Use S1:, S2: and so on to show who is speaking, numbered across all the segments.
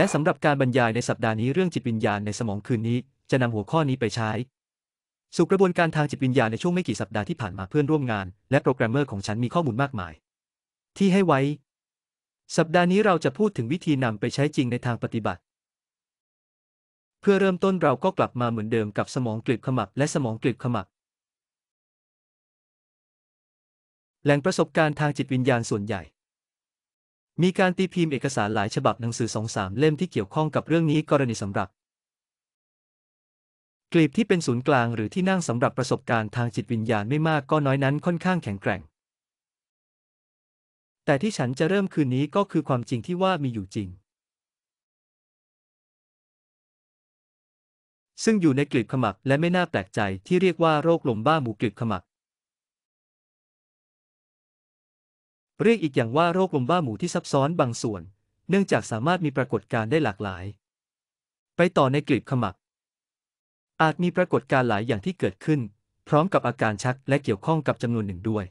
S1: และส
S2: ำหรับการบรรยายในสัปดาห์นี้เรื่องจิตวิญญาณในสมองคืนนี้ จะนำหัวข้อนี้ไปใช้สู่กระบวนการทางจิตวิญญาณในช่วงไม่กี่สัปดาห์ที่ผ่านมาเพื่อนร่วมงาน และโปรแกรมเมอร์ของฉันมีข้อมูลมากมาย ที่ให้ไว้ สัปดาห์นี้เราจะพูดถึงวิธีนำไปใช้จริงในทางปฏิบัติ เพื่อเริ่มต้นเราก็กลับมาเหมือนเดิมกับสมองกลีบขมับและสมองกลีบขมับแหล่งประสบการณ์ทางจิตวิญญาณส่วนใหญ่มีการตีพิมพ์เอกสารหลายฉบับหนังสือสองสามเล่มที่เกี่ยวข้องกับเรื่องนี้กรณีสำหรับ กลีบที่เป็นศูนย์กลางหรือที่นั่งสำหรับประสบการณ์ทางจิตวิญญาณไม่มากก็น้อยนั้นค่อนข้างแข็งแกร่ง แต่ที่ฉันจะเริ่มคืนนี้ก็คือความจริงที่ว่ามีอยู่จริง ซึ่งอยู่ในกลีบขมักและไม่น่าแปลกใจที่เรียกว่าโรคลมบ้าหมูกลีบขมักเรียกอีกอย่างว่าโรคลมบ้าหมูที่ซับซ้อนบางส่วน เนื่องจากสามารถมีปรากฏการณ์ได้หลากหลาย ไปต่อในกลีบขมับ อาจมีปรากฏการณ์หลายอย่างที่เกิดขึ้น พร้อมกับอาการชักและเกี่ยวข้องกับจำนวนหนึ่งด้วย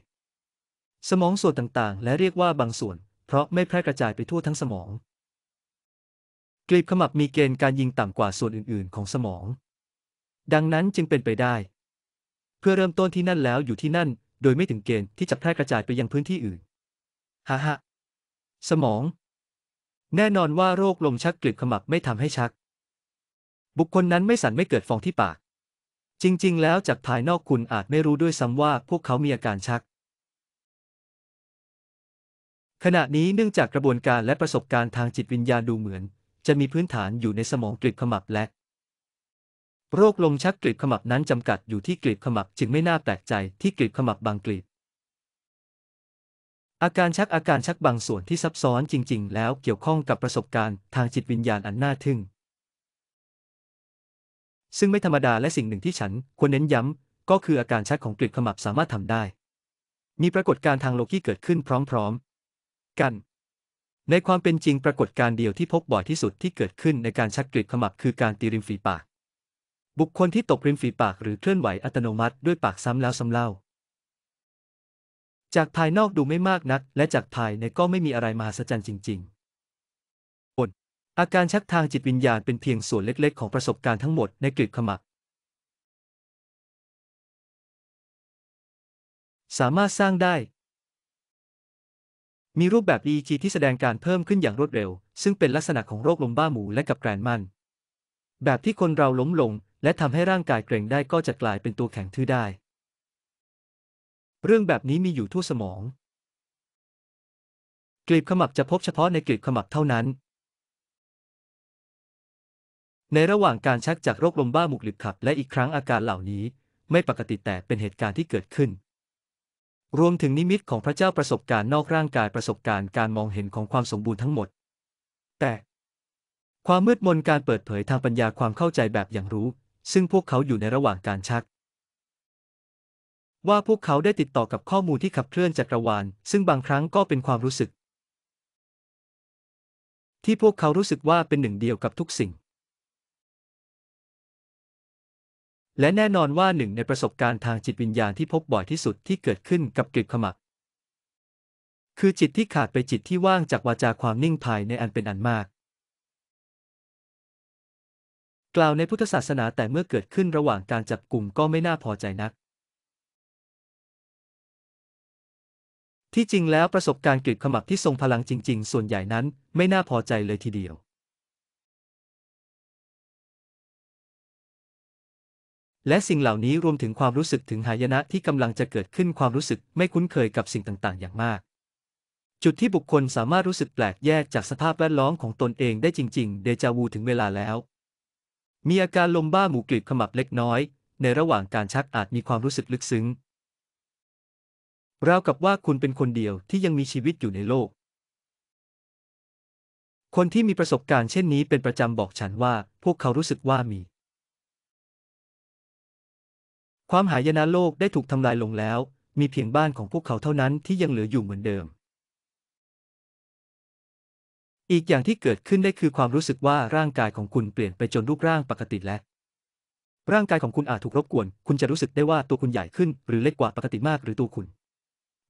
S2: สมองส่วนต่างๆ และเรียกว่าบางส่วน เพราะไม่แพร่กระจายไปทั่วทั้งสมอง กลีบขมับมีเกณฑ์การยิงต่ำกว่าส่วนอื่นๆ ของสมอง ดังนั้นจึงเป็นไปได้ เพื่อเริ่มต้นที่นั่นแล้วอยู่ที่นั่น โดยไม่ถึงเกณฑ์ที่จะแพร่กระจายไปยังพื้นที่อื่นฮ่าฮ่าสมอง แน่นอนว่าโรคลมชักกลิบขมับไม่ทำให้ชัก บุคคลนั้นไม่สั่นไม่เกิดฟองที่ปาก จริงๆ แล้วจากภายนอกคุณอาจไม่รู้ด้วยซ้ำว่า พวกเขามีอาการชัก ขณะนี้เนื่องจากกระบวนการและประสบการณ์ทางจิตวิญญาณดูเหมือน จะมีพื้นฐานอยู่ในสมองกลิบขมับและ โรคลมชักกลิบขมับนั้นจำกัดอยู่ที่กลิบขมับจึงไม่น่าแปลกใจที่กลิบขมับบางกลิบอาการชักอาการชักบางส่วนที่ซับซ้อนจริง ๆ แล้วเกี่ยวข้องกับประสบการณ์ทางจิตวิญญาณอันน่าทึ่ง ซึ่งไม่ธรรมดาและสิ่งหนึ่งที่ฉันควรเน้นย้ำก็คืออาการชักของกลิบขมับสามารถทำได้ มีปรากฏการณ์ทางโลกี้เกิดขึ้นพร้อมๆ กัน ในความเป็นจริงปรากฏการณ์เดียวที่พบบ่อยที่สุดที่เกิดขึ้น ในการชักกลิบขมับคือการตีริมฝีปาก บุคคลที่ตกริมฝีปากหรือเคลื่อนไหวอัตโนมัติด้วยปากซ้ำแล้วซ้ำเล่าจากภายนอกดูไม่มากนัก และจากภายในก็ไม่มีอะไรมหัศจรรย์จริงๆอดอาการชักทางจิตวิญญาณเป็นเพียงส่วนเล็กๆ ของประสบการณ์ทั้งหมดในกลิบขมัก สามารถสร้างได้ มีรูปแบบ EEG ที่แสดงการเพิ่มขึ้นอย่างรวดเร็ว ซึ่งเป็นลักษณะของโรคลมบ้าหมูและกับแกรนมัน แบบที่คนเราล้มลง และทำให้ร่างกายเกร็งได้ก็จะกลายเป็นตัวแข็งทื่อได้เรื่องแบบนี้มีอยู่ทั่วสมอง กลีบขมับจะพบเฉพาะในกลีบขมับเท่านั้น ในระหว่างการชักจากโรคลมบ้าหมุกหลิบขับและอีกครั้งอาการเหล่านี้ไม่ปกติแต่เป็นเหตุการณ์ที่เกิดขึ้น รวมถึงนิมิตของพระเจ้าประสบการณ์นอกร่างกายประสบการณ์การมองเห็นของความสมบูรณ์ทั้งหมด แต่ ความมืดมนการเปิดเผยทางปัญญาความเข้าใจแบบอย่างรู้ ซึ่งพวกเขาอยู่ในระหว่างการชักว่าพวกเขาได้ติดต่อกับข้อมูลที่ขับเคลื่อนจักรวาลซึ่งบางครั้งก็เป็นความรู้สึก ที่พวกเขารู้สึกว่าเป็นหนึ่งเดียวกับทุกสิ่ง และแน่นอนว่าหนึ่งในประสบการณ์ทางจิตวิญญาณที่พบบ่อยที่สุดที่เกิดขึ้นกับกริบขมักคือจิตที่ขาดไปจิตที่ว่างจากวาจาความนิ่งภายในอันเป็นอันมาก กล่าวในพุทธศาสนาแต่เมื่อเกิดขึ้นระหว่างการจับกลุ่มก็ไม่น่าพอใจนักที่จริงแล้วประสบการณ์กริดขมับที่ทรงพลังจริง ๆ ส่วนใหญ่นั้นไม่น่าพอใจเลยทีเดียว และสิ่งเหล่านี้รวมถึงความรู้สึกถึงหายนะที่กำลังจะเกิดขึ้นความรู้สึกไม่คุ้นเคยกับสิ่งต่างๆ อย่างมาก จุดที่บุคคลสามารถรู้สึกแปลกแยกจากสภาพแวดล้อมของตนเองได้จริง ๆ เดจาวู ถึงเวลาแล้ว มีอาการลมบ้าหมูกริบขมับเล็กน้อย ในระหว่างการชักอาจมีความรู้สึกลึกซึ้งราวกับว่าคุณเป็นคนเดียวที่ยังมีชีวิตอยู่ในโลก คนที่มีประสบการณ์เช่นนี้ เป็นประจำบอกฉันว่าพวกเขารู้สึกว่ามี ความหายนะโลกได้ถูกทำลายลงแล้ว มีเพียงบ้านของพวกเขาเท่านั้นที่ยังเหลืออยู่เหมือนเดิม อีกอย่างที่เกิดขึ้นได้คือความรู้สึกว่าร่างกายของคุณเปลี่ยนไปจนรูปร่างปกติและ ร่างกายของคุณอาจถูกรบกวน คุณจะรู้สึกได้ว่าตัวคุณใหญ่ขึ้นหรือเล็กกว่าปกติมากหรือตัวคุณ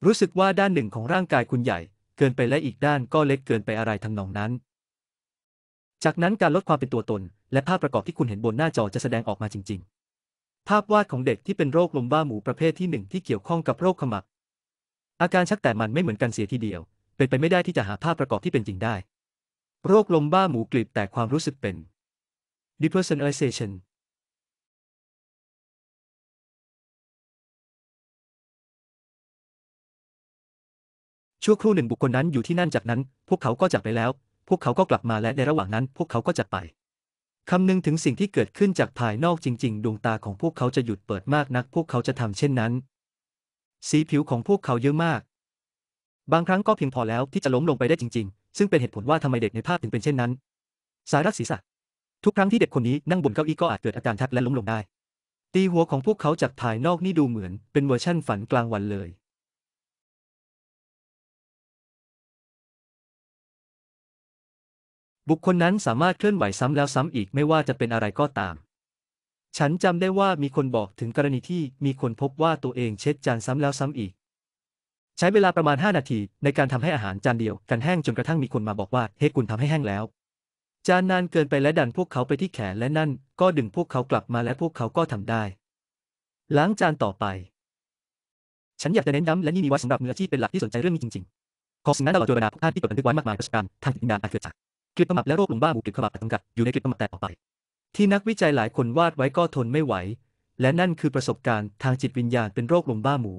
S2: รู้สึกว่าด้านหนึ่งของร่างกายคุณใหญ่เกินไปและอีกด้านก็เล็กเกินไปอะไรทั้งนองนั้น จากนั้นการลดความเป็นตัวตนและภาพประกอบที่คุณเห็นบนหน้าจอจะแสดงออกมาจริงๆ ภาพวาดของเด็กที่เป็นโรคลมบ้าหมูประเภทที่หนึ่งที่เกี่ยวข้องกับโรคขมัก อาการชักแต่มันไม่เหมือนกันเสียทีเดียว เป็นไปไม่ได้ที่จะหาภาพประกอบที่เป็นจริงได้ โรคลมบ้าหมูกลีบแต่ความรู้สึกเป็น
S1: depersonalization
S2: ชั่วครู่หนึ่งบุคคลนั้นอยู่ที่นั่นจากนั้น พวกเขาก็จากไปแล้ว พวกเขาก็กลับมาและในระหว่างนั้นพวกเขาก็จากไป คำนึงถึงสิ่งที่เกิดขึ้นจากภายนอกจริงๆ ดวงตาของพวกเขาจะหยุดเปิดมากนัก พวกเขาจะทำเช่นนั้น สีผิวของพวกเขาเยอะมาก บางครั้งก็เพียงพอแล้วที่จะล้มลงไปได้จริงๆ ซึ่งเป็นเหตุผลว่าทำไมเด็กในภาพถึงเป็นเช่นนั้น สายรักศีรษะทุกครั้งที่เด็กคนนี้นั่งบนเก้าอี้ก็อาจเกิดอาการทักและล้มลงได้ ตีหัวของพวกเขาจากภายนอกนี่ดูเหมือน เป็นเวอร์ชั่นฝันกลางวันเลยบุคคลนั้นสามารถเคลื่อนไหวซ้ำแล้วซ้ำอีกไม่ว่าจะเป็นอะไรก็ตาม ฉันจำได้ว่ามีคนบอกถึงกรณีที่มีคนพบว่าตัวเองเช็ดจานซ้ำแล้วซ้ำอีก ใช้เวลาประมาณ 5 นาที ในการทำให้อาหารจานเดียวกันแห้งจนกระทั่งมีคนมาบอกว่าเฮ้คุณทำให้แห้งแล้ว จานนานเกินไปและดันพวกเขาไปที่แขนและนั่นก็ดึงพวกเขากลับมาและพวกเขาก็ทำได้ ล้างจานต่อไป ฉันอยากจะเน้นย้ำและนี่มีไว้สำหรับมืออาชีพเป็นหลักที่สนใจเรื่องนี้จริงๆขอสิ่งนั้นตลอดจนบรรดาพวกท่านที่จดบันทึกไว้มากมายประสบการณ์ทางวิญญาณอาจเกิดจากกิดตมับและโรคหลมบ้าหมูกลิดขมับจำกัดอยู่ในกิดตมับแตกออกไป ที่นักวิจัยหลายคนวาดไว้ก็ทนไม่ไหว และนั่นคือประสบการณ์ทางจิตวิญญาณเป็นโรคหลมบ้าหมู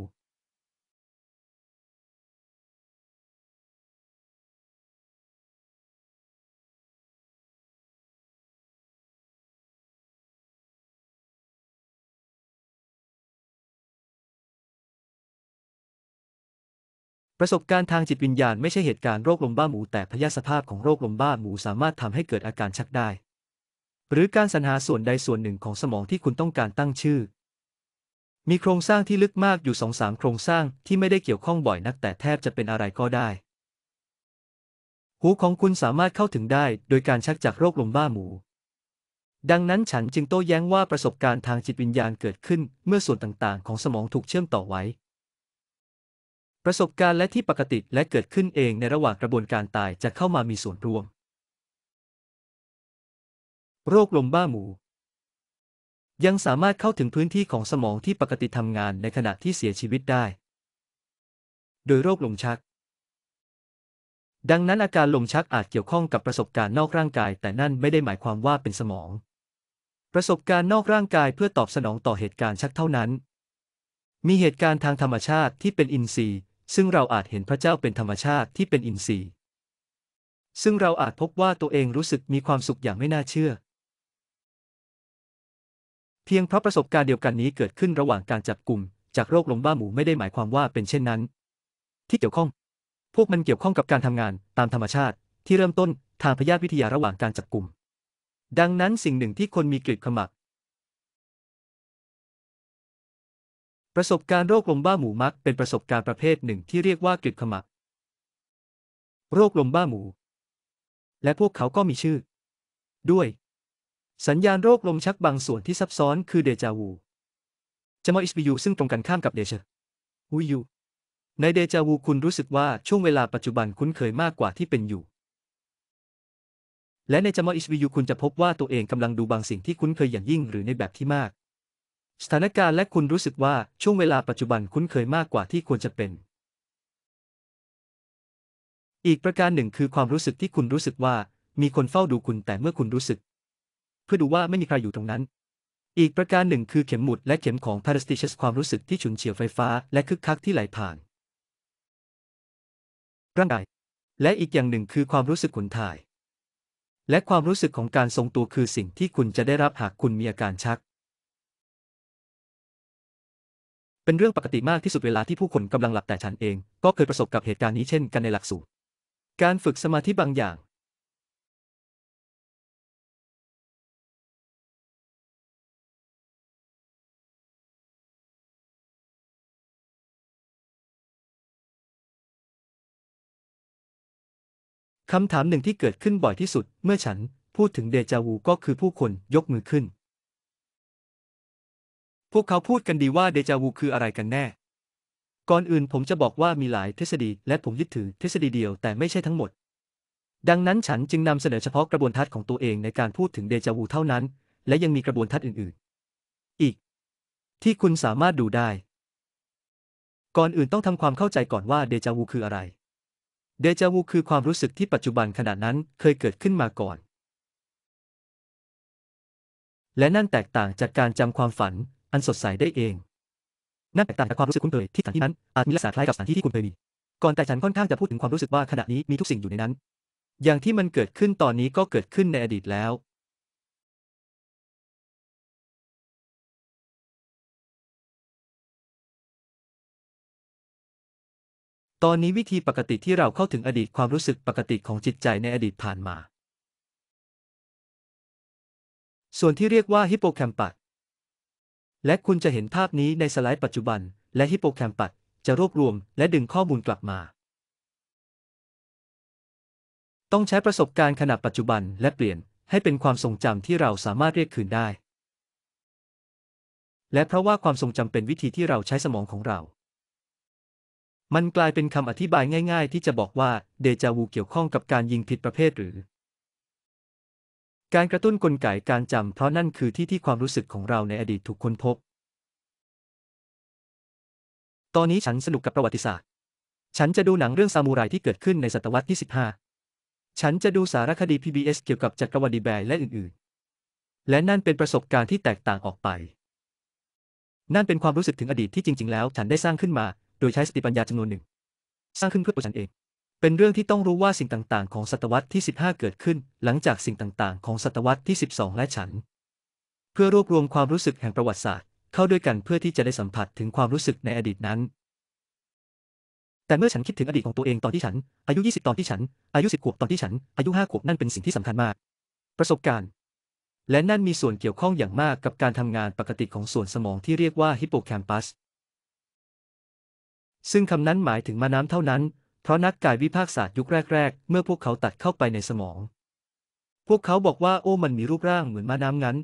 S2: ประสบการณ์ทางจิตวิญญาณไม่ใช่เหตุการณ์โรคลมบ้าหมู แต่พยาสภาพของโรคลมบ้าหมูสามารถทำให้เกิดอาการชักได้ หรือการสรรหาส่วนใดส่วนหนึ่งของสมองที่คุณต้องการตั้งชื่อ มีโครงสร้างที่ลึกมากอยู่สองสามโครงสร้างที่ไม่ได้เกี่ยวข้องบ่อยนัก แต่แทบจะเป็นอะไรก็ได้ หูของคุณสามารถเข้าถึงได้ โดยการชักจากโรคลมบ้าหมู ดังนั้นฉันจึงโต้แย้งว่าประสบการณ์ทางจิตวิญญาณเกิดขึ้นเมื่อส่วนต่างๆ ของสมองถูกเชื่อมต่อไว้ประสบการณ์และที่ปกติและเกิดขึ้นเองในระหว่างกระบวนการตายจะเข้ามามีส่วนร่วม โรคลมบ้าหมู ยังสามารถเข้าถึงพื้นที่ของสมองที่ปกติทำงานในขณะที่เสียชีวิตได้ โดยโรคลมชัก ดังนั้นอาการลมชักอาจเกี่ยวข้องกับประสบการณ์นอกร่างกาย แต่นั่นไม่ได้หมายความว่าเป็นสมอง ประสบการณ์นอกร่างกายเพื่อตอบสนองต่อเหตุการณ์ชักเท่านั้น มีเหตุการณ์ทางธรรมชาติที่เป็นอินทรีย์ซึ่งเราอาจเห็นพระเจ้าเป็นธรรมชาติที่เป็นอินทรีย์ ซึ่งเราอาจพบว่าตัวเองรู้สึกมีความสุขอย่างไม่น่าเชื่อ เพียงเพราะประสบการณ์เดียวกันนี้เกิดขึ้นระหว่างการจับกลุ่ม จากโรคลงบ้าหมูไม่ได้หมายความว่าเป็นเช่นนั้น ที่เกี่ยวข้อง พวกมันเกี่ยวข้องกับการทำงานตามธรรมชาติ ที่เริ่มต้นทางพยาธิวิทยาระหว่างการจับกลุ่ม ดังนั้นสิ่งหนึ่งที่คนมีกลิ่นขมักประสบการณ์โรคลมบ้าหมูมักเป็นประสบการณ์ประเภทหนึ่งที่เรียกว่ากลิดขมัก โรคลมบ้าหมู และพวกเขาก็มีชื่อ ด้วย สัญญาณโรคลมชักบางส่วนที่ซับซ้อนคือเดจาวูจามอิสบิยูซึ่งตรงกันข้ามกับเดชวูยูในเดจาวูคุณรู้สึกว่าช่วงเวลาปัจจุบันคุ้นเคยมากกว่าที่เป็นอยู่ และในจามอิสบิยูคุณจะพบว่าตัวเองกำลังดูบางสิ่งที่คุ้นเคยอย่างยิ่งหรือในแบบที่มากสถานการณ์และคุณรู้สึกว่าช่วงเวลาปัจจุบันคุ้นเคยมากกว่าที่ควรจะเป็น อีกประการหนึ่งคือความรู้สึกที่คุณรู้สึกว่ามีคนเฝ้าดูคุณแต่เมื่อคุณรู้สึก เพื่อดูว่าไม่มีใครอยู่ตรงนั้น อีกประการหนึ่งคือเข็มหมุดและเข็มของ parasitious ความรู้สึกที่ฉุนเฉียวไฟฟ้าและคึกคักที่ไหลผ่านร่างกาย และอีกอย่างหนึ่งคือความรู้สึกขนถ่าย และความรู้สึกของการทรงตัวคือสิ่งที่คุณจะได้รับหากคุณมีอาการชักเป็นเรื่องปกติมากที่สุดเวลาที่ผู้คนกำลังหลับแต่ฉันเอง ก็เคยประสบกับเหตุการณ์นี้เช่นกันในหลักสูตรการฝึกสมาธิบางอย่างคำถามหนึ่งที่เกิดขึ้นบ่อยที่สุดเมื่อฉันพูดถึงเดจาวูก็คือผู้คนยกมือขึ้นพวกเขาพูดกันดีว่าเดจาวูคืออะไรกันแน่ ก่อนอื่นผมจะบอกว่ามีหลายทฤษฎี และผมยึดถือทฤษฎีเดียวแต่ไม่ใช่ทั้งหมด ดังนั้นฉันจึงนำเสนอเฉพาะกระบวนทัศน์ของตัวเองในการพูดถึงเดจาวูเท่านั้น และยังมีกระบวนทัศน์อื่นๆ อีก ที่คุณสามารถดูได้ ก่อนอื่นต้องทำความเข้าใจก่อนว่าเดจาวูคืออะไรเดจาวูคือความรู้สึกที่ปัจจุบันขณะนั้นเคยเกิดขึ้นมาก่อน และนั่นแตกต่างจากการจำความฝันอันสดใสได้เอง นั่นแตกต่างกับความรู้สึกคุ้นเคยที่สถานที่นั้นอาจมีลักษณะคล้ายกับสถานที่ที่คุณเคยมี ก่อนแต่ฉันค่อนข้างจะพูดถึงความรู้สึกว่าขณะนี้มีทุกสิ่งอยู่ในนั้น อย่างที่มันเกิดขึ้นตอนนี้ก็เกิดขึ้นในอดีตแล้ว ตอนนี้วิธีปกติที่เราเข้าถึงอดีตความรู้สึกปกติของจิตใจในอดีตผ่านมา ส่วนที่เรียกว่าฮิปโปแคมปัสและคุณจะเห็นภาพนี้ในสไลด์ปัจจุบันและฮิปโปแคมปัสจะรวบรวมและดึงข้อมูลกลับมา ต้องใช้ประสบการณ์ขณะปัจจุบันและเปลี่ยนให้เป็นความทรงจำที่เราสามารถเรียกคืนได้ และเพราะว่าความทรงจำเป็นวิธีที่เราใช้สมองของเรา มันกลายเป็นคำอธิบายง่าย ๆ ที่จะบอกว่าเดจาวูเกี่ยวข้องกับการยิงผิดประเภทหรือการกระตุ้นกลไกการจำเพราะนั่นคือที่ที่ความรู้สึกของเราในอดีตถูกค้นพบ ตอนนี้ฉันสนุกกับประวัติศาสตร์ ฉันจะดูหนังเรื่องซามูไรที่เกิดขึ้นในศตวรรษที่15ฉันจะดูสารคดี PBS เกี่ยวกับจักรวรรดิแบร์และอื่น ๆ และนั่นเป็นประสบการณ์ที่แตกต่างออกไป นั่นเป็นความรู้สึกถึงอดีตที่จริง ๆ แล้ว ฉันได้สร้างขึ้นมา โดยใช้สติปัญญาจำนวนหนึ่ง สร้างขึ้นเพื่อตัวฉันเองเป็นเรื่องที่ต้องรู้ว่าสิ่งต่าง ๆ ของศตวรรษที่ 15 เกิดขึ้น หลังจากสิ่งต่าง ๆ ของศตวรรษที่ 12 และฉัน เพื่อรวบรวมความรู้สึกแห่งประวัติศาสตร์ เข้าด้วยกันเพื่อที่จะได้สัมผัสถึงความรู้สึกในอดีตนั้น แต่เมื่อฉันคิดถึงอดีตของตัวเองตอนที่ฉัน อายุ 20 ตอนที่ฉัน อายุ 10ขวบตอนที่ฉัน อายุ5ขวบนั่นเป็นสิ่งที่สำคัญมากประสบการณ์ และนั่นมีส่วนเกี่ยวข้องอย่างมากกับการทำงานปกติของส่วนสมองที่เรียกว่าฮิปโปแคมปัส ซึ่งคำนั้นหมายถึงมาน้ำเท่านั้นเพราะนักกายวิภาคศาสตร์ยุคแรกๆ เมื่อพวกเขาตัดเข้าไปในสมอง พวกเขาบอกว่าโอ้มันมีรูปร่างเหมือนม้าน้ำงั้น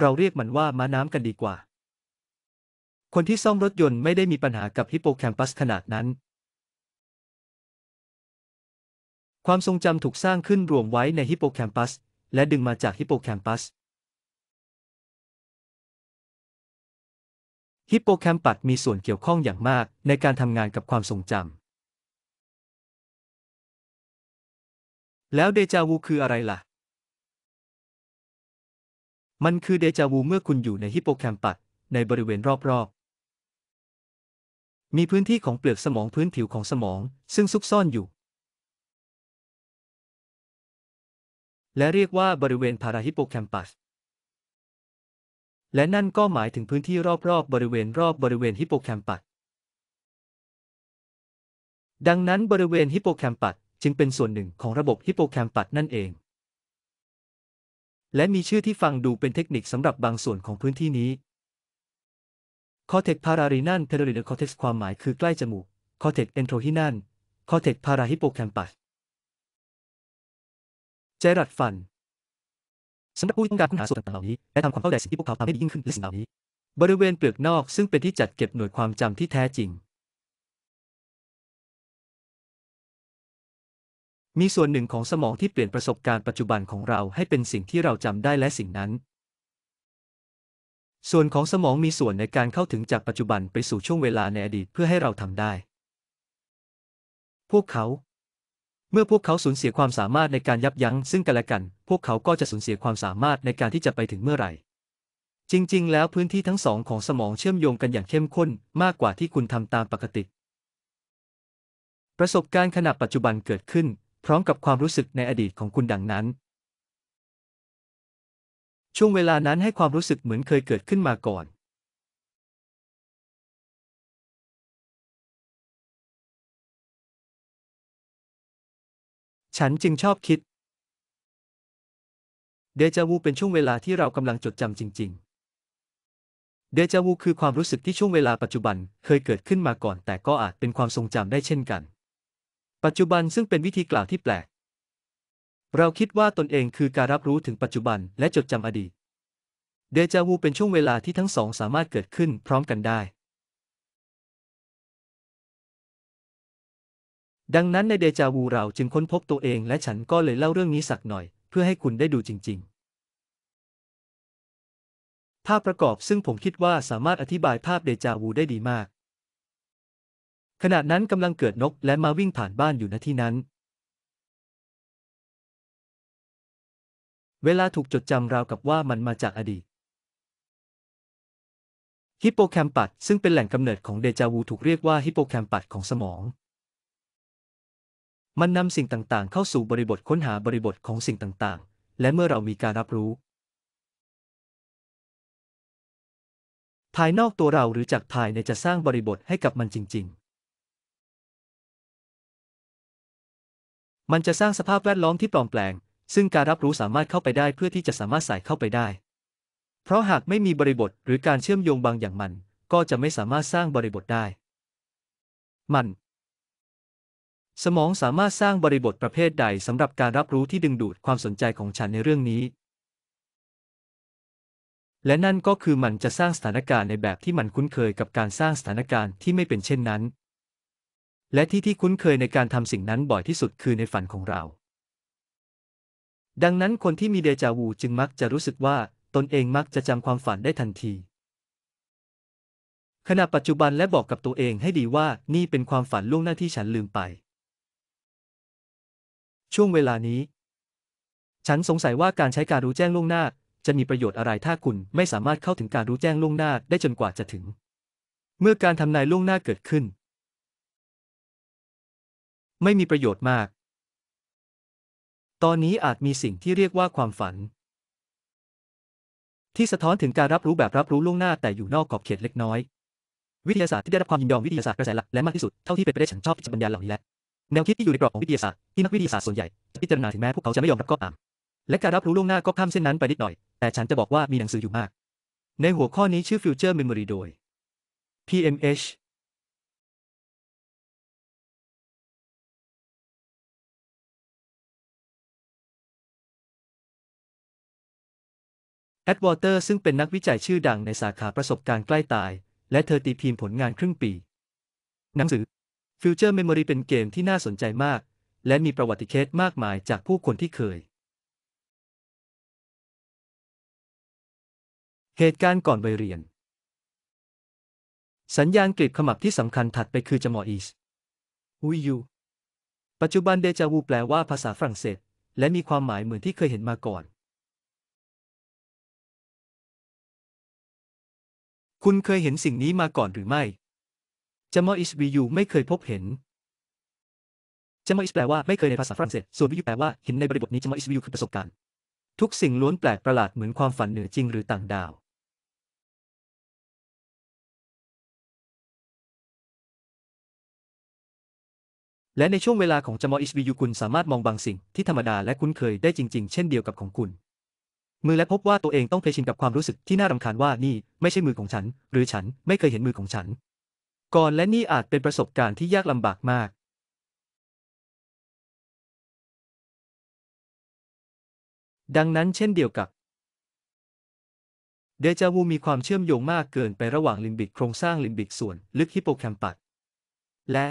S2: เราเรียกมันว่าม้าน้ำกันดีกว่า คนที่ซ่อมรถยนต์ไม่ได้มีปัญหากับฮิปโปแคมปัสขนาดนั้น ความทรงจำถูกสร้างขึ้นรวมไว้ในฮิปโปแคมปัส และดึงมาจากฮิปโปแคมปัส ฮิปโปแคมปัสมีส่วนเกี่ยวข้องอย่างมาก
S1: ในการทำงานกับความทรงจำ
S2: แล้วเดจาวูคืออะไรล่ะ มันคือเดจาวู เมื่อคุณอยู่ในฮิปโปแคมปัสในบริเวณรอบ ๆ มีพื้นที่ของเปลือกสมองพื้นผิวของสมอง ซึ่งซุกซ่อนอยู่ และเรียกว่าบริเวณพาราฮิปโปแคมปัส และนั่นก็หมายถึงพื้นที่รอบๆ บริเวณรอบบริเวณฮิปโปแคมปัส ดังนั้นบริเวณฮิปโปแคมปัสจึงเป็นส่วนหนึ่งของระบบฮิปโปแคมปัสนั่นเอง และมีชื่อที่ฟังดูเป็นเทคนิคสำหรับบางส่วนของพื้นที่นี้ คอเทกพารารีนันเทโรรินคอเทกความหมายคือใกล้จมูก คอเทกเอนโทรฮินันคอเทกพาราฮิปโปแคมปัส เจรัดฟัน สำหรับผู้ต้องการค้นหาส่วนต่างๆเหล่านี้ และทำความเข้าใจสิ่งที่พวกเขาทำให้ดียิ่งขึ้นใลสิ่งเหล่านี้ บริเวณเปลือกนอก ซึ่งเป็นที่จัดเก็บหน่วยความจำที่แท้จริงมีส่วนหนึ่งของสมองที่เปลี่ยนประสบการณ์ปัจจุบันของเราให้เป็นสิ่งที่เราจำได้และสิ่งนั้น ส่วนของสมองมีส่วนในการเข้าถึงจากปัจจุบันไปสู่ช่วงเวลาในอดีตเพื่อให้เราทำได้ พวกเขา เมื่อพวกเขาสูญเสียความสามารถในการยับยั้งซึ่งกันและกัน พวกเขาก็จะสูญเสียความสามารถในการที่จะไปถึงเมื่อไหร่ จริง ๆ แล้วพื้นที่ทั้งสองของสมองเชื่อมโยงกันอย่างเข้มข้นมากกว่าที่คุณทำตามปกติ ประสบการณ์ขณะปัจจุบันเกิดขึ้นพร้อมกับความรู้สึกในอดีตของคุณดังนั้น ช่วงเวลานั้นให้ความรู้สึกเหมือนเคยเกิดขึ้นมาก่อน ฉันจึงชอบคิด เดจาวูเป็นช่วงเวลาที่เรากำลังจดจำจริง ๆ เดจาวูคือความรู้สึกที่ช่วงเวลาปัจจุบันเคยเกิดขึ้นมาก่อนแต่ก็อาจเป็นความทรงจำได้เช่นกันปัจจุบันซึ่งเป็นวิธีกล่าวที่แปลก เราคิดว่าตนเองคือการรับรู้ถึงปัจจุบันและจดจำอดีต เดจาวู เป็นช่วงเวลาที่ทั้งสองสามารถเกิดขึ้นพร้อมกันได้ ดังนั้นในเดจาวูเราจึงค้นพบตัวเองและฉันก็เลยเล่าเรื่องนี้สักหน่อย เพื่อให้คุณได้ดูจริง ๆ ภาพประกอบซึ่งผมคิดว่าสามารถอธิบายภาพเดจาวูได้ดีมากขณะนั้นกำลังเกิดนกและมาวิ่งผ่านบ้านอยู่ณที่นั้น เวลาถูกจดจำราวกับว่ามันมาจากอดีต ฮิปโปแคมปัสซึ่งเป็นแหล่งกำเนิดของเดจาวูถูกเรียกว่าฮิปโปแคมปัสของสมอง มันนำสิ่งต่างๆเข้าสู่บริบทค้นหาบริบทของสิ่งต่างๆ และเมื่อเรามีการรับรู้ ภายนอกตัวเราหรือจากภายในจะสร้างบริบทให้กับมันจริง ๆมันจะสร้างสภาพแวดล้อมที่ปลอมแปลง ซึ่งการรับรู้สามารถเข้าไปได้เพื่อที่จะสามารถใส่เข้าไปได้ เพราะหากไม่มีบริบทหรือการเชื่อมโยงบางอย่างมันก็จะไม่สามารถสร้างบริบทได้ มันสมองสามารถสร้างบริบทประเภทใดสำหรับการรับรู้ที่ดึงดูดความสนใจของฉันในเรื่องนี้ และนั่นก็คือมันจะสร้างสถานการณ์ในแบบที่มันคุ้นเคยกับการสร้างสถานการณ์ที่ไม่เป็นเช่นนั้นและที่ที่คุ้นเคยในการทำสิ่งนั้นบ่อยที่สุดคือในฝันของเรา ดังนั้นคนที่มีเดจาวูจึงมักจะรู้สึกว่าตนเองมักจะจำความฝันได้ทันที ขณะปัจจุบันและบอกกับตัวเองให้ดีว่านี่เป็นความฝันล่วงหน้าที่ฉันลืมไป ช่วงเวลานี้ ฉันสงสัยว่าการใช้การรู้แจ้งล่วงหน้า จะมีประโยชน์อะไรถ้าคุณไม่สามารถเข้าถึงการรู้แจ้งล่วงหน้าได้จนกว่าจะถึง เมื่อการทำนายล่วงหน้าเกิดขึ้นไม่มีประโยชน์มาก ตอนนี้อาจมีสิ่งที่เรียกว่าความฝัน ที่สะท้อนถึงการรับรู้แบบรับรู้ล่วงหน้าแต่อยู่นอกขอบเขตเล็กน้อย วิทยาศาสตร์ที่ได้รับความยินยอมวิทยาศาสตร์กระแสหลักและมากที่สุดเท่าที่เป็นไปได้ฉันชอบปัญญาเหล่านี้แหละแนวคิดที่อยู่ในกรอบของวิทยาศาสตร์ที่นักวิทยาศาสตร์ส่วนใหญ่จะพิจารณาถึงแม้พวกเขาจะไม่ยอมรับก็ตามและการรับรู้ล่วงหน้าก็ข้ามเส้นนั้นไปนิดหน่อย แต่ฉันจะบอกว่ามีหนังสืออยู่มาก ในหัวข้อนี้ชื่อ Future Memory โดย PMH แอดวอเตอร์ซึ่งเป็นนักวิจัยชื่อดังในสาขาประสบการณ์ใกล้ตาย และเธอตีพิมพ์ผลงานครึ่งปี หนังสือ Future Memory เป็นเกมที่น่าสนใจมาก และมีประวัติเคสมากมายจากผู้คนที่เคย เหตุการณ์ก่อนวัยเรียน สัญญาณกลิบขมับที่สำคัญถัดไปคือจมอีสวิยู ปัจจุบันเดจาวูแปลว่าภาษาฝรั่งเศส และมีความหมายเหมือนที่เคยเห็นมาก่อนคุณเคยเห็นสิ่งนี้มาก่อนหรือไม่จามออิสวิยูไม่เคยพบเห็นจามออิสแปลว่าไม่เคยในภาษาฝรั่งเศส ส่วนวิยูแปลว่าหินในบริบทนี้จามออิสวิยูคือประสบการณ์ ทุกสิ่งล้วนแปลกประหลาดเหมือนความฝันเหนือจริงหรือต่างดาว และในช่วงเวลาของจามออิสวิยูคุณสามารถมองบางสิ่งที่ธรรมดาและคุ้นเคยได้จริง ๆ เช่นเดียวกับของคุณมือและพบว่าตัวเองต้องเพชินกับความรู้สึกที่น่ารำคาญว่านี่ไม่ใช่มือของฉัน หรือฉันไม่เคยเห็นมือของฉัน ก่อนและนี่อาจเป็นประสบการณ์ที่ยากลำบากมาก ดังนั้นเช่นเดียวกับเดจาวูมีความเชื่อมโยงมากเกินไประหว่างลิมบิกโครงสร้างลิมบิกส่วน ลึกฮิปโปแคมปัสและ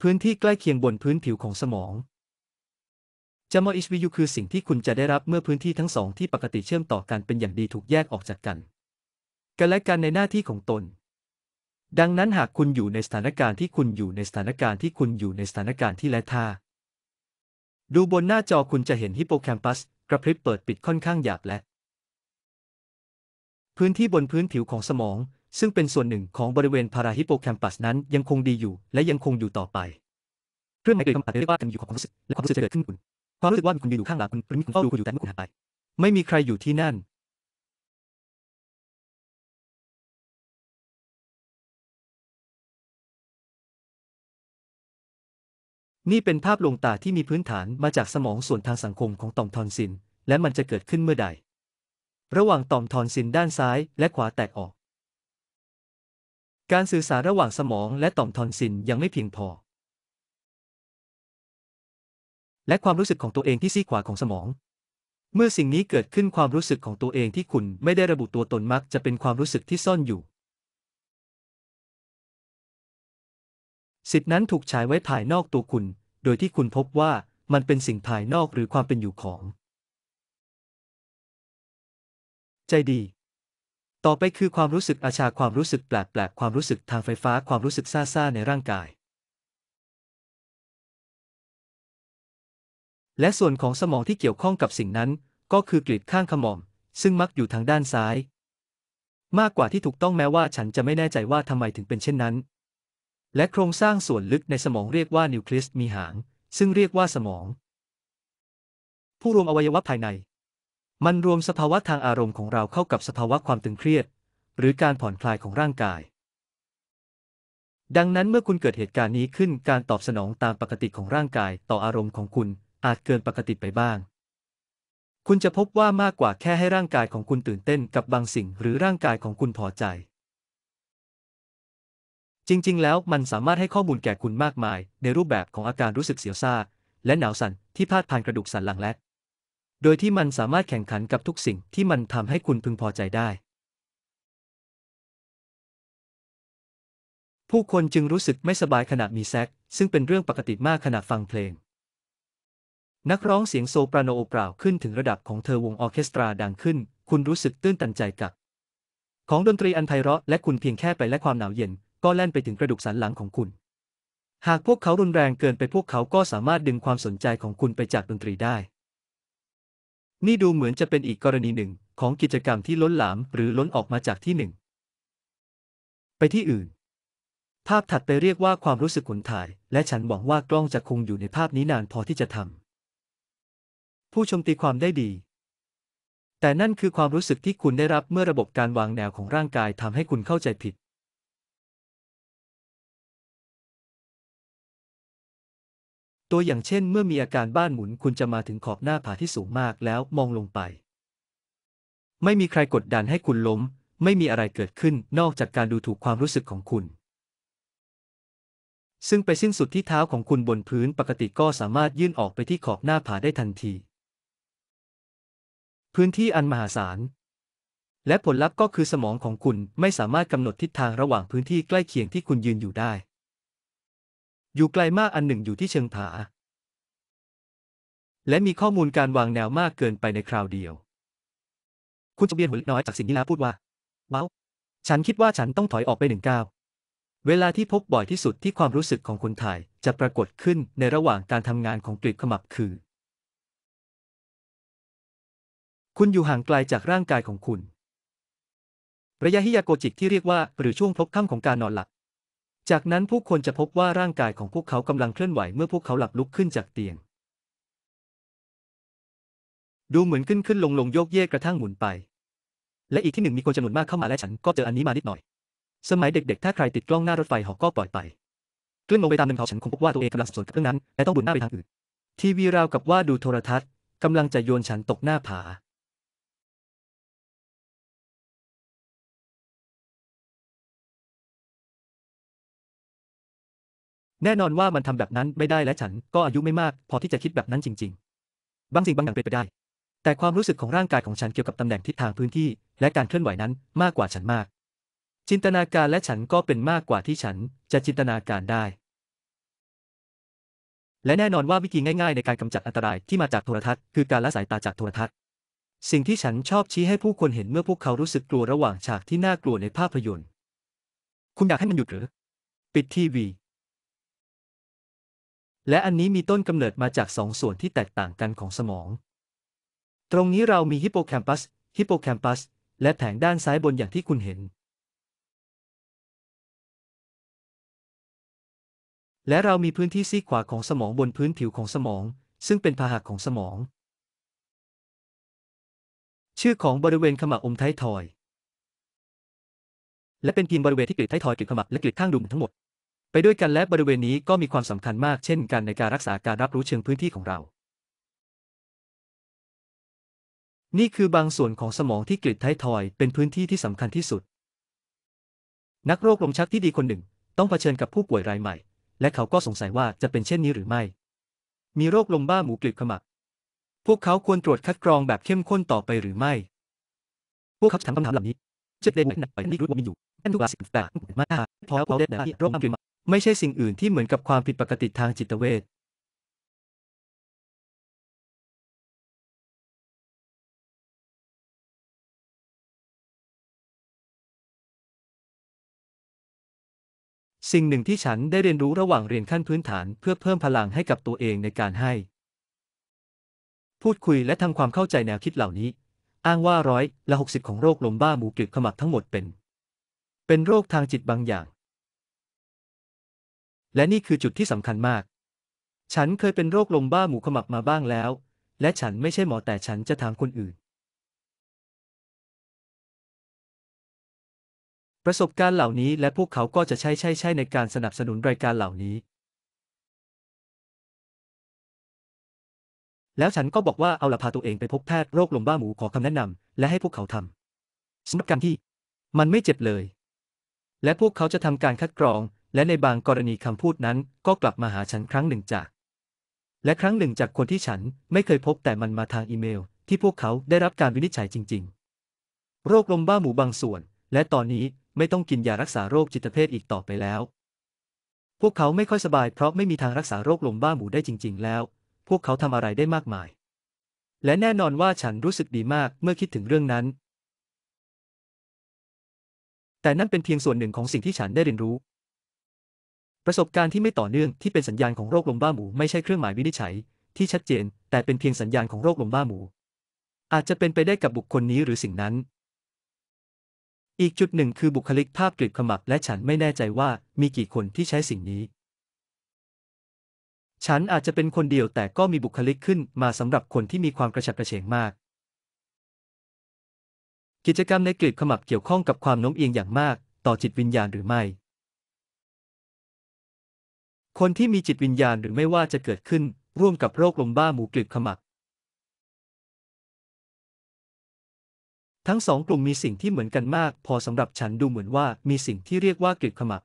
S2: พื้นที่ใกล้เคียงบนพื้นผิวของสมองจมออิชวิยูคือสิ่งที่คุณจะได้รับเมื่อพื้นที่ทั้งสองที่ปกติเชื่อมต่อกัน เป็นอย่างดีถูกแยกออกจากกัน กันและกันในหน้าที่ของตน ดังนั้นหากคุณอยู่ในสถานการณ์ที่คุณอยู่ในสถานการณ์ที่คุณอยู่ในสถานการณ์ที่และท่าดูบนหน้าจอคุณจะเห็นฮิปโปแคมปัส กระพริบเปิดปิดค่อนข้างหยาบและ พื้นที่บนพื้นผิวของสมอง ซึ่งเป็นส่วนหนึ่งของบริเวณพาราฮิปโปแคมปัสนั้น ยังคงดีอยู่และยังคงอยู่ต่อไป เครื่องหมายเกิดคำตธิบายว่าการอยู่ของความรู้สึกและความรู้สึกจะเกิดขึ้นคุณความรู้สึกว่ามีคนยืนอยู่ข้างหลังคุณหรือมีคนเฝ้าดูคุณอยู่แต่เมื่อคุณหายไป ไม่มีใครอยู่ที่นั่น นี่เป็นภาพลงตาที่มีพื้นฐานมาจากสมองส่วนทางสังคมของต่อมทอนซินและมันจะเกิดขึ้นเมื่อใด ระหว่างต่อมทอนซินด้านซ้ายและขวาแตกออก การสื่อสารระหว่างสมองและต่อมทอนซินยังไม่เพียงพอและความรู้สึกของตัวเองที่ซีขวาของสมอง เมื่อสิ่งนี้เกิดขึ้นความรู้สึกของตัวเองที่คุณไม่ได้ระบุตัวตนมักจะเป็นความรู้สึกที่ซ่อนอยู่ สิทธินั้นถูกฉายไว้ภายนอกตัวคุณ โดยที่คุณพบว่ามันเป็นสิ่งภายนอกหรือความเป็นอยู่ของ ใจดี ต่อไปคือความรู้สึกอาชาความรู้สึกแปลกๆความรู้สึกทางไฟฟ้าความรู้สึกซ่าในร่างกายและส่วนของสมองที่เกี่ยวข้องกับสิ่งนั้น ก็คือกลีบข้างขมอม ซึ่งมักอยู่ทางด้านซ้าย มากกว่าที่ถูกต้องแม้ว่าฉันจะไม่แน่ใจว่าทำไมถึงเป็นเช่นนั้น และโครงสร้างส่วนลึกในสมองเรียกว่านิวคลีสมีหาง ซึ่งเรียกว่าสมอง ผู้รวมอวัยวะภายใน มันรวมสภาวะทางอารมณ์ของเราเข้ากับสภาวะความตึงเครียด หรือการผ่อนคลายของร่างกาย ดังนั้นเมื่อคุณเกิดเหตุการณ์นี้ขึ้นการตอบสนองตามปกติของร่างกายต่ออารมณ์ของคุณอาจเกินปกติไปบ้าง คุณจะพบว่ามากกว่าแค่ให้ร่างกายของคุณตื่นเต้นกับบางสิ่งหรือร่างกายของคุณพอใจ จริง ๆ แล้วมันสามารถให้ข้อมูลแก่คุณมากมายในรูปแบบของอาการรู้สึกเสียวซาและหนาวสั่นที่พาดผ่านกระดูกสันหลังและ โดยที่มันสามารถแข่งขันกับทุกสิ่งที่มันทำให้คุณพึงพอใจได้ ผู้คนจึงรู้สึกไม่สบายขณะมีแซ็กซึ่งเป็นเรื่องปกติมากขณะฟังเพลงนักร้องเสียงโซปราโนโกล่าวขึ้นถึงระดับของเธอวงออเคสตราดังขึ้น คุณรู้สึกตื้นตันใจกับ ของดนตรีอันไพเราะและคุณเพียงแค่ไปและความหนาวเย็น ก็แล่นไปถึงกระดูกสันหลังของคุณ หากพวกเขารุนแรงเกินไปพวกเขาก็สามารถดึงความสนใจของคุณไปจากดนตรีได้นี่ดูเหมือนจะเป็นอีกกรณีหนึ่งของกิจกรรมที่ล้นหลามหรือล้นออกมาจากที่หนึ่ง ไปที่อื่น ภาพถัดไปเรียกว่าความรู้สึกขนถ่าย และฉันหวังว่ากล้องจะคงอยู่ในภาพนี้นานพอที่จะทำผู้ชมตีความได้ดี แต่นั่นคือความรู้สึกที่คุณได้รับเมื่อระบบการวางแนวของร่างกายทำให้คุณเข้าใจผิด ตัวอย่างเช่น เมื่อมีอาการบ้านหมุนคุณจะมาถึงขอบหน้าผาที่สูงมากแล้วมองลงไป ไม่มีใครกดดันให้คุณล้ม ไม่มีอะไรเกิดขึ้นนอกจากการดูถูกความรู้สึกของคุณ ซึ่งไปสิ้นสุดที่เท้าของคุณบนพื้นปกติก็สามารถยื่นออกไปที่ขอบหน้าผาได้ทันทีพื้นที่อันมหาศาลและผลลัพธ์ก็คือสมองของคุณไม่สามารถกำหนดทิศทางระหว่างพื้นที่ใกล้เคียงที่คุณยืนอยู่ได้ อยู่ไกลมากอันหนึ่งอยู่ที่เชิงผาและมีข้อมูลการวางแนวมากเกินไปในคราวเดียว คุณจะเบียนหัวเล็กน้อยจากสิ่งที่ลาพูดว่าเบ้า ฉันคิดว่าฉันต้องถอยออกไปหนึ่งก้าวเวลาที่พบบ่อยที่สุดที่ความรู้สึกของคนไทยจะปรากฏขึ้นในระหว่างการทำงานของกลีบขมับคือคุณอยู่ห่างไกลาจากร่างกายของคุณ ระยะฮิยาโกจิกที่เรียกว่าหรือช่วงพบค่ำของการนอนหลับ จากนั้นผู้คนจะพบว่าร่างกายของพวกเขากำลังเคลื่อนไหวเมื่อพวกเขาหลับลุกขึ้นจากเตียง ดูเหมือนขึ้นขึ้นลงลงโยกเยกกระทั่งหมุนไป และอีกที่หนึ่งมีคนจำนวนมากเข้ามาและฉันก็เจออันนี้มานิดหน่อย สมัยเด็ก ๆ ถ้าใครติดกล้องหน้ารถไฟหอก็ปล่อยไปเคลื่อนลงไปตามเนินเขาฉันคงพบว่าตัวเองกำลังสับสนกับเรื่องนั้นและต้องบุนหน้าไปทางอื่น ทีวีราวกับว่าดูโทรทัศน์กำลังจะโยนฉันตกหน้าผาแน่นอนว่ามันทำแบบนั้นไม่ได้และฉันก็อายุไม่มากพอที่จะคิดแบบนั้นจริงๆ บางสิ่งบางอย่างเป็นไปได้ แต่ความรู้สึกของร่างกายของฉันเกี่ยวกับตำแหน่งทิศทางพื้นที่และการเคลื่อนไหวนั้นมากกว่าฉันมาก จินตนาการและฉันก็เป็นมากกว่าที่ฉันจะจินตนาการได้ และแน่นอนว่าวิธีง่ายๆในการกำจัดอันตรายที่มาจากโทรทัศน์คือการละสายตาจากโทรทัศน์ สิ่งที่ฉันชอบชี้ให้ผู้คนเห็นเมื่อพวกเขารู้สึกกลัวระหว่างฉากที่น่ากลัวในภาพยนตร์ คุณอยากให้มันหยุดหรือ ปิดทีวีและอันนี้มีต้นกำเนิดมาจากสองส่วนที่แตกต่างกันของสมอง ตรงนี้เรามีฮิปโปแคมปัส ฮิปโปแคมปัส และแผงด้านซ้ายบนอย่างที่คุณเห็น และเรามีพื้นที่ซีกขวาของสมองบนพื้นผิวของสมอง ซึ่งเป็นพาหะของสมอง ชื่อของบริเวณขมับอมท้ายทอย และเป็นกินบริเวณที่กลิดท้ายทอยกลิดขมับและกลิดข้างดุมทั้งหมดไปด้วยกันและบริเวณนี้ก็มีความสำคัญมากเช่นกันในการรักษาการรับรู้เชิงพื้นที่ของเรา นี่คือบางส่วนของสมองที่กริดไททอยเป็นพื้นที่ที่สำคัญที่สุด นักโรคลมชักที่ดีคนหนึ่ง ต้องเผชิญกับผู้ป่วยรายใหม่ และเขาก็สงสัยว่าจะเป็นเช่นนี้หรือไม่ มีโรคลมบ้าหมูกริบขมัก พวกเขาควรตรวจคัดกรองแบบเข้มข้นต่อไปหรือไม่ พวกเขาถามคำถามเหล่านี้จะเด็นหนักไปนี่รู้ว่ามีอยู่แั่นทุกสิ่แต่ไม่พอพอได้นะทโรคลมกลิบไม่ใช่สิ่งอื่นที่เหมือนกับความผิดปกติทางจิตเวช สิ่งหนึ่งที่ฉันได้เรียนรู้ระหว่างเรียนขั้นพื้นฐานเพื่อเพิ่มพลังให้กับตัวเองในการให้ พูดคุยและทำความเข้าใจแนวคิดเหล่านี้ อ้างว่าร้อยละหกสิบของโรคลมบ้าหมูกลิบขมักทั้งหมดเป็น เป็นโรคทางจิตบางอย่างและนี่คือจุดที่สำคัญมาก ฉันเคยเป็นโรคลมบ้าหมูขมับมาบ้างแล้ว และฉันไม่ใช่หมอแต่ฉันจะถามคนอื่น ประสบการณ์เหล่านี้และพวกเขาก็จะใช่ใช่ใช่ในการสนับสนุนรายการเหล่านี้ แล้วฉันก็บอกว่าเอาละพาตัวเองไปพบแพทย์โรคลมบ้าหมูขอคำแนะนำและให้พวกเขาทำสำหรับการที่มันไม่เจ็บเลย และพวกเขาจะทำการคัดกรองและในบางกรณีคำพูดนั้น ก็กลับมาหาฉันครั้งหนึ่งจาก และครั้งหนึ่งจากคนที่ฉันไม่เคยพบแต่มันมาทางอีเมลที่พวกเขาได้รับการวินิจฉัยจริงๆ โรคลมบ้าหมูบางส่วน และตอนนี้ไม่ต้องกินยารักษาโรคจิตเภทอีกต่อไปแล้ว พวกเขาไม่ค่อยสบายเพราะไม่มีทางรักษาโรคลมบ้าหมูได้จริง ๆ แล้ว พวกเขาทำอะไรได้มากมาย และแน่นอนว่าฉันรู้สึกดีมากเมื่อคิดถึงเรื่องนั้น แต่นั่นเป็นเพียงส่วนหนึ่งของสิ่งที่ฉันได้เรียนรู้ประสบการณ์ที่ไม่ต่อเนื่องที่เป็นสัญญาณของโรคลมบ้าหมูไม่ใช่เครื่องหมายวินิจฉัยที่ชัดเจน แต่เป็นเพียงสัญญาณของโรคลมบ้าหมู อาจจะเป็นไปได้กับบุคคลนี้หรือสิ่งนั้น อีกจุดหนึ่งคือบุคลิกภาพกริบขมับและฉันไม่แน่ใจว่ามีกี่คนที่ใช้สิ่งนี้ ฉันอาจจะเป็นคนเดียวแต่ก็มีบุคลิกขึ้นมาสำหรับคนที่มีความกระฉับกระเฉงมาก กิจกรรมในกริบขมับเกี่ยวข้องกับความโน้มเอียงอย่างมาก ต่อจิตวิญญาณหรือไม่คนที่มีจิตวิญญาณหรือไม่ว่าจะเกิดขึ้น ร่วมกับโรคลมบ้าหมูกลิบขมักทั้งสองกลุ่มมีสิ่งที่เหมือนกันมาก พอสำหรับฉันดูเหมือนว่ามีสิ่งที่เรียกว่ากลิบขมัก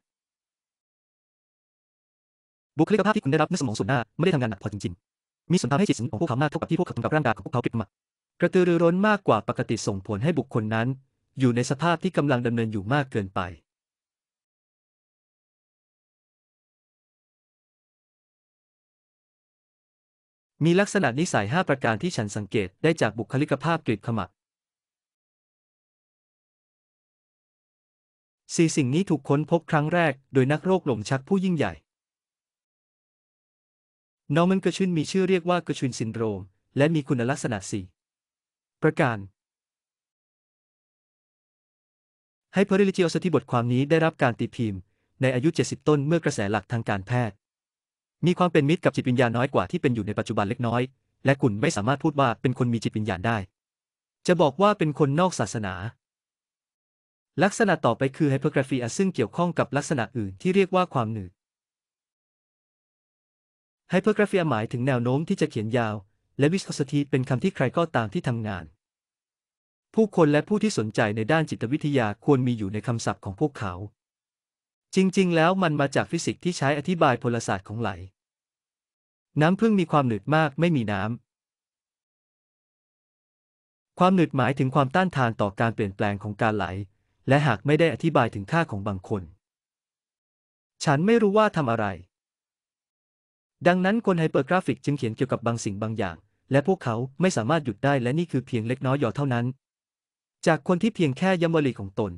S2: บุคลิกภาพที่คุณได้รับในสมองส่วนหน้า ไม่ได้ทำงานหนักพอจริง ๆ มีส่วนทำให้จิตสังของพวกเขามากเท่ากับที่พวกเขาทำกับร่างกายของพวกเขากลิบขมักกระตือรือร้นมากกว่าปกติส่งผลให้บุคคลนั้น อยู่ในสภาพที่กำลังดำเนินอยู่มากเกินไปมีลักษณะนิสัย 5 ประการที่ฉันสังเกตได้จากบุคลิกภาพกริบขมักสี่สิ่งนี้ถูกค้นพบครั้งแรก โดยนักโรคหลงชักผู้ยิ่งใหญ่นอมันกระชุนมีชื่อเรียกว่ากระชุนซินโดรม และมีคุณลักษณะสี่ประการ ให้เพอริลิจิโอสติบทความนี้ได้รับการตีพิมพ์ ในอายุ70ต้นเมื่อกระแสหลักทางการแพทย์มีความเป็นมิตรกับจิตวิญญาณน้อยกว่าที่เป็นอยู่ในปัจจุบันเล็กน้อย และคุณไม่สามารถพูดว่าเป็นคนมีจิตวิญญาณได้ จะบอกว่าเป็นคนนอกศาสนา ลักษณะต่อไปคือไฮเปอร์กราฟีซึ่งเกี่ยวข้องกับลักษณะอื่นที่เรียกว่าความหนืดไฮเปอร์กราฟีหมายถึงแนวโน้มที่จะเขียนยาว และวิสคอสตีเป็นคำที่ใครก็ตามที่ทำงาน ผู้คนและผู้ที่สนใจในด้านจิตวิทยาควรมีอยู่ในคำศัพท์ของพวกเขา จริง ๆ แล้วมันมาจากฟิสิกส์ที่ใช้อธิบายพลศาสตร์ของไหลน้ำพึ่งมีความหนืดมากไม่มีน้ำ ความหนืดหมายถึงความต้านทานต่อการเปลี่ยนแปลงของการไหล และหากไม่ได้อธิบายถึงค่าของบางคน ฉันไม่รู้ว่าทำอะไร ดังนั้นคนไฮเปอร์กราฟิกจึงเขียนเกี่ยวกับบางสิ่งบางอย่าง และพวกเขาไม่สามารถหยุดได้และนี่คือเพียงเล็กน้อยหยอเท่านั้น จากคนที่เพียงแค่ยมวลีของตน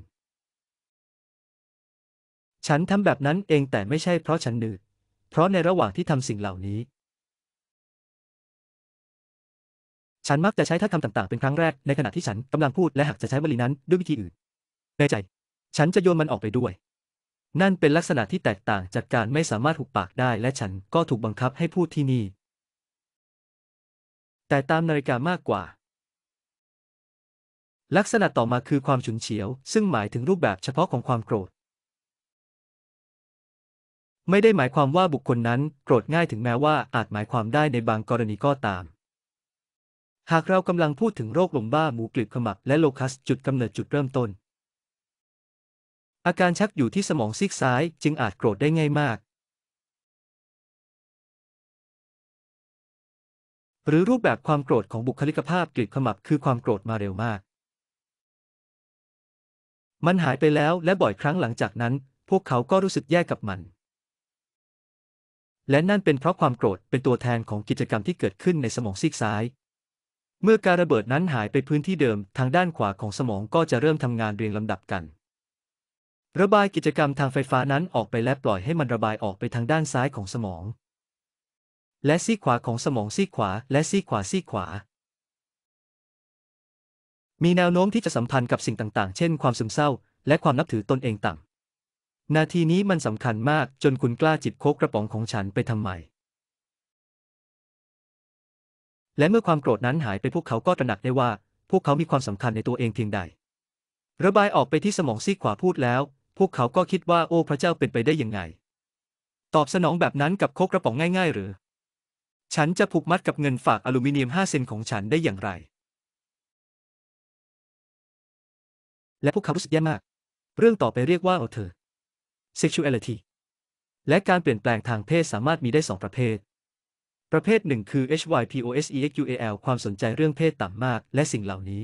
S2: ฉันทำแบบนั้นเองแต่ไม่ใช่เพราะฉันหนืดเพราะในระหว่างที่ทำสิ่งเหล่านี้ฉันมักจะใช้ท่าคำต่างๆเป็นครั้งแรกในขณะที่ฉันกำลังพูดและหากจะใช้วลีนั้นด้วยวิธีอื่นในใจ ฉันจะโยนมันออกไปด้วย นั่นเป็นลักษณะที่แตกต่างจากการไม่สามารถหุบปากได้ และฉันก็ถูกบังคับให้พูดที่นี่แต่ตามนาฬิกามากกว่า ลักษณะต่อมาคือความฉุนเฉียว ซึ่งหมายถึงรูปแบบเฉพาะของความโกรธ ไม่ได้หมายความว่าบุคคลนั้น โกรธง่ายถึงแม้ว่าอาจหมายความได้ในบางกรณีก็ตามหากเรากำลังพูดถึงโรคลมบ้าหมูกลิบขมักและโลคัส จุดกำเนิดจุดเริ่มต้น อาการชักอยู่ที่สมองซีกซ้ายจึงอาจโกรธได้ง่ายมาก หรือรูปแบบความโกรธของบุคลิกภาพกลิบขมักคือความโกรธมาเร็วมาก มันหายไปแล้วและบ่อยครั้งหลังจากนั้นพวกเขาก็รู้สึกแย่กับมัน และนั่นเป็นเพราะความโกรธเป็นตัวแทนของกิจกรรมที่เกิดขึ้นในสมองซีกซ้ายเมื่อการระเบิดนั้นหายไปพื้นที่เดิม ทางด้านขวาของสมองก็จะเริ่มทำงานเรียงลำดับกัน ระบายกิจกรรมทางไฟฟ้านั้นออกไปและปล่อยให้มันระบายออกไปทางด้านซ้ายของสมอง และซีขวาของสมองซีขวาและซีขวาซีขวา มีแนวโน้มที่จะสัมพันธ์กับสิ่งต่างๆ เช่นความซึมเศร้า และความนับถือตนเองต่ำนาทีนี้มันสำคัญมากจนคุณกล้าจิบโคกกระป๋องของฉันไปทำไมและเมื่อความโกรธนั้นหายไปพวกเขาก็ตระหนักได้ว่า พวกเขามีความสำคัญในตัวเองเพียงใด ระบายออกไปที่สมองซีกขวาพูดแล้ว พวกเขาก็คิดว่าโอ้พระเจ้าเป็นไปได้ยังไง ตอบสนองแบบนั้นกับโคกกระป๋องง่ายๆ หรือ ฉันจะผูกมัดกับเงินฝากอลูมิเนียมห้าเซนของฉันได้อย่างไร และพวกเขารู้สึกแย่มาก เรื่องต่อไปเรียกว่าเอาเธอ sexuality และการเปลี่ยนแปลงทางเพศสามารถมีได้สองประเภทประเภทหนึ่งคือ HYPOSEXUAL ความสนใจเรื่องเพศต่ำมากและสิ่งเหล่านี้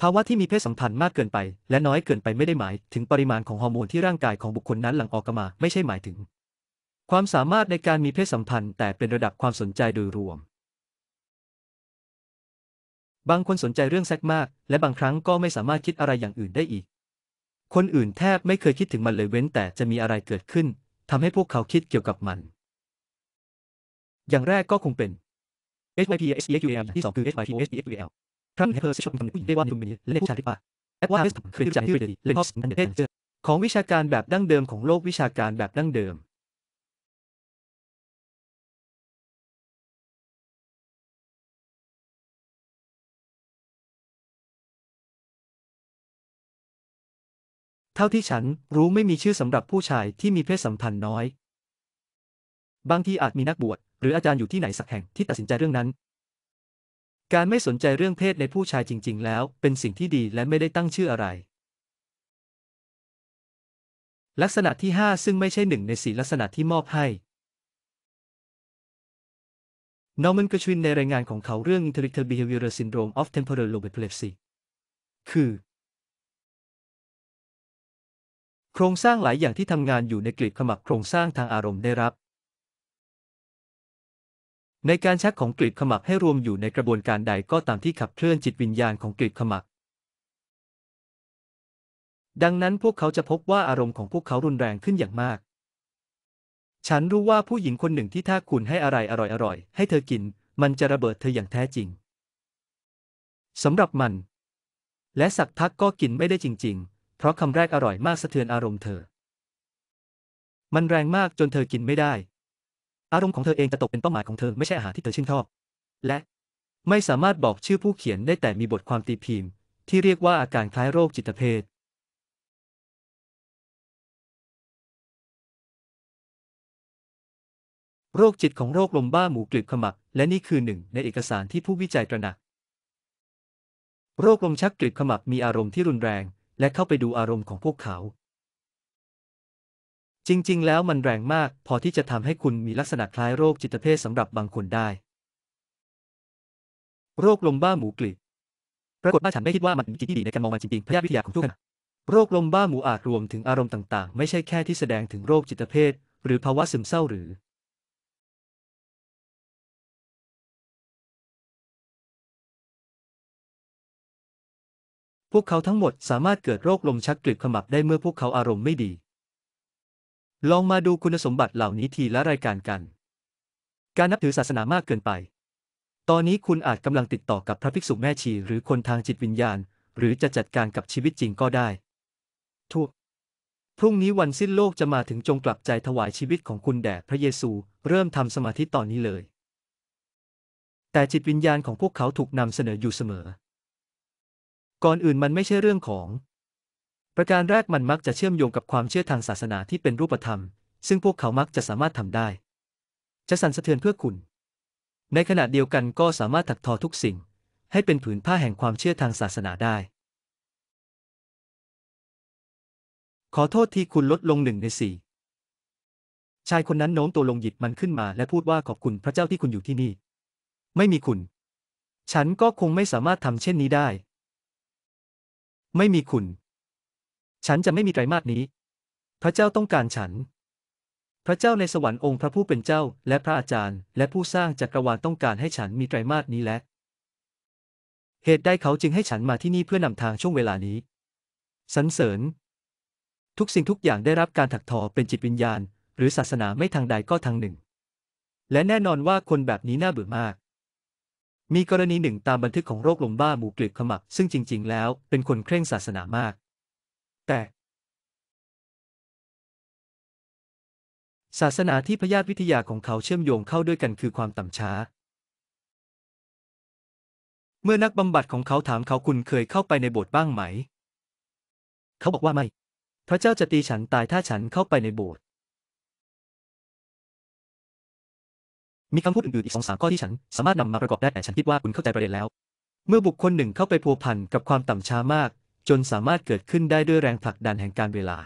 S2: ภาวะที่มีเพศสัมพันธ์มากเกินไป และน้อยเกินไปไม่ได้หมาย ถึงปริมาณของฮอร์โมนที่ร่างกายของบุคคลนั้นหลั่งออกมา ไม่ใช่หมายถึง ความสามารถในการมีเพศสัมพันธ์ แต่เป็นระดับความสนใจโดยรวม บางคนสนใจเรื่องแซ็กมาก และบางครั้งก็ไม่สามารถคิดอะไรอย่างอื่นได้อีก คนอื่นแทบไม่เคยคิดถึงมันเลยเว้นแต่จะมีอะไรเกิดขึ้นทำให้พวกเขาคิดเกี่ยวกับมันอย่างแรกก็คงเป็น h y p s e q u l ที่สองคือ HYPOSEXUL ครั้งนี้เธอชอบมคำนี้ได้ว่าในรุ่นีและผู้ชายที่ป่าแอดวานซ์คือที่จากที่เรดีเลนสนันเทเจอของวิชาการแบบดั้งเดิมของโลกวิชาการแบบดั้งเดิม เท่าที่ฉันรู้ไม่มีชื่อสำหรับผู้ชายที่มีเพศสัมพันธ์น้อยบางทีอาจมีนักบวชหรืออาจารย์อยู่ที่ไหนสักแห่งที่ตัดสินใจเรื่องนั้น การไม่สนใจเรื่องเพศในผู้ชายจริง ๆ แล้วเป็นสิ่งที่ดีและไม่ได้ตั้งชื่ออะไร ลักษณะที่ 5 ซึ่งไม่ใช่หนึ่งในสีลักษณะที่มอบให้นอร์มันกชวินในรายงานของเขาเรื่อง i n t e r i t e d Behavioral Syndrome of Temporal Lobe Epilepsy คือ โครงสร้างหลายอย่างที่ทำงานอยู่ในกลีบขมับโครงสร้างทางอารมณ์ได้รับในการชักของกลิดขมักให้รวมอยู่ในกระบวนการใดก็ตามที่ขับเคลื่อนจิตวิญญาณของกลิดขมัก ดังนั้นพวกเขาจะพบว่าอารมณ์ของพวกเขารุนแรงขึ้นอย่างมาก ฉันรู้ว่าผู้หญิงคนหนึ่งที่ถ้าคุณให้อะไรอร่อยๆให้เธอกิน มันจะระเบิดเธออย่างแท้จริง สำหรับมัน และสักพักก็กินไม่ได้จริงๆ เพราะคำแรกอร่อยมากสะเทือนอารมณ์เธอ มันแรงมากจนเธอกินไม่ได้อารมณ์ของเธอเองจะตกเป็นเป้าหมายของเธอไม่ใช่อาหารที่เธอชื่นชอบ และไม่สามารถบอกชื่อผู้เขียนได้แต่มีบทความตีพิมพ์ ที่เรียกว่าอาการคล้ายโรคจิตเภท โรคจิตของโรคลมบ้าหมูกลืบขมับและนี่คือหนึ่งในเอกสารที่ผู้วิจัยตระหนัก โรคลมชักกลืบขมับมีอารมณ์ที่รุนแรง และเข้าไปดูอารมณ์ของพวกเขาจริงๆ แล้วมันแรงมากพอที่จะทำให้คุณมีลักษณะคล้ายโรคจิตเภทสำหรับบางคนได้ โรคลมบ้าหมูกลิบปรากฏว่าฉันไม่คิดว่ามันเ็นจิตที่ดีในการมองมันจริงๆ พยาธิวิทยาของทุกคนโรคลมบ้าหมูอาจรวมถึงอารมณ์ต่างๆ ไม่ใช่แค่ที่แสดงถึงโรคจิตเภทหรือภาวะซึมเศร้าหรือ พวกเขาทั้งหมดสามารถเกิดโรคลมชักกลิบขมับได้เมื่อพวกเขาอารมณ์ไม่ดีลองมาดูคุณสมบัติเหล่านี้ทีละรายการกัน การนับถือศาสนามากเกินไป ตอนนี้คุณอาจกำลังติดต่อกับพระภิกษุแม่ชีหรือคนทางจิตวิญญาณหรือจะจัดการกับชีวิตจริงก็ได้ ทุกพรุ่งนี้วันสิ้นโลกจะมาถึงจงกลับใจถวายชีวิตของคุณแด่พระเยซู เริ่มทำสมาธิตอนนี้เลย แต่จิตวิญญาณของพวกเขาถูกนำเสนออยู่เสมอ ก่อนอื่นมันไม่ใช่เรื่องของประการแรกมันมักจะเชื่อมโยงกับความเชื่อทางศาสนาที่เป็นรูปธรรม ซึ่งพวกเขามักจะสามารถทำได้ จะสั่นสะเทือนเพื่อคุณ ในขณะเดียวกันก็สามารถถักทอทุกสิ่ง ให้เป็นผืนผ้าแห่งความเชื่อทางศาสนาได้ ขอโทษที่คุณลดลงหนึ่งในสี่ชายคนนั้นโน้มตัวลงหยิบมันขึ้นมาและพูดว่าขอบคุณพระเจ้าที่คุณอยู่ที่นี่ไม่มีคุณ ฉันก็คงไม่สามารถทำเช่นนี้ได้ ไม่มีคุณฉันจะไม่มีไตรมาสนี้ พระเจ้าต้องการฉัน พระเจ้าในสวรรค์องค์พระผู้เป็นเจ้าและพระอาจารย์ และผู้สร้างจักรวาลต้องการให้ฉันมีไตรมาสนี้และ เหตุใดเขาจึงให้ฉันมาที่นี่เพื่อนำทางช่วงเวลานี้สรรเสริญ ทุกสิ่งทุกอย่างได้รับการถักทอเป็นจิตวิญญาณ หรือศาสนาไม่ทางใดก็ทางหนึ่ง และแน่นอนว่าคนแบบนี้น่าเบื่อมาก มีกรณีหนึ่งตามบันทึกของโรคลมบ้าหมูกลิบขมักซึ่งจริงๆ แล้วเป็นคนเคร่งศาสนามากแต่ ศาสนาที่พยาธิวิทยาของเขาเชื่อมโยงเข้าด้วยกันคือความต่ำช้า เมื่อนักบำบัดของเขาถามเขาคุณเคยเข้าไปในโบสถ์บ้างไหม เขาบอกว่าไม่ พระเจ้าจะตีฉันตายถ้าฉันเข้าไปในโบสถ์ มีคำพูดอื่นๆอีกสองสามข้อที่ฉันสามารถนำมาประกอบได้แต่ฉันคิดว่าคุณเข้าใจประเด็นแล้ว เมื่อบุคคลหนึ่งเข้าไปพัวพันกับความต่ำช้ามากจนสามารถเกิดขึ้นได้ด้วยแรงผลักดันแห่งการเวลา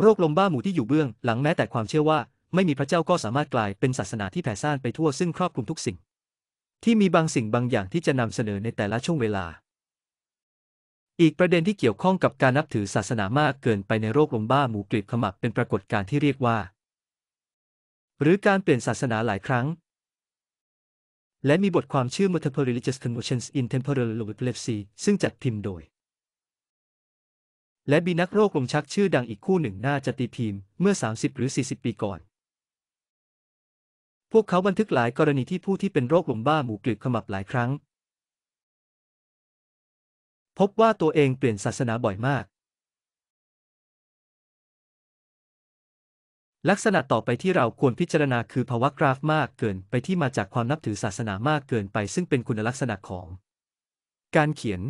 S2: โรคลมบ้าหมูที่อยู่เบื้อง หลังแม้แต่ความเชื่อว่า ไม่มีพระเจ้าก็สามารถกลายเป็นศาสนาที่แผ่ซ่านไปทั่วซึ่งครอบคลุมทุกสิ่ง ที่มีบางสิ่งบางอย่างที่จะนำเสนอในแต่ละช่วงเวลา อีกประเด็นที่เกี่ยวข้องกับการนับถือศาสนามากเกินไปในโรคลมบ้าหมูกลีบขมับเป็นปรากฏการณ์ที่เรียกว่า หรือการเปลี่ยนศาสนาหลายครั้งและมีบทความชื่อ Multiple Religious Convulsions in Temporal Epilepsy ซึ่งจัดพิมพ์โดย และมีนักโรคลมชักชื่อดังอีกคู่หนึ่งน่าจะตีพิมพ์เมื่อ 30 หรือ 40 ปีก่อน พวกเขาบันทึกหลายกรณีที่ผู้ที่เป็นโรคลมบ้าหมูกลืกขมับหลายครั้ง พบว่าตัวเองเปลี่ยนศาสนาบ่อยมากลักษณะต่อไปที่เราควรพิจารณาคือภาวะกราฟมากเกินไปที่มาจากความนับถือศาสนามากเกินไปซึ่งเป็นคุณลักษณะของ การเขียน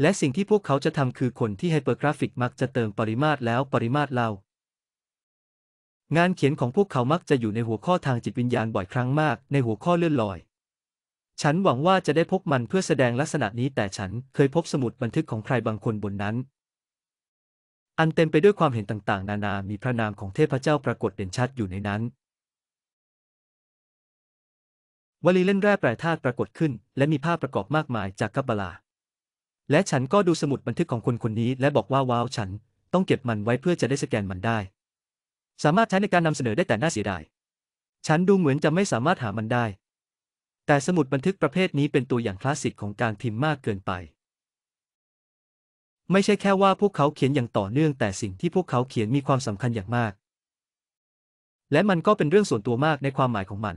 S2: และสิ่งที่พวกเขาจะทำคือคนที่ไฮเปอร์กราฟิกมักจะเติมปริมาตรแล้วปริมาตรเล่า งานเขียนของพวกเขามักจะอยู่ในหัวข้อทางจิตวิญญาณบ่อยครั้งมากในหัวข้อเลื่อนลอย ฉันหวังว่าจะได้พบมันเพื่อแสดงลักษณะนี้ แต่ฉันเคยพบสมุดบันทึกของใครบางคนบนนั้นอันเต็มไปด้วยความเห็นต่าง ๆ นานา มีพระนามของเทพเจ้าปรากฏเด่นชัดอยู่ในนั้น วลีเล่นแร่แปรธาตุปรากฏขึ้น และมีภาพประกอบมากมายจากกับปลา และฉันก็ดูสมุดบันทึกของคนคนนี้และบอกว่าว้าวฉันต้องเก็บมันไว้เพื่อจะได้สแกนมันได้ สามารถใช้ในการนำเสนอได้แต่น่าเสียดาย ฉันดูเหมือนจะไม่สามารถหามันได้ แต่สมุดบันทึกประเภทนี้ เป็นตัวอย่างคลาสสิกของการพิมพ์มากเกินไปไม่ใช่แค่ว่าพวกเขาเขียนอย่างต่อเนื่องแต่สิ่งที่พวกเขาเขียนมีความสำคัญอย่างมาก และมันก็เป็นเรื่องส่วนตัวมากในความหมายของมัน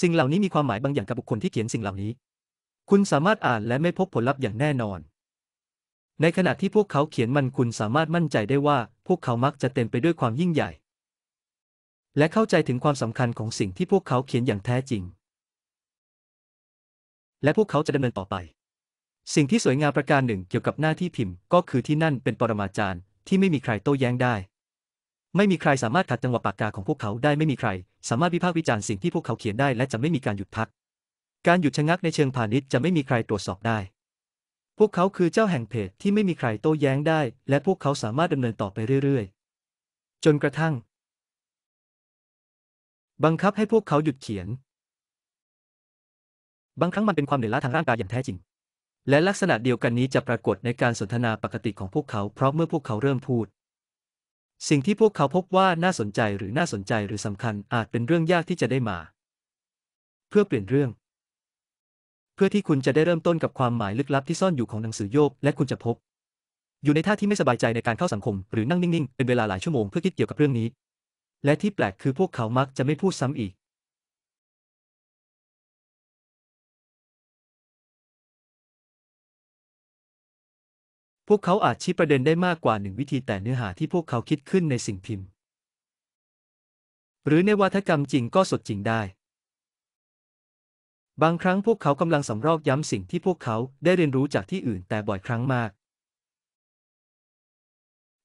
S2: สิ่งเหล่านี้มีความหมายบางอย่างกับบุคคลที่เขียนสิ่งเหล่านี้ คุณสามารถอ่านและไม่พบผลลัพธ์อย่างแน่นอน ในขณะที่พวกเขาเขียนมันคุณสามารถมั่นใจได้ว่าพวกเขามักจะเต็มไปด้วยความยิ่งใหญ่ และเข้าใจถึงความสำคัญของสิ่งที่พวกเขาเขียนอย่างแท้จริง และพวกเขาจะดำเนินต่อไปสิ่งที่สวยงามประการหนึ่งเกี่ยวกับหน้าที่พิมพ์ก็คือที่นั่นเป็นปรมาจารย์ที่ไม่มีใครโต้แย้งได้ ไม่มีใครสามารถขัดจังหวะปากกาของพวกเขาได้ไม่มีใคร สามารถวิพากษ์วิจารณ์สิ่งที่พวกเขาเขียนได้และจะไม่มีการหยุดพัก การหยุดชะงักในเชิงพาณิชย์จะไม่มีใครตรวจสอบได้ พวกเขาคือเจ้าแห่งเพจที่ไม่มีใครโต้แย้งได้ และพวกเขาสามารถดำเนินต่อไปเรื่อยๆจนกระทั่ง บังคับให้พวกเขาหยุดเขียน บางครั้งมันเป็นความเหนื่อยล้าทางร่างกายอย่างแท้จริงและลักษณะเดียวกันนี้จะปรากฏในการสนทนาปกติของพวกเขาเพราะเมื่อพวกเขาเริ่มพูด สิ่งที่พวกเขาพบว่าน่าสนใจหรือน่าสนใจหรือสำคัญอาจเป็นเรื่องยากที่จะได้มา เพื่อเปลี่ยนเรื่อง เพื่อที่คุณจะได้เริ่มต้นกับความหมายลึกลับที่ซ่อนอยู่ของหนังสือโยบและคุณจะพบ อยู่ในท่าที่ไม่สบายใจในการเข้าสังคมหรือนั่งนิ่ง ๆ เป็นเวลาหลายชั่วโมงเพื่อคิดเกี่ยวกับเรื่องนี้และที่แปลกคือพวกเขา มักจะไม่พูดซ้ำอีกวกเขาอาจชี้ประเด็นได้มากกว่าหนึ่งวิธีแต่เนื้อหาที่พวกเขาคิดขึ้นในสิ่งพิมพ์ หรือในวัฒกรรมจริงก็สดจริงได้ บางครั้งพวกเขากำลังสำรอกย้ำสิ่งที่พวกเขาได้เรียนรู้จากที่อื่นแต่บ่อยครั้งมาก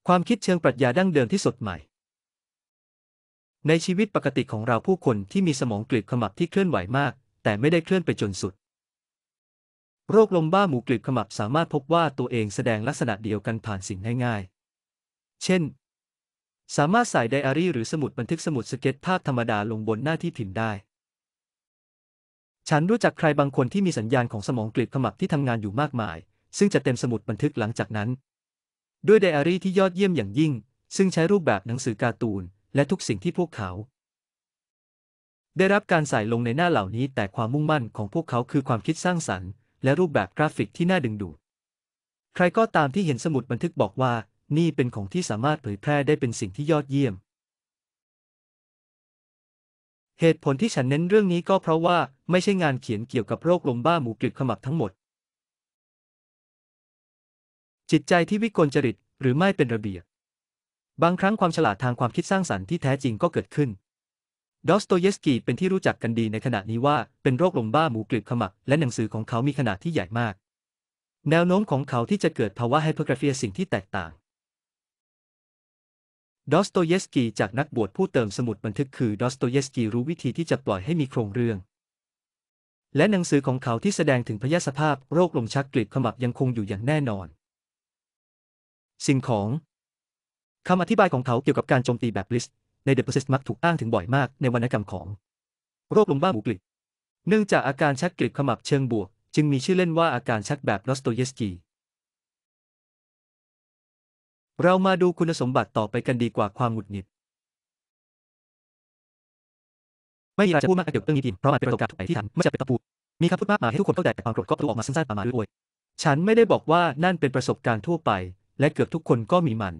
S2: ความคิดเชิงปรัชญาดั้งเดิมที่สดใหม่ ในชีวิตปกติของเราผู้คนที่มีสมองกลีบขมับที่เคลื่อนไหวมาก แต่ไม่ได้เคลื่อนไปจนสุดโรคลมบ้าหมูกลืบขมับสามารถพบว่าตัวเองแสดงลักษณะเดียวกันผ่านสิ่งง่ายๆ เช่น สามารถใส่ไดอารี่หรือสมุดบันทึกสมุดสเก็ตภาพธรรมดาลงบนหน้าที่ถิ่นได้ ฉันรู้จักใครบางคนที่มีสัญญาณของสมองกลืบขมับที่ทำงานอยู่มากมาย ซึ่งจะเต็มสมุดบันทึกหลังจากนั้น ด้วยไดอารี่ที่ยอดเยี่ยมอย่างยิ่ง ซึ่งใช้รูปแบบหนังสือการ์ตูนและทุกสิ่งที่พวกเขา ได้รับการใส่ลงในหน้าเหล่านี้แต่ความมุ่งมั่นของพวกเขาคือความคิดสร้างสรรค์และรูปแบบกราฟิกที่น่าดึงดูดใครก็ตามที่เห็นสมุดบันทึกบอกว่า นี่เป็นของที่สามารถเผยแพร่ได้เป็นสิ่งที่ยอดเยี่ยม เหตุผลที่ฉันเน้นเรื่องนี้ก็เพราะว่าไม่ใช่งานเขียนเกี่ยวกับโรคลมบ้าหมูกริบขมับทั้งหมด จิตใจที่วิกลจริตหรือไม่เป็นระเบียบ บางครั้งความฉลาดทางความคิดสร้างสรรค์ที่แท้จริงก็เกิดขึ้นดอสโตเยสกีเป็นที่รู้จักกันดีในขณะนี้ว่าเป็นโรคลมบ้าหมูกลิบขมักและหนังสือของเขามีขนาดที่ใหญ่มาก แนวโน้มของเขาที่จะเกิดภาวะไฮเปอร์กราฟีสิ่งที่แตกต่างดอสโตเยสกีจากนักบวชผู้เติมสมุดบันทึกคือดอสโตเยสกีรู้วิธีที่จะปล่อยให้มีโครงเรื่อง และหนังสือของเขาที่แสดงถึงพยาสภาพโรคลมชักกลิบขมักยังคงอยู่อย่างแน่นอน สิ่งของคำอธิบายของเขาเกี่ยวกับการโจมตีแบบลิสใน The Process มักถูกอ้างถึงบ่อยมากในวรรณกรรมของ โรคลมบ้าหมูกลิด เนื่องจากอาการชักกริบขมับเชิงบวก จึงมีชื่อเล่นว่าอาการชักแบบรอสโตเยสกี เรามาดูคุณสมบัติต่อไปกันดีกว่าความหงุดหงิด ไม่อยากจะพูดมากเกี่ยวกับเรื่องนี้ดีเพราะมันเป็นประสบการณ์ทุกที่ฉันไม่จะเป็นต้องพูดมีคำพูดมากมายให้ทุกคนเข้าใจแต่ความโกรธก็ตัดออกมาสั้นๆประมาณด้วยฉันไม่ได้บอกว่านั่นเป็นประสบการณ์ทั่วไป และเกือบทุกคนก็มีมัน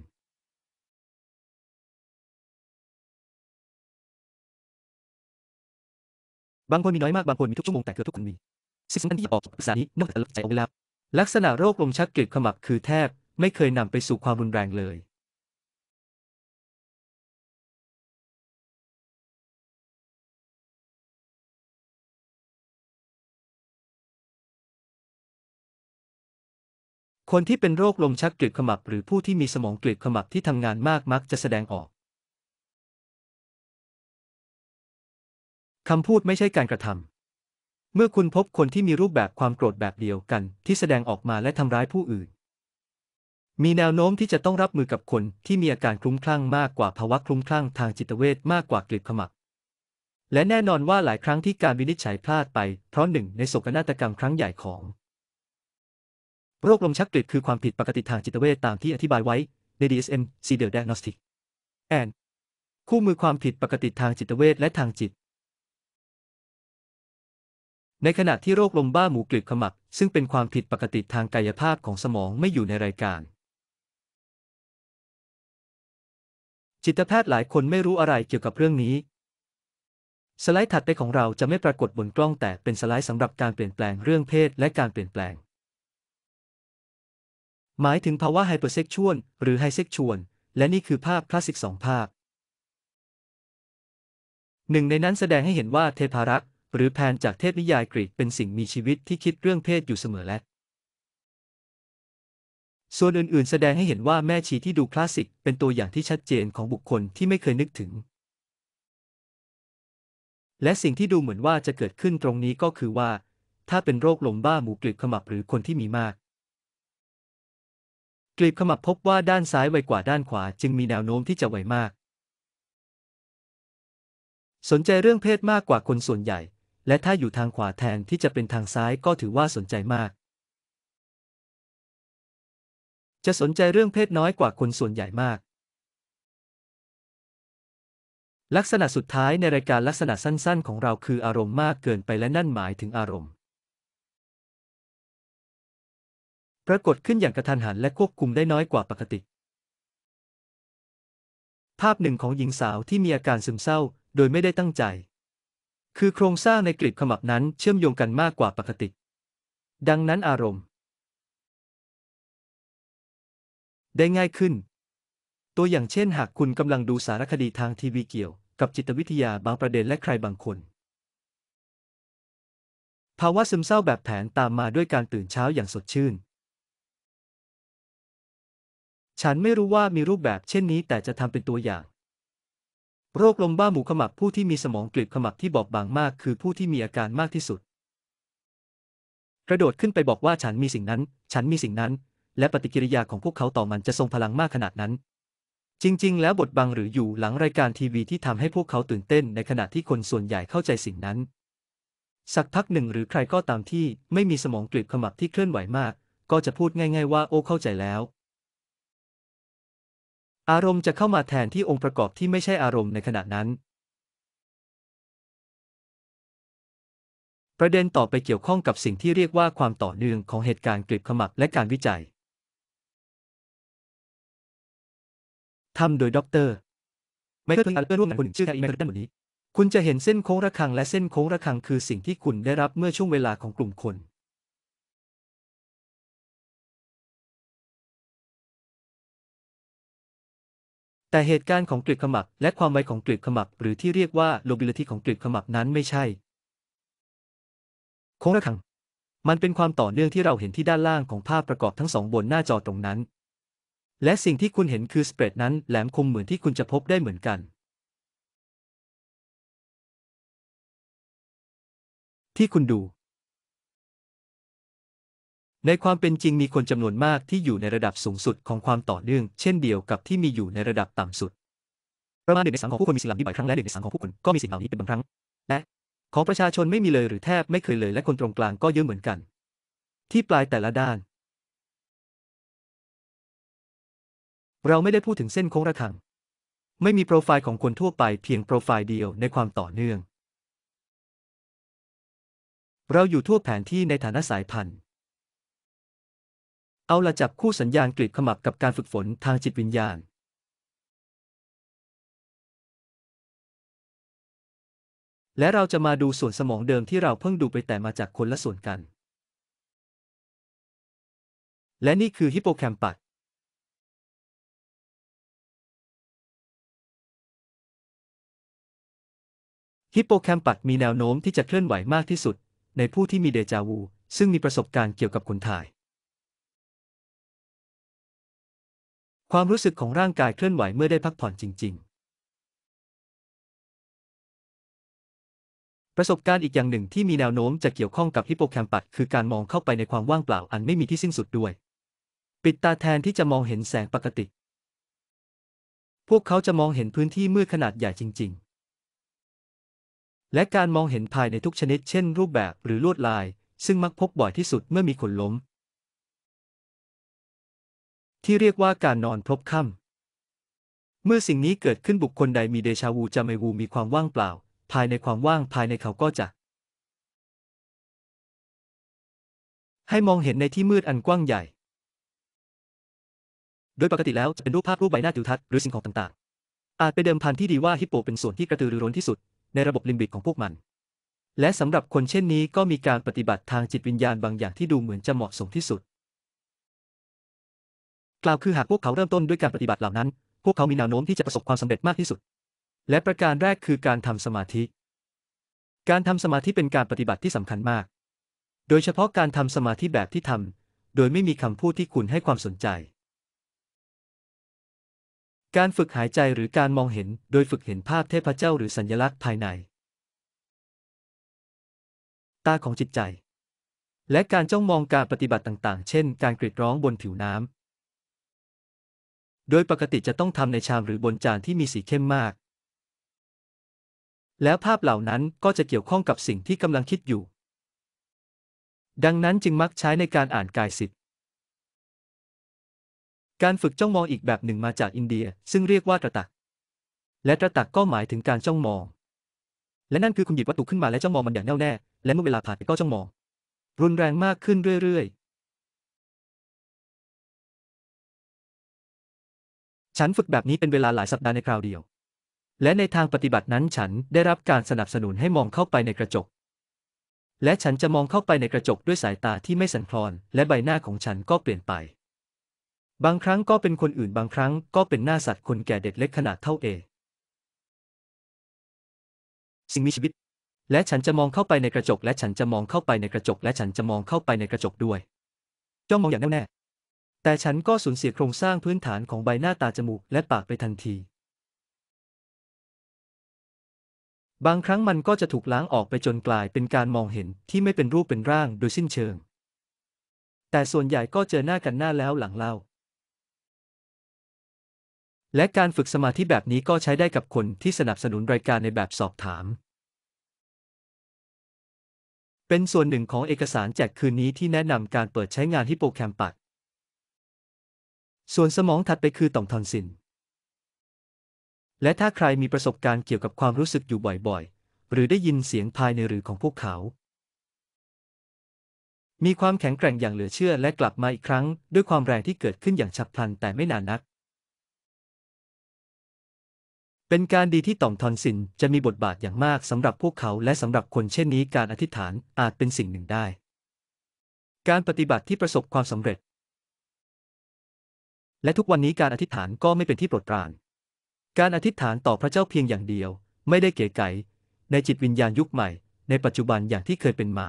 S2: บางคนมีน้อยมาก บางคนมีทุกชั่วโมงแต่เกือบทุกคนมีสิ่งสำคัญที่จะอกภาษานี้นอกจากใจเอาเวลาลักษณะโรคลมชักกรีดขมับคือแทบไม่เคยนำไปสู่ความรุนแรงเลย คนที่เป็นโรคลมชักกรืดขมับ หรือผู้ที่มีสมองกรืดขมับที่ทำงานมากมักจะแสดงออกคำพูดไม่ใช่การกระทำ เมื่อคุณพบคนที่มีรูปแบบความโกรธแบบเดียวกัน ที่แสดงออกมาและทำร้ายผู้อื่น มีแนวโน้มที่จะต้องรับมือกับคนที่มีอาการคลุ้มคลั่งมากกว่าภาวะคลุ้มคลั่งทางจิตเวชมากกว่ากลิบขมักและแน่นอนว่าหลายครั้งที่การวินิจฉัยพลาดไปเพราะหนึ่งในโศกนาฏกรรมครั้งใหญ่ของโรคลมชักกลิดคือความผิดปกติทางจิตเวชตามที่อธิบายไว้ใน DSM c Diagnostic and คู่มือความผิดปกติทางจิตเวชและทางจิตในขณะที่โรคลมบ้าหมูกลิบขมัก ซึ่งเป็นความผิดปกติทางกายภาพของสมองไม่อยู่ในรายการ จิตแพทย์หลายคนไม่รู้อะไรเกี่ยวกับเรื่องนี้ สไลด์ถัดไปของเราจะไม่ปรากฏบนกล้องแต่เป็นสไลด์สำหรับการเปลี่ยนแปลงเรื่องเพศและการเปลี่ยนแปลง หมายถึงภาวะไฮเปอร์เซ็กชวลหรือไฮเซ็กชวลและนี่คือภาพคลาสสิกสองภาพหนึ่งในนั้นแสดงให้เห็นว่าเทพารักษหรือแพนจากเทพนิยายกรีกเป็นสิ่งมีชีวิตที่คิดเรื่องเพศอยู่เสมอและ ส่วนอื่นๆ แสดงให้เห็นว่าแม่ชีที่ดูคลาสสิกเป็นตัวอย่างที่ชัดเจนของบุคคลที่ไม่เคยนึกถึง และสิ่งที่ดูเหมือนว่าจะเกิดขึ้นตรงนี้ก็คือว่า ถ้าเป็นโรคลมบ้าหมูกลิบขมับหรือคนที่มีมากกลีบขมับพบว่าด้านซ้ายไวกว่าด้านขวา จึงมีแนวโน้มที่จะไวมาก สนใจเรื่องเพศมากกว่าคนส่วนใหญ่และถ้าอยู่ทางขวาแทนที่จะเป็นทางซ้ายก็ถือว่าสนใจมาก จะสนใจเรื่องเพศน้อยกว่าคนส่วนใหญ่มาก ลักษณะสุดท้ายในรายการลักษณะสั้นๆ ของเราคืออารมณ์มากเกินไปและนั่นหมายถึงอารมณ์ ปรากฏขึ้นอย่างกระทันหัน และควบคุมได้น้อยกว่าปกติ ภาพหนึ่งของหญิงสาวที่มีอาการซึมเศร้า โดยไม่ได้ตั้งใจคือโครงสร้างในกลีบขมับนั้น เชื่อมโยงกันมากกว่าปกติ ดังนั้นอารมณ์ ได้ง่ายขึ้น ตัวอย่างเช่นหากคุณกำลังดูสารคดีทางทีวีเกี่ยวกับจิตวิทยาบางประเด็นและใครบางคน ภาวะซึมเศร้าแบบแผนตามมาด้วยการตื่นเช้าอย่างสดชื่น ฉันไม่รู้ว่ามีรูปแบบเช่นนี้แต่จะทำเป็นตัวอย่างโรคลมบ้าหมูขมักผู้ที่มีสมองกลีบขมักที่บอบบางมากคือผู้ที่มีอาการมากที่สุด กระโดดขึ้นไปบอกว่าฉันมีสิ่งนั้น ฉันมีสิ่งนั้น และปฏิกิริยาของพวกเขาต่อมันจะทรงพลังมากขนาดนั้น จริง ๆ แล้วบทบังหรืออยู่หลังรายการทีวีที่ทำให้พวกเขาตื่นเต้นในขณะที่คนส่วนใหญ่เข้าใจสิ่งนั้น สักพักหนึ่งหรือใครก็ตามที่ไม่มีสมองกลีบขมับที่เคลื่อนไหวมาก ก็จะพูดง่ายๆว่าโอ้เข้าใจแล้วอารมณ์จะเข้ามาแทนที่องค์ประกอบที่ไม่ใช่อารมณ์ในขณะนั้น ประเด็นต่อไปเกี่ยวข้องกับสิ่งที่เรียกว่าความต่อเนื่อง ของเหตุการณ์กลิบขมักและการวิจัย ทำโดยดรไมเคิลเพิ่งอ่านเพื่อนร่วมงานคนหนึ่งชื่ออีเมลด้านบนนี้ คุณจะเห็นเส้นโค้งระฆังและเส้นโค้งระฆังคือสิ่งที่คุณได้รับเมื่อช่วงเวลาของกลุ่มคนแต่เหตุการณ์ของกลีบขมักและความไวของกลีบขมักหรือที่เรียกว่าโลบิลิตี้ของกลีบขมักนั้นไม่ใช่โค้งระฆัง มันเป็นความต่อเนื่องที่เราเห็นที่ด้านล่างของภาพประกอบทั้งสองบนหน้าจอตรงนั้น และสิ่งที่คุณเห็นคือสเปรดนั้นแหลมคมเหมือนที่คุณจะพบได้เหมือนกัน ที่คุณดูในความเป็นจริงมีคนจำนวนมากที่อยู่ในระดับสูงสุดของความต่อเนื่อง เช่นเดียวกับที่มีอยู่ในระดับต่ำสุดประมาณหนึ่งในสามของผู้คนมีสิ่งเหล่านี้บ่อยครั้งและหนึ่งในสามของผู้คนก็มีสิ่งเหล่านี้เป็นบางครั้ง และ ของประชาชนไม่มีเลยหรือแทบไม่เคยเลย และคนตรงกลางก็เยอะเหมือนกัน ที่ปลายแต่ละด้าน เราไม่ได้พูดถึงเส้นโค้งระฆังไม่มีโปรไฟล์ของคนทั่วไป เพียงโปรไฟล์เดียวในความต่อเนื่องเราอยู่ทั่วแผนที่ในฐานะสายพันธุ์เอาละจับคู่สัญญาณกริดขมับกับการฝึกฝนทางจิตวิญญาณ
S1: และเราจะมาดูส่วนสมองเดิมที่เราเพิ่งดูไปแต่มาจากคนละส่วนกัน และนี่คือฮิปโปแคมปัส
S2: ฮิปโปแคมปัสมีแนวโน้มที่จะเคลื่อนไหวมากที่สุด ในผู้ที่มีเดจาวู ซึ่งมีประสบการณ์เกี่ยวกับคนถ่ายความรู้สึกของร่างกายเคลื่อนไหวเมื่อได้พักผ่อนจริงๆ ประสบการณ์อีกอย่างหนึ่งที่มีแนวโน้มจะเกี่ยวข้องกับฮิปโปแคมปัสคือการมองเข้าไปในความว่างเปล่าอันไม่มีที่สิ้นสุดด้วย ปิดตาแทนที่จะมองเห็นแสงปกติ พวกเขาจะมองเห็นพื้นที่มืดขนาดใหญ่จริง ๆ และการมองเห็นภายในทุกชนิดเช่นรูปแบบหรือลวดลาย ซึ่งมักพบบ่อยที่สุดเมื่อมีคนล้มที่เรียกว่าการนอนพบค่ำเมื่อสิ่งนี้เกิดขึ้นบุคคลใดมีเดชาวูจะไม่วูมีความว่างเปล่า ภายในความว่างภายในเขาก็จะ ให้มองเห็นในที่มืดอันกว้างใหญ่ โดยปกติแล้วจะเป็นรูปภาพรูปใบหน้าจิวทัศน์หรือสิ่งของต่างๆ อาจไปเดิมพันที่ดีว่าฮิปโปเป็นส่วนที่กระตือรือร้นที่สุด ในระบบลิมบิกของพวกมัน และสำหรับคนเช่นนี้ก็มีการปฏิบัติทางจิตวิญญาณบางอย่างที่ดูเหมือนจะเหมาะสมที่สุดกล่าวคือหากพวกเขาเริ่มต้นด้วยการปฏิบัติเหล่านั้น พวกเขามีแนวโน้มที่จะประสบความสำเร็จมากที่สุด และประการแรกคือการทำสมาธิ การทำสมาธิเป็นการปฏิบัติที่สำคัญมาก โดยเฉพาะการทำสมาธิแบบที่ทำโดยไม่มีคำพูดที่คุณให้ความสนใจ การฝึกหายใจหรือการมองเห็นโดยฝึกเห็นภาพเทพเจ้าหรือสัญลักษณ์ภายใน ตาของจิตใจ และการจ้องมองการปฏิบัติต่าง ๆ เช่น การกรีดร้องบนผิวน้ำโดยปกติจะต้องทำในชามหรือบนจานที่มีสีเข้มมาก แล้วภาพเหล่านั้นก็จะเกี่ยวข้องกับสิ่งที่กำลังคิดอยู่ ดังนั้นจึงมักใช้ในการอ่านกายสิทธิ์ การฝึกจ้องมองอีกแบบหนึ่งมาจากอินเดีย ซึ่งเรียกว่าตรตัก และตรตักก็หมายถึงการจ้องมอง และนั่นคือคุณหยิบวัตถุขึ้นมาและจ้องมองมันอย่างแน่วแน่ และเมื่อเวลาผ่านไปก็จ้องมอง รุนแรงมากขึ้นเรื่อย ๆฉันฝึกแบบนี้เป็นเวลาหลายสัปดาห์ในคราวเดียว และในทางปฏิบัตินั้นฉันได้รับการสนับสนุนให้มองเข้าไปในกระจก และฉันจะมองเข้าไปในกระจกด้วยสายตาที่ไม่สันคลอน และใบหน้าของฉันก็เปลี่ยนไป บางครั้งก็เป็นคนอื่นบางครั้งก็เป็นหน้าสัตว์คนแก่เด็กเล็กขนาดเท่าเอ สิ่งมีชีวิต และฉันจะมองเข้าไปในกระจกและฉันจะมองเข้าไปในกระจกและฉันจะมองเข้าไปในกระจกด้วย จ้องมองอย่างแน่วแน่แต่ฉันก็สูญเสียโครงสร้างพื้นฐานของใบหน้าตาจมูกและปากไปทันที บางครั้งมันก็จะถูกล้างออกไปจนกลายเป็นการมองเห็นที่ไม่เป็นรูปเป็นร่างโดยสิ้นเชิง แต่ส่วนใหญ่ก็เจอหน้ากันหน้าแล้วหลังเล่า และการฝึกสมาธิแบบนี้ก็ใช้ได้กับคนที่สนับสนุนรายการในแบบสอบถาม เป็นส่วนหนึ่งของเอกสารแจกคืนนี้ที่แนะนำการเปิดใช้งานฮิปโปแคมปัสส่วนสมองถัดไปคือต่อมทอนซินและถ้าใครมีประสบการณ์เกี่ยวกับความรู้สึกอยู่บ่อยๆ หรือได้ยินเสียงภายในหรือของพวกเขา มีความแข็งแกร่งอย่างเหลือเชื่อและกลับมาอีกครั้ง ด้วยความแรงที่เกิดขึ้นอย่างฉับพลันแต่ไม่นานนัก เป็นการดีที่ต่อมทอนซินจะมีบทบาทอย่างมากสำหรับพวกเขาและสำหรับคนเช่นนี้ การอธิษฐานอาจเป็นสิ่งหนึ่งได้ การปฏิบัติที่ประสบความสำเร็จและทุกวันนี้การอธิษฐานก็ไม่เป็นที่โปรดปราน การอธิษฐานต่อพระเจ้าเพียงอย่างเดียว ไม่ได้เก๋ไก๋ในจิตวิญญาณ ยุคใหม่ ในปัจจุบันอย่างที่เคยเป็นมา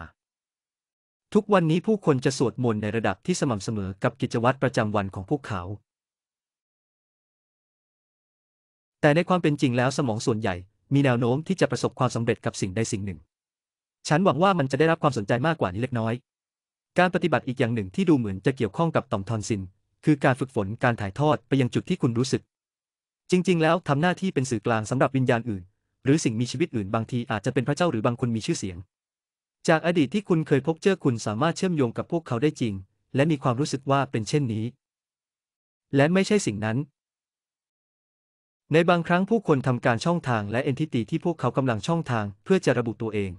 S2: ทุกวันนี้ผู้คนจะสวดมนต์ในระดับที่สม่ำเสมอกับกิจวัตรประจำวันของพวกเขา แต่ในความเป็นจริงแล้วสมองส่วนใหญ่ มีแนวโน้มที่จะประสบความสำเร็จกับสิ่งใดสิ่งหนึ่ง ฉันหวังว่ามันจะได้รับความสนใจมากกว่านี้เล็กน้อย การปฏิบัติอีกอย่างหนึ่งที่ดูเหมือนจะเกี่ยวข้องกับต่อมทอนซินคือการฝึกฝนการถ่ายทอดไปยังจุดที่คุณรู้สึก จริง ๆ แล้วทำหน้าที่เป็นสื่อกลางสำหรับวิญญาณอื่น หรือสิ่งมีชีวิตอื่นบางทีอาจจะเป็นพระเจ้าหรือบางคนมีชื่อเสียง จากอดีตที่คุณเคยพบเจอคุณสามารถเชื่อมโยงกับพวกเขาได้จริง และมีความรู้สึกว่าเป็นเช่นนี้ และไม่ใช่สิ่งนั้น ในบางครั้งผู้คนทำการช่องทางและเอนทิตีที่พวกเขากำลังช่องทาง เพื่อจะระบุตัวเอง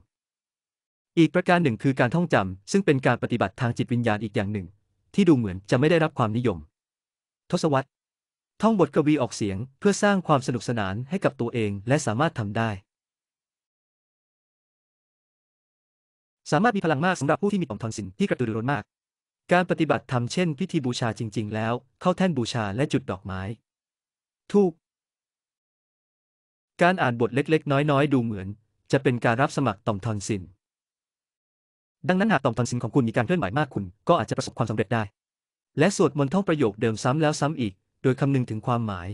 S2: อีกประการหนึ่งคือการท่องจำ ซึ่งเป็นการปฏิบัติทางจิตวิญญาณอีกอย่างหนึ่งที่ดูเหมือนจะไม่ได้รับความนิยม ทศวรรษท่องบทกวีออกเสียงเพื่อสร้างความสนุกสนานให้กับตัวเองและสามารถทำได้ สามารถมีพลังมากสำหรับผู้ที่มีต่อมทองสินที่กระตือรือร้นมาก การปฏิบัติธรรมเช่นพิธีบูชาจริง ๆ แล้ว เข้าแท่นบูชาและจุดดอกไม้ ทูก การอ่านบทเล็กๆ น้อย ๆ ดูเหมือน จะเป็นการรับสมัครต่อมทอนสินดังนั้นหากต่อมทอนซิลของคุณมีการเคลื่อนไหวมากคุณ ก็อาจจะประสบความสำเร็จได้ และสวดมนต์ท่องประโยคเดิมซ้ำแล้วซ้ำอีก โดยคำนึงถึงความหมาย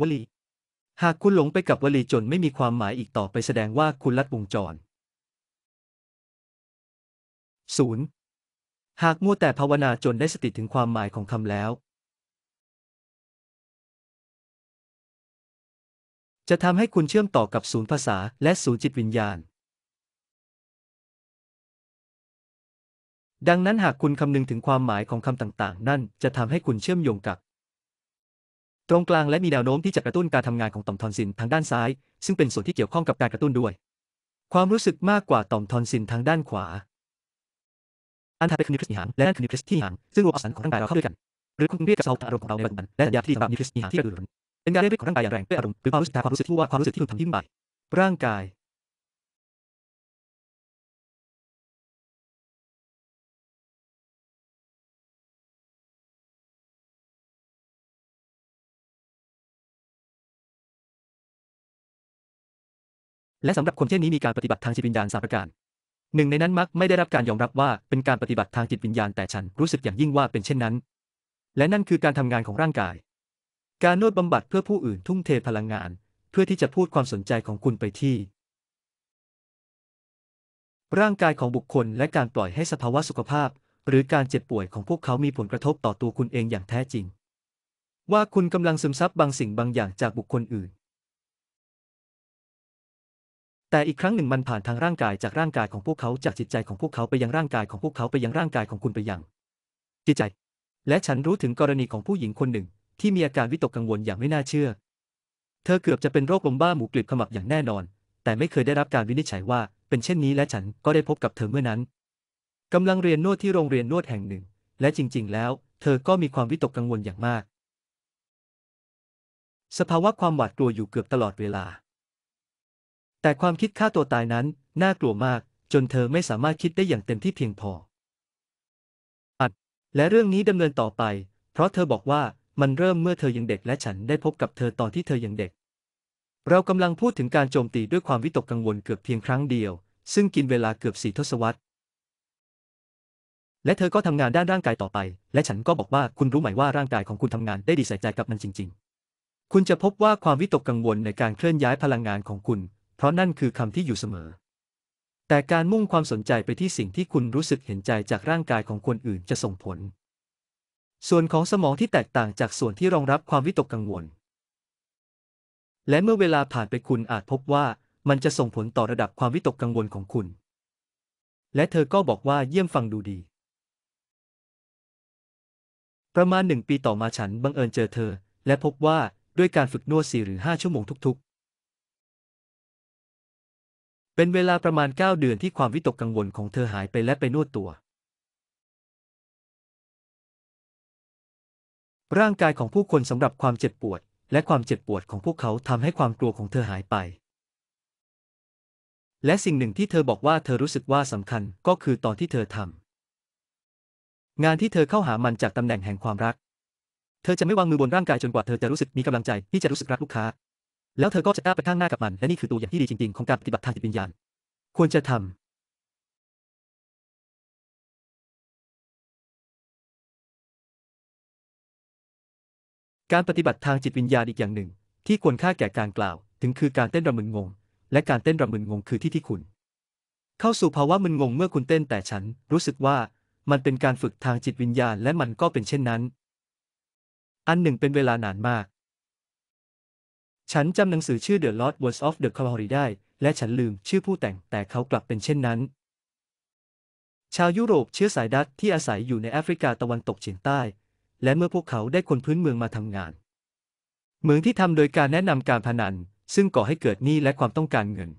S2: วลีหากคุณหลงไปกับวลีจนไม่มีความหมายอีกต่อไปแสดงว่าคุณลัดวงจร 0. หากมัวแต่ภาวนาจนได้สติถึงความหมายของคำแล้ว จะทำให้คุณเชื่อมต่อกับศูนย์ภาษา และศูนย์จิตวิญญาณดังนั้นหากคุณคำนึงถึงความหมายของคำต่างๆ นั่นจะทำให้คุณเชื่อมโยงกับ ตรงกลางและมีแนวโน้มที่จะกระตุ้นการทำงานของต่อมทอนซิลทางด้านซ้าย ซึ่งเป็นส่วนที่เกี่ยวข้องกับการกระตุ้นด้วย ความรู้สึกมากกว่าต่อมทอนซิลทางด้านขวา อันถัดไปคือนิตคิส่หางและนั่นคือนิวคิีสที่หางซึ่งรวมอสารของร่างกายเราเข้าด้วยกันหรือคุณเรียกกับเซ์อารมณ์ของเราในปัจจุบันและสัญญาที่สำหรับนิตคิสที่หางที่กระตุ้นเป็นการเรียกของร่างกายอย่างแรงด้วยอารมณ์หรือความรู้สึกทางความรู้สึกที่ความรู้สึกที่ถูกทำทิ้งไปร่างกายและสำหรับคนเช่นนี้มีการปฏิบัติทางจิตวิญญาณสามประการ หนึ่งในนั้นมักไม่ได้รับการยอมรับว่าเป็นการปฏิบัติทางจิตวิญญาณแต่ฉันรู้สึกอย่างยิ่งว่าเป็นเช่นนั้น และนั่นคือการทำงานของร่างกาย การนวดบำบัดเพื่อผู้อื่นทุ่มเทพลังงาน เพื่อที่จะพูดความสนใจของคุณไปที่ ร่างกายของบุคคลและการปล่อยให้สภาวะสุขภาพ หรือการเจ็บป่วยของพวกเขามีผลกระทบต่อตัวคุณเองอย่างแท้จริง ว่าคุณกำลังซึมซับบางสิ่งบางอย่างจากบุคคลอื่นแต่อีกครั้งหนึ่งมันผ่านทางร่างกายจากร่างกายของพวกเขาจากจิตใจของพวกเขาไปยังร่างกายของพวกเขาไปยังร่างกายของคุณไปยัง จิตใจ และฉันรู้ถึงกรณีของผู้หญิงคนหนึ่งที่มีอาการวิตกกังวลอย่างไม่น่าเชื่อ เธอเกือบจะเป็นโรคลมบ้าหมูกลิบขมับอย่างแน่นอน แต่ไม่เคยได้รับการวินิจฉัยว่า เป็นเช่นนี้และฉันก็ได้พบกับเธอเมื่อนั้นกำลังเรียนนวดที่โรงเรียนนวดแห่งหนึ่ง และจริงๆ แล้ว เธอก็มีความวิตกกังวลอย่างมาก สภาวะความหวาดกลัวอยู่เกือบตลอดเวลาแต่ความคิดฆ่าตัวตายนั้นน่ากลัวมากจนเธอไม่สามารถคิดได้อย่างเต็มที่เพียงพออัด และเรื่องนี้ดำเนินต่อไป เพราะเธอบอกว่ามันเริ่มเมื่อเธอยังเด็ก และฉันได้พบกับเธอตอนที่เธอยังเด็ก เรากำลังพูดถึงการโจมตีด้วยความวิตกกังวลเกือบเพียงครั้งเดียว ซึ่งกินเวลาเกือบสี่ทศวรรษ และเธอก็ทำงานด้านร่างกายต่อไป และฉันก็บอกว่าคุณรู้ไหมว่าร่างกายของคุณทำงานได้ดีใส่ใจกับมันจริง ๆ คุณจะพบว่าความวิตกกังวลในการเคลื่อนย้ายพลังงานของคุณเพราะนั่นคือคำที่อยู่เสมอ แต่การมุ่งความสนใจไปที่สิ่งที่คุณรู้สึกเห็นใจจากร่างกายของคนอื่นจะส่งผล ส่วนของสมองที่แตกต่างจากส่วนที่รองรับความวิตกกังวล และเมื่อเวลาผ่านไปคุณอาจพบว่ามันจะส่งผลต่อระดับความวิตกกังวลของคุณ และเธอก็บอกว่าเยี่ยมฟังดูดี ประมาณหนึ่งปีต่อมาฉันบังเอิญเจอเธอ และพบว่าด้วยการฝึกนวดสี่หรือห้าชั่วโมงทุกเป็นเวลาประมาณ 9 เดือนที่ความวิตกกังวลของเธอหายไปและไปนวดตัว ร่างกายของผู้คนสำหรับความเจ็บปวด และความเจ็บปวดของพวกเขาทำให้ความกลัวของเธอหายไป และสิ่งหนึ่งที่เธอบอกว่าเธอรู้สึกว่าสำคัญก็คือตอนที่เธอทำ งานที่เธอเข้าหามันจากตำแหน่งแห่งความรัก เธอจะไม่วางมือบนร่างกายจนกว่าเธอจะรู้สึกมีกำลังใจที่จะรู้สึกรักลูกค้าแล้วเธอก็จะก้าวไปข้างหน้ากับมัน และนี่คือตัวอย่างที่ดีจริงๆ ของการปฏิบัติทางจิตวิญญาณควรจะทำการปฏิบัติทางจิตวิญญาณอีกอย่างหนึ่ง ที่ควรค่าแก่การกล่าว ถึงคือการเต้นรำมึนงง และการเต้นรำมึนงงคือที่ที่คุณ เข้าสู่ภาวะมึนงงเมื่อคุณเต้นแต่ฉันรู้สึกว่ามันเป็นการฝึกทางจิตวิญญาณและมันก็เป็นเช่นนั้น อันหนึ่งเป็นเวลานานมากฉันจำหนังสือชื่อ The Lord Words of the Calvary ได้ และฉันลืมชื่อผู้แต่งแต่เขากลับเป็นเช่นนั้น ชาวยุโรปเชื้อสายดัตที่อาศัยอยู่ในแอฟริกาตะวันตกเฉียงใต้ และเมื่อพวกเขาได้คนพื้นเมืองมาทำงานเมืองที่ทำโดยการแนะนำการพนัน ซึ่งก่อให้เกิดหนี้และความต้องการเงิน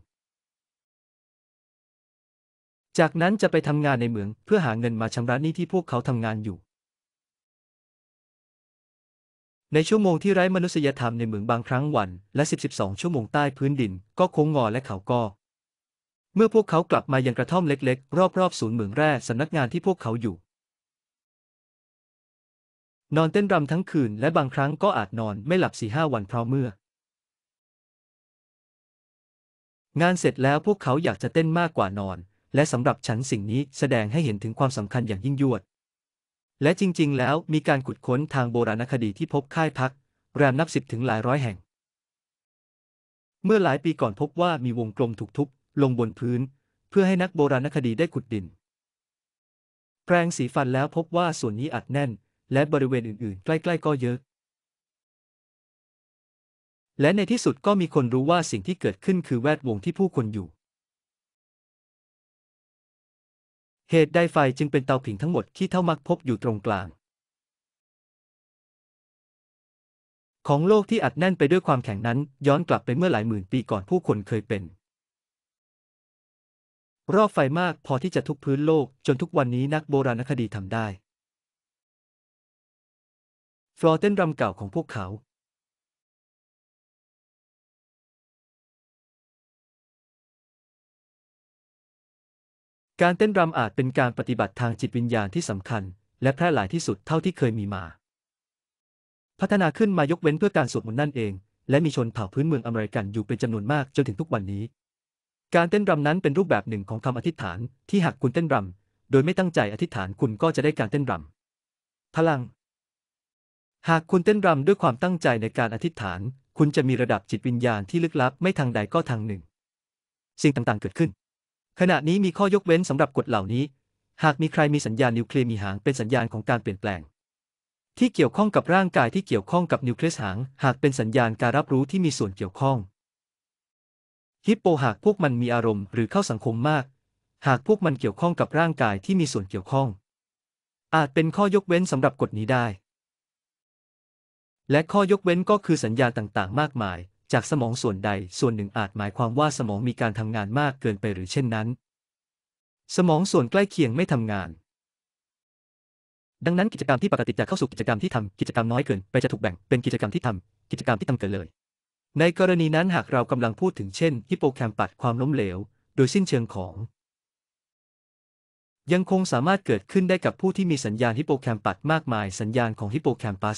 S2: จากนั้นจะไปทำงานในเมือง เพื่อหาเงินมาชำระหนี้ที่พวกเขาทำงานอยู่ในชั่วโมงที่ไร้มนุษยธรรมในเมืองบางครั้งวัน และ12 ชั่วโมงใต้พื้นดิน ก็โค้งงอและเขาก็เมื่อพวกเขากลับมายังกระท่อมเล็ก ๆ รอบๆศูนย์เหมืองแร่สำนักงานที่พวกเขาอยู่ นอนเต้นรำทั้งคืน และบางครั้งก็อาจนอนไม่หลับสี่ห้าวันเพราะเมื่อ งานเสร็จแล้วพวกเขาอยากจะเต้นมากกว่านอน และสำหรับฉันสิ่งนี้แสดงให้เห็นถึงความสำคัญอย่างยิ่งยวดและจริงๆแล้วมีการขุดค้นทางโบราณคดีที่พบค่ายพัก แรมนับสิบถึงหลายร้อยแห่ง เมื่อหลายปีก่อนพบว่ามีวงกลมถูกทุบ ลงบนพื้น เพื่อให้นักโบราณคดีได้ขุดดินแปรงสีฟันแล้วพบว่าส่วนนี้อัดแน่น และบริเวณอื่นๆ ใกล้ๆ ก็เยอะ และในที่สุดก็มีคนรู้ว่าสิ่งที่เกิดขึ้นคือแวดวงที่ผู้คนอยู่เหตุใดไฟจึงเป็นเตาผิงทั้งหมดที่เท่ามักพบอยู่ตรงกลาง ของโลกที่อัดแน่นไปด้วยความแข็งนั้นย้อนกลับไปเมื่อหลายหมื่นปีก่อนผู้คนเคยเป็น รอบไฟมากพอที่จะทุกพื้นโลกจนทุกวันนี้นักโบราณคดีทำได้ฟลอเตนรำเก่าของพวกเขาการเต้นรำอาจเป็นการปฏิบัติทางจิตวิญญาณที่สำคัญ และแพร่หลายที่สุดเท่าที่เคยมีมา พัฒนาขึ้นมายกเว้นเพื่อการสวดมนต์นั่นเอง และมีชนเผ่าพื้นเมืองอเมริกันอยู่เป็นจำนวนมากจนถึงทุกวันนี้ การเต้นรำนั้นเป็นรูปแบบหนึ่งของคำอธิษฐาน ที่หากคุณเต้นรำ โดยไม่ตั้งใจอธิษฐานคุณก็จะได้การเต้นรำพลัง หากคุณเต้นรำด้วยความตั้งใจในการอธิษฐาน คุณจะมีระดับจิตวิญญาณที่ลึกลับ ไม่ทางใดก็ทางหนึ่ง สิ่งต่างๆ เกิดขึ้นขณะนี้มีข้อยกเว้นสำหรับกฎเหล่านี้ หากมีใครมีสัญญาณนิวเคลียร์มีหางเป็นสัญญาณ ของการเปลี่ยนแปลง ที่เกี่ยวข้องกับร่างกายที่เกี่ยวข้องกับนิวเคลียสหาง หากเป็นสัญญาณการรับรู้ที่มีส่วนเกี่ยวข้องฮิปโปหากพวกมันมีอารมณ์หรือเข้าสังคมมาก หากพวกมันเกี่ยวข้องกับร่างกายที่มีส่วนเกี่ยวข้อง อาจเป็นข้อยกเว้นสำหรับกฎนี้ได้ และข้อยกเว้นก็คือสัญญาณต่างๆ มากมายจากสมองส่วนใดส่วนหนึ่งอาจหมายความว่าสมองมีการทำงานมากเกินไปหรือเช่นนั้น สมองส่วนใกล้เคียงไม่ทำงาน ดังนั้นกิจกรรมที่ปกติจะเข้าสู่กิจกรรมที่ทำกิจกรรมน้อยเกิน ไปจะถูกแบ่ง เป็นกิจกรรมที่ทำกิจกรรมที่ทำเกินเลย ในกรณีนั้นหากเรากำลังพูดถึงเช่นฮิปโปแคมปัสความล้มเหลว โดยสิ้นเชิงของ ยังคงสามารถเกิดขึ้นได้กับผู้ที่มีสัญญาณฮิปโปแคมปัสมากมาย สัญญาณของฮิปโปแคมปัส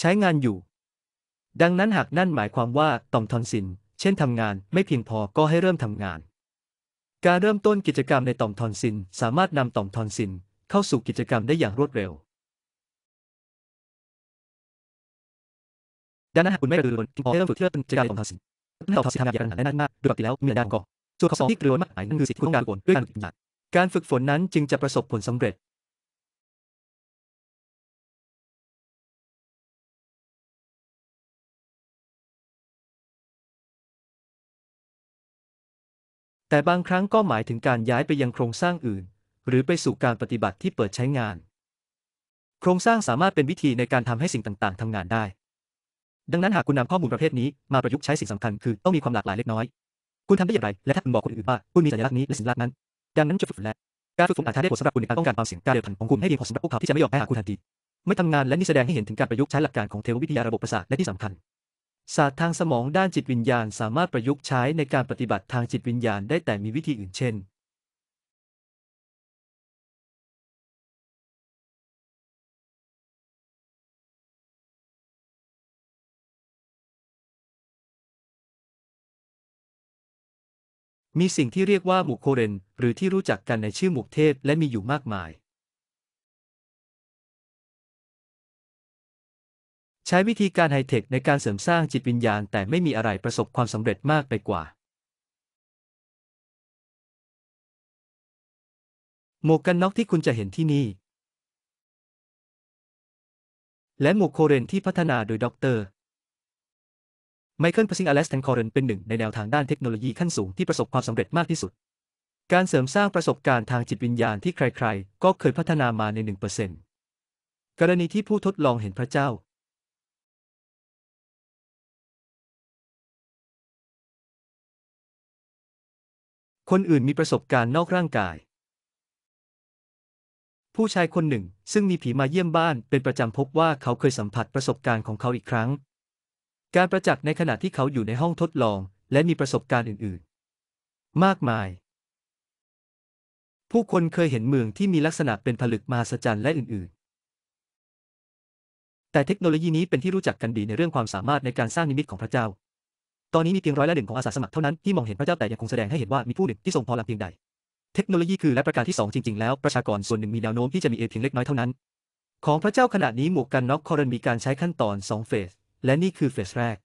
S2: ใช้งานอยู่ดังนั้นหากนั่นหมายความว่า ต่องทอนซินเช่นทำงานไม่เพียงพอก็ให้เริ่มทำงาน การเริ่มต้นกิจกรรมในต่อมทอนซินสามารถนำต่อม ทอนซิน เข้าสู่กิจกรรมได้อย่างรวดเร็วดังนั้นหากคุณไม่กระตือรือร้นพอให้เริ่มฝึกที่เริ่มต้นกิจกรรมต่อมทอนซินต่อ่มทอนซินทำงานอย่างหนักแน่นมากโดยปกติแล้วมีแรงนก่อส่วนข้อสองที่กระตือรือร้นมากนั่นคือสิ่งที่คุณต้องการผนด้วยการฝึกงันการฝึกฝนนั้นจึงจะประสบผลสำเร็จแต่บางครั้งก็หมายถึงการย้ายไปยังโครงสร้างอื่น หรือไปสู่การปฏิบัติที่เปิดใช้งาน โครงสร้างสามารถเป็นวิธีในการทำให้สิ่งต่าง ๆ ทำงานได้ ดังนั้นหากคุณนำข้อมูลประเภทนี้มาประยุกต์ใช้สิ่งสำคัญ คือต้องมีความหลากหลายเล็กน้อย คุณทำได้อย่างไรและถ้าคุณบอกคนอื่นว่า คุณมีสัญลักษณ์นี้และสัญลักษณ์นั้น ดังนั้นจะฝึกฝนและการฝึกฝนอาจใช้ได้ผลสำหรับคุณในการป้องกันความเสี่ยงการเดือดผันของคุณให้ดีพอสำหรับพวกเขาที่จะไม่ยอมแพ้หาคุณทันทีไม่ทำงานและนี่แสดงให้เห็นถึงการประยุกต์ใช้หลักการของเทววิทยาระบบประสาทและที่สำคัญศาสตร์ทางสมองด้านจิตวิญญาณสามารถประยุกต์ใช้ในการปฏิบัติทางจิตวิญญาณได้แต่มีวิธีอื่นเช่น
S1: มีสิ่งที่เรียกว่าหมู่โคเรน หรือที่รู้จักกันในชื่อหมู่
S2: เทพและมีอยู่มากมายใช้วิธีการไฮเทค ในการเสริมสร้างจิตวิญญาณแต่ไม่มีอะไรประสบความสำเร็จมากไปกว่า หมวกกันน็อกที่คุณจะเห็นที่นี่ และหมวกโคเรนที่พัฒนาโดยดรไมเคิลพัซิง อเลสแทนคอเรนเป็นหนึ่งในแนวทางด้านเทคโนโลยีขั้นสูงที่ประสบความสำเร็จมากที่สุด การเสริมสร้างประสบการณ์ทางจิตวิญญาณที่ใครๆ ก็เคยพัฒนามาใน1%กรณีที่ผู้ทดลองเห็นพระเจ้าคนอื่นมีประสบการณ์นอกร่างกาย ผู้ชายคนหนึ่งซึ่งมีผีมาเยี่ยมบ้าน เป็นประจำพบว่าเขาเคยสัมผัสประสบการณ์ของเขาอีกครั้ง การประจักษ์ในขณะที่เขาอยู่ในห้องทดลอง และมีประสบการณ์อื่น ๆ มากมาย ผู้คนเคยเห็นเมืองที่มีลักษณะเป็นผลึก มหัศจรรย์และอื่น ๆ แต่เทคโนโลยีนี้เป็นที่รู้จักกันดีในเรื่องความสามารถในการสร้างนิมิตของพระเจ้าตอนนี้มีเพียงร้อยละหนึ่งของอาสาสมัครเท่านั้นที่มองเห็นพระเจ้าแต่ยังคงแสดงให้เห็นว่ามีผู้หนึ่งที่ทรงพอลังเพียงใด เทคโนโลยีคือและประการที่2จริง ๆ แล้วประชากรส่วนหนึ่งมีแนวโน้มที่จะมีเอเพียงเล็กน้อยเท่านั้น ของพระเจ้าขณะนี้หมวกกันน็อกคอรันมีการใช้ขั้นตอน2เฟสและนี่คือเฟสแรก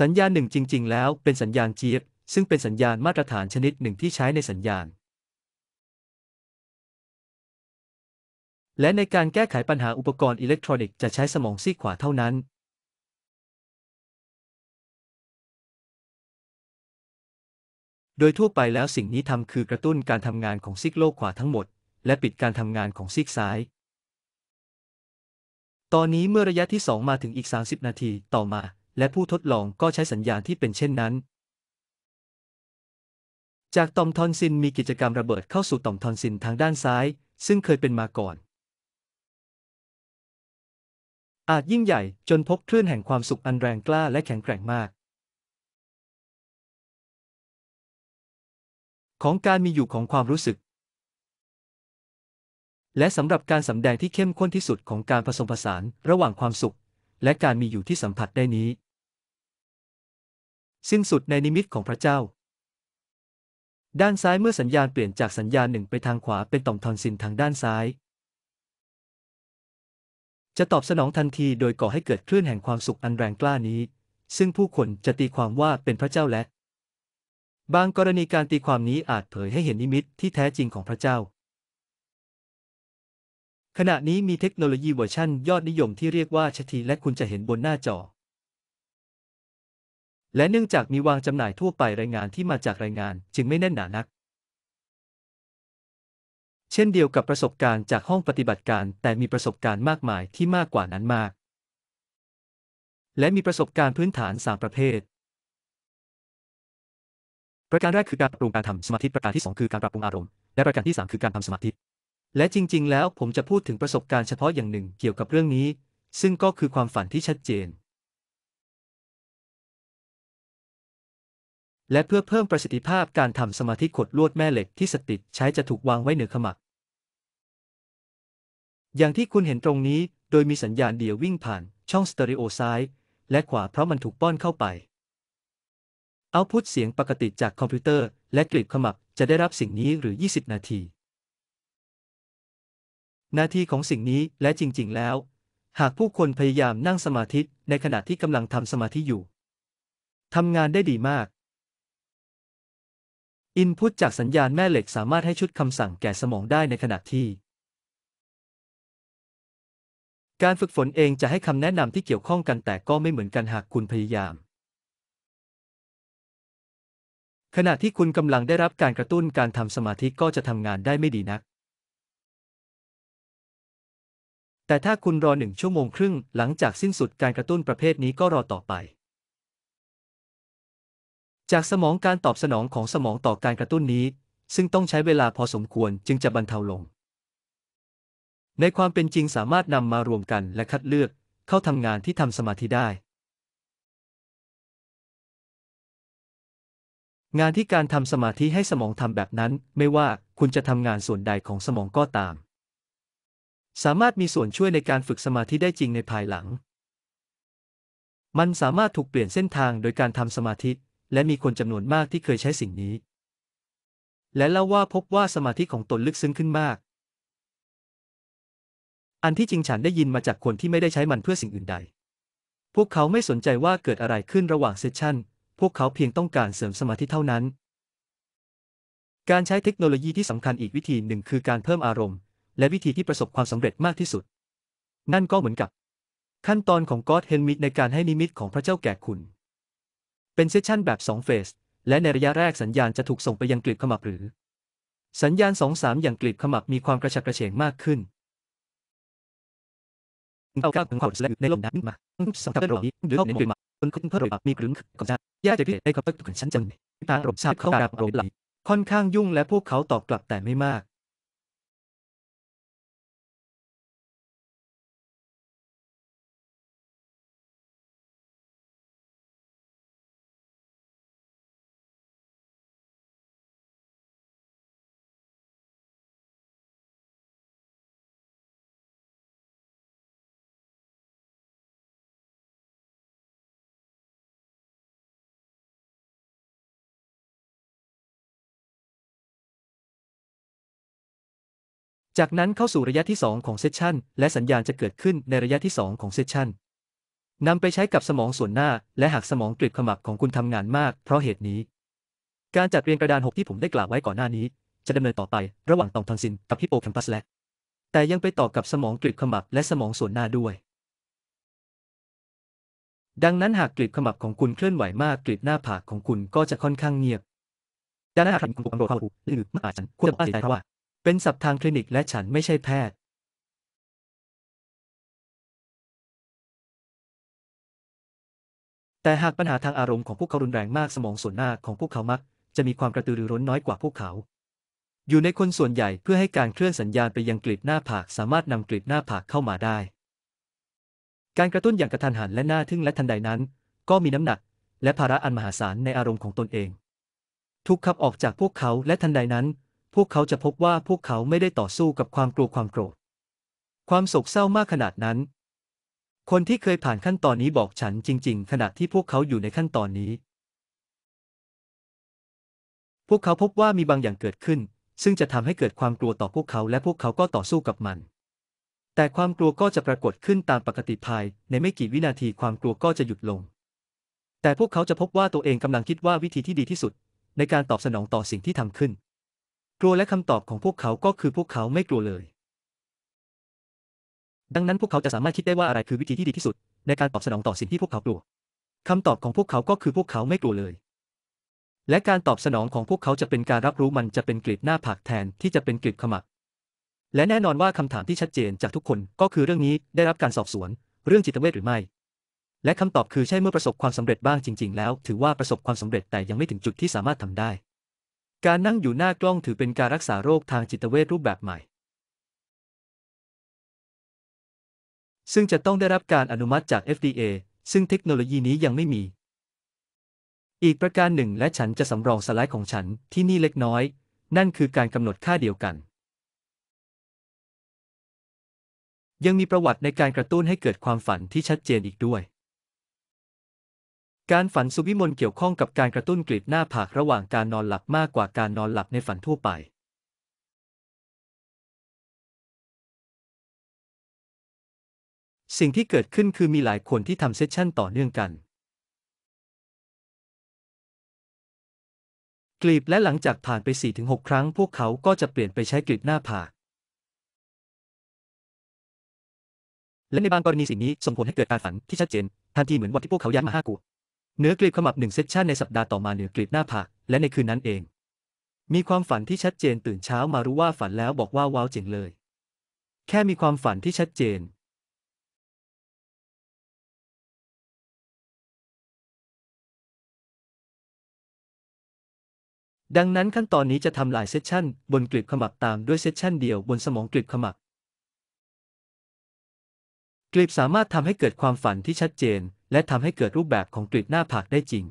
S2: สัญญาณหนึ่งจริง ๆ แล้วเป็นสัญญาณ GF ซึ่งเป็นสัญญาณมาตรฐานชนิดหนึ่งที่ใช้ในสัญญาณและในการแก้ไขปัญหาอุ
S1: ปกรณ์อิเล็กทรอนิกส์จะใช้สมองซีกขวาเท่านั้น
S2: โดยทั่วไปแล้วสิ่งนี้ทำคือกระตุ้นการทำงานของซีกโลกขวาทั้งหมด และปิดการทำงานของซีกซ้าย ตอนนี้เมื่อระยะที่ 2 มาถึงอีก 30 นาทีต่อมา และผู้ทดลองก็ใช้สัญญาณที่เป็นเช่นนั้น จากตอมทอนซินมีกิจกรรมระเบิดเข้าสู่ตอมทอนซินทางด้านซ้าย ซึ่งเคยเป็นมาก่อนอาจยิ่งใหญ่จนพบคลื่นแห่งความสุขอันแรงกล้าและแข็งแกร่งมาก
S1: ของการมีอยู่ของ
S2: ความรู้สึก และสำหรับการสำแดงที่เข้มข้นที่สุดของการผสมผสานระหว่างความสุข และการมีอยู่ที่สัมผัสได้นี้ สิ้นสุดในนิมิตของพระเจ้า ด้านซ้ายเมื่อสัญญาณเปลี่ยนจากสัญญาณหนึ่งไปทางขวาเป็นต่อมทอนซินทางด้านซ้ายจะตอบสนองทันทีโดยก่อให้เกิดคลื่นแห่งความสุขอันแรงกล้านี้ ซึ่งผู้คนจะตีความว่าเป็นพระเจ้าและ บางกรณีการตีความนี้อาจเผยให้เห็นนิมิตที่แท้จริงของพระเจ้า ขณะนี้มีเทคโนโลยีเวอร์ชั่นยอดนิยมที่เรียกว่าชทีและคุณจะเห็นบนหน้าจอ และเนื่องจากมีวางจำหน่ายทั่วไปรายงานที่มาจากรายงานจึงไม่แน่นหนานักเช่นเดียวกับประสบการณ์จากห้องปฏิบัติการ แต่มีประสบการณ์มากมายที่มากกว่านั้นมาก และมีประสบการณ์พื้นฐาน3ประเภท ประการแรกคือการปรับปรุงการทำสมาธิประการที่2คือการปรับปรุงอารมณ์และประการที่3คือการทำสมาธิและจริง ๆ แล้วผมจะพูดถึงประสบการณ์เฉพาะอย่างหนึ่งเกี่ยวกับเรื่องนี้ ซึ่งก็คือความฝันที่ชัดเจนและเพื่อเพิ่มประสิทธิภาพการทำสมาธิขดลวดแม่เหล็กที่สติใช้จะถูกวางไว้เหนือขมัก อย่างที่คุณเห็นตรงนี้โดยมีสัญญาณเดี่ยววิ่งผ่าน ช่องสเตอริโอซ้าย และขวาเพราะมันถูกป้อนเข้าไป เอาพุทเสียงปกติจากคอมพิวเตอร์และกริบขมับจะได้รับสิ่งนี้หรือ 20 นาทีนาทีของสิ่งนี้และจริง ๆแล้ว หากผู้คนพยายามนั่งสมาธิในขณะที่กำลังทำสมาธิอยู่ทำงานได้ดีมากอินพุตจากสัญญาณแม่เหล็กสามารถให้ชุดคำสั่งแก่สมองได้ในขณะที่ การฝึกฝนเองจะให้คำแนะนำที่เกี่ยวข้องกันแต่ก็ไม่เหมือนกันหากคุณพยายาม ขณะที่คุณกำลังได้รับการกระตุ้นการทำสมาธิก็จะทำงานได้ไม่ดีนัก แต่ถ้าคุณรอหนึ่งชั่วโมงครึ่งหลังจากสิ้นสุดการกระตุ้นประเภทนี้ก็รอต่อไปจากสมองการตอบสนองของสมองต่อการกระตุ้นนี้ ซึ่งต้องใช้เวลาพอสมควรจึงจะบรรเทาลง ในความเป็นจริงสามารถนำมารวมกันและคัดเลือกเข้าทำงานที่ทำสมาธิได้ งานที่การทำสมาธิให้สมองทำแบบนั้น ไม่ว่าคุณจะทำงานส่วนใดของสมองก็ตาม สามารถมีส่วนช่วยในการฝึกสมาธิได้จริงในภายหลัง มันสามารถถูกเปลี่ยนเส้นทางโดยการทำสมาธิและมีคนจำนวนมากที่เคยใช้สิ่งนี้ และเล่าว่าพบว่าสมาธิของตนลึกซึ้งขึ้นมาก อันที่จริงฉันได้ยินมาจากคนที่ไม่ได้ใช้มันเพื่อสิ่งอื่นใด พวกเขาไม่สนใจว่าเกิดอะไรขึ้นระหว่างเซสชั่น พวกเขาเพียงต้องการเสริมสมาธิเท่านั้น การใช้เทคโนโลยีที่สำคัญอีกวิธีหนึ่งคือการเพิ่มอารมณ์ และวิธีที่ประสบความสำเร็จมากที่สุด นั่นก็เหมือนกับ ขั้นตอนของก็อดเฮนมิดในการให้นิมิตของพระเจ้าแก่คุณเป็นเซสชันแบบ2เฟสและในระยะแรกสัญญาณจะถูกส่งไปยังกลีบขมับหรือ สัญญาณ2มอย่างกลีบขมับมีความกระฉับกระเฉงมากขึ้นเอาก้าวถึงความแสดงในลมนั้มาสองตัวนี้หรือในกลิมาคนขึ้นเพื่อระหวบมีกลุ่นก่อนจะยากจะที่ในเำพูดของฉันจังตาลมชาตเข้าดาบโรยไหลค่อนข้างยุ่งและพวกเขาตอบกลับแต่ไม่มากจากนั้นเข้าสู่ระยะที่ 2 ของเซสชันและสัญญาณจะเกิดขึ้นในระยะที่ 2 ของเซสชันนำไปใช้กับสมองส่วนหน้า และหากสมองกริบขมับของคุณทำงานมากเพราะเหตุนี้ การจัดเรียงกระดาน6ที่ผมได้กล่าวไว้ก่อนหน้านี้ จะดำเนินต่อไประหว่างตองทอนซินกับฮิปโปแคมปัสและแต่ยังไปต่อกับสมองกริบขมับและสมองส่วนหน้าด้วย ดังนั้นหากกริบขมับของคุณเคลื่อนไหวมาก กริบหน้าผากของคุณก็จะค่อนข้างเงียบดังนั้นหากคุณกำลังโดดเข้าหหรือมาอาจจะควรจะบอ้ใจเพราะว่าเป็นศัพท์ทางคลินิกและฉันไม่ใช่แพทย์ แต่หากปัญหาทางอารมณ์ของพวกเขารุนแรงมากสมองส่วนหน้าของพวกเขามัก จะมีความกระตือรือร้นน้อยกว่าพวกเขา อยู่ในคนส่วนใหญ่เพื่อให้การเคลื่อนสัญญาณไปยังกลีบหน้าผากสามารถนำกลีบหน้าผากเข้ามาได้ การกระตุ้นอย่างกระทันหันและหน้าทึ่งและทันใดนั้นก็มีน้ำหนัก และภาระอันมหาศาลในอารมณ์ของตนเอง ทุกขับออกจากพวกเขาและทันใดนั้นพวกเขาจะพบว่าพวกเขาไม่ได้ต่อสู้กับความกลัวความโกรธ ความโศกเศร้ามากขนาดนั้น คนที่เคยผ่านขั้นตอนนี้บอกฉันจริงๆขณะที่พวกเขาอยู่ในขั้นตอนนี้ พวกเขาพบว่ามีบางอย่างเกิดขึ้น ซึ่งจะทำให้เกิดความกลัวต่อพวกเขาและพวกเขาก็ต่อสู้กับมัน แต่ความกลัวก็จะปรากฏขึ้นตามปกติภายในไม่กี่วินาทีความกลัวก็จะหยุดลง แต่พวกเขาจะพบว่าตัวเองกำลังคิดว่าวิธีที่ดีที่สุด ในการตอบสนองต่อสิ่งที่ทำขึ้นกลัวและคำตอบของพวกเขาก็คือพวกเขาไม่กลัวเลย ดังนั้นพวกเขาจะสามารถคิดได้ว่าอะไรคือวิธีที่ดีที่สุด ในการตอบสนองต่อสิ่งที่พวกเขากลัว คำตอบของพวกเขาก็คือพวกเขาไม่กลัวเลย และการตอบสนองของพวกเขาจะเป็นการรับรู้มันจะเป็นกลิบหน้าผักแทนที่จะเป็นกลิบขมัก และแน่นอนว่าคำถามที่ชัดเจนจากทุกคนก็คือเรื่องนี้ได้รับการสอบสวน เรื่องจิตเวชหรือไม่ และคำตอบคือใช่เมื่อประสบความสำเร็จบ้างจริง ๆ แล้ว ถือว่าประสบความสำเร็จแต่ยังไม่ถึงจุดที่สามารถทำได้การนั่งอยู่หน้ากล้องถือเป็นการรักษาโรคทางจิตเวชรูปแบบใหม่ ซึ่งจะต้องได้รับการอนุมัติจาก FDA ซึ่งเทคโนโลยีนี้ยังไม่มี อีกประการหนึ่งและฉันจะสำรองสไลด์ของฉันที่นี่เล็กน้อย นั่นคือการกำหนดค่าเดียวกัน ยังมีประวัติในการกระตุ้นให้เกิดความฝันที่ชัดเจนอีกด้วยการฝันสุวิมลเกี่ยวข้องกับการกระตุ้นกรีดหน้าผาก ระหว่างการนอนหลับมากกว่าการนอนหลับในฝันทั่วไป สิ่งที่เกิดขึ้นคือมีหลายคนที่ทำเซสชั่นต่อเนื่องกัน กลีบและหลังจากผ่านไป4-6ครั้งพวกเขาก็จะเปลี่ยนไปใช้กลีบหน้าผาก และในบางกรณีสิ่งนี้ส่งผลให้เกิดการฝันที่ชัดเจนทันทีเหมือนวันที่พวกเขาย้ายมาห้ากูเนื้อกลีบขมับหนึ่งเซสชันในสัปดาห์ต่อมาเหนือกลีบหน้าผากและในคืนนั้นเอง มีความฝันที่ชัดเจนตื่นเช้ามารู้ว่าฝันแล้วบอกว่าว้าวเจ๋งเลย แค่มีความฝันที่ชัดเจน ดังนั้นขั้นตอนนี้จะทำหลายเซสชันบนกลีบขมับตามด้วยเซสชันเดียวบนสมองกลีบขมับกลีบสามารถทำให้เกิดความฝันที่ชัดเจน และทำให้เกิดรูปแบบของกลีบหน้าผากได้จริง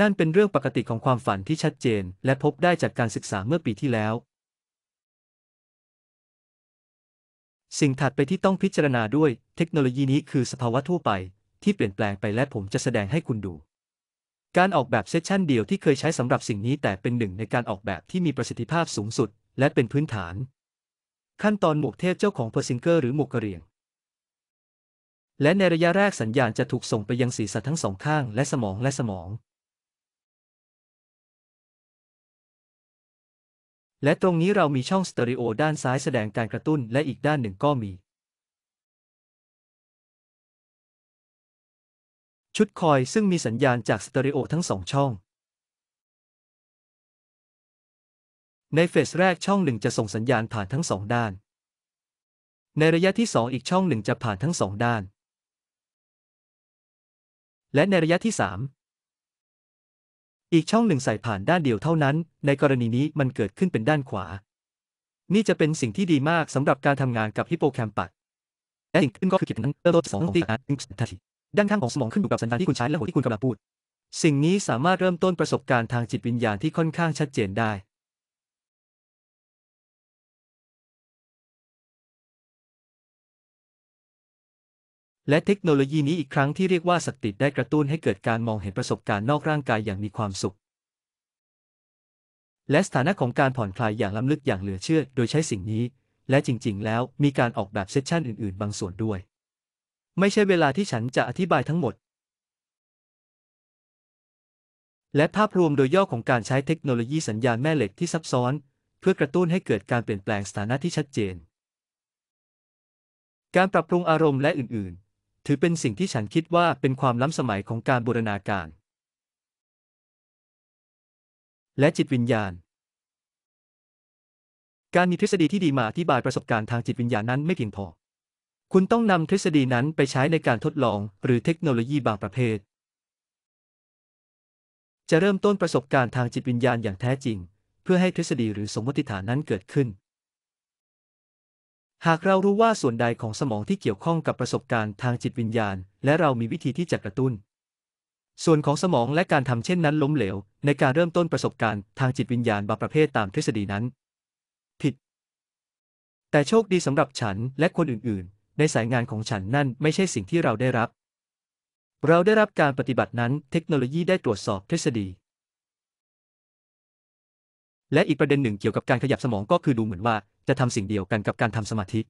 S2: นั่นเป็นเรื่องปกติของความฝันที่ชัดเจน และพบได้จากการศึกษาเมื่อปีที่แล้ว สิ่งถัดไปที่ต้องพิจารณาด้วยเทคโนโลยีนี้คือสภาวะทั่วไป ที่เปลี่ยนแปลงไปและผมจะแสดงให้คุณดู การออกแบบเซสชันเดียวที่เคยใช้สำหรับสิ่งนี้แต่เป็นหนึ่งในการออกแบบที่มีประสิทธิภาพสูงสุด และเป็นพื้นฐานขั้นตอนหมวกเทพเจ้าของเพอร์ซิงเกอร์หรือหมวกกระเรียง และในระยะแรกสัญญาณจะถูกส่งไปยังศีรษะทั้งสองข้างและสมองและสมอง และตรงนี้เรามีช่องสเตอริโอด้านซ้ายแสดงการกระตุ้นและอีกด
S1: ้านหนึ่งก็มี
S2: ชุดคอยซึ่งมีสัญญาณจากสเตอริโอทั้งสองช่องในเฟสแรกช่องหนึ่งจะส่งสัญญาณผ่านทั้งสองด้าน ในระยะที่ 2 อีกช่องหนึ่งจะผ่านทั้งสองด้าน และในระยะที่ 3 อีกช่องหนึ่งใส่ผ่านด้านเดียวเท่านั้น ในกรณีนี้มันเกิดขึ้นเป็นด้านขวา นี่จะเป็นสิ่งที่ดีมากสำหรับการทำงานกับฮิปโปแคมปัสและสิ่งขึ้นก็คือเกิบนั้นเริ่มต้สองตีการหงีด้านข้างของสมองขึ้นอยู่กับสัญญาณที่คุณใช้และหัวที่คุณกำลังพูดสิ่งนี้สามารถเริ่มต้นประสบการณ์ทางจิตวิญญาณที่ค่อนข้างชัดเจนได้และเทคโนโลยีนี้อีกครั้งที่เรียกว่าสติได้กระตุ้นให้เกิดการมองเห็นประสบการณ์นอกร่างกายอย่างมีความสุข และสถานะของการผ่อนคลายอย่างล้ำลึกอย่างเหลือเชื่อโดยใช้สิ่งนี้ และจริงๆ แล้วมีการออกแบบเซสชั่น อื่นๆ บางส่วนด้วย ไม่ใช่เวลาที่ฉันจะอธิบายทั้งหมด และภาพรวมโดยย่อของการใช้เทคโนโลยีสัญญาณแม่เหล็กที่ซับซ้อน เพื่อกระตุ้นให้เกิดการเปลี่ยนแปลงสถานะที่ชัดเจน การปรับปรุงอารมณ์และอื่นๆถือเป็นสิ่งที่ฉันคิดว่าเป็นความล้ำสมัยของการบูรณาการ และจิตวิญญาณ การมีทฤษฎีที่ดีมาอธิบายประสบการณ์ทางจิตวิญญาณนั้น ไม่เพียงพอคุณต้องนำทฤษฎีนั้นไปใช้ในการทดลอง หรือเทคโนโลยีบางประเภท จะเริ่มต้นประสบการณ์ทางจิตวิญญาณอย่างแท้จริงเพื่อให้ทฤษฎีหรือสมมติฐานนั้นเกิดขึ้นหากเรารู้ว่าส่วนใดของสมองที่เกี่ยวข้องกับประสบการณ์ทางจิตวิญญาณ และเรามีวิธีที่จะกระตุ้น ส่วนของสมองและการทำเช่นนั้นล้มเหลว ในการเริ่มต้นประสบการณ์ทางจิตวิญญาณบางประเภทตามทฤษฎีนั้น ผิด แต่โชคดีสำหรับฉันและคนอื่นๆ ในสายงานของฉันนั่นไม่ใช่สิ่งที่เราได้รับ เราได้รับการปฏิบัตินั้น เทคโนโลยีได้ตรวจสอบทฤษฎี และอีกประเด็นหนึ่งเกี่ยวกับการขยับสมองก็คือดูเหมือนว่าจะทำสิ่งเดียวกันกับการทำสมาธิ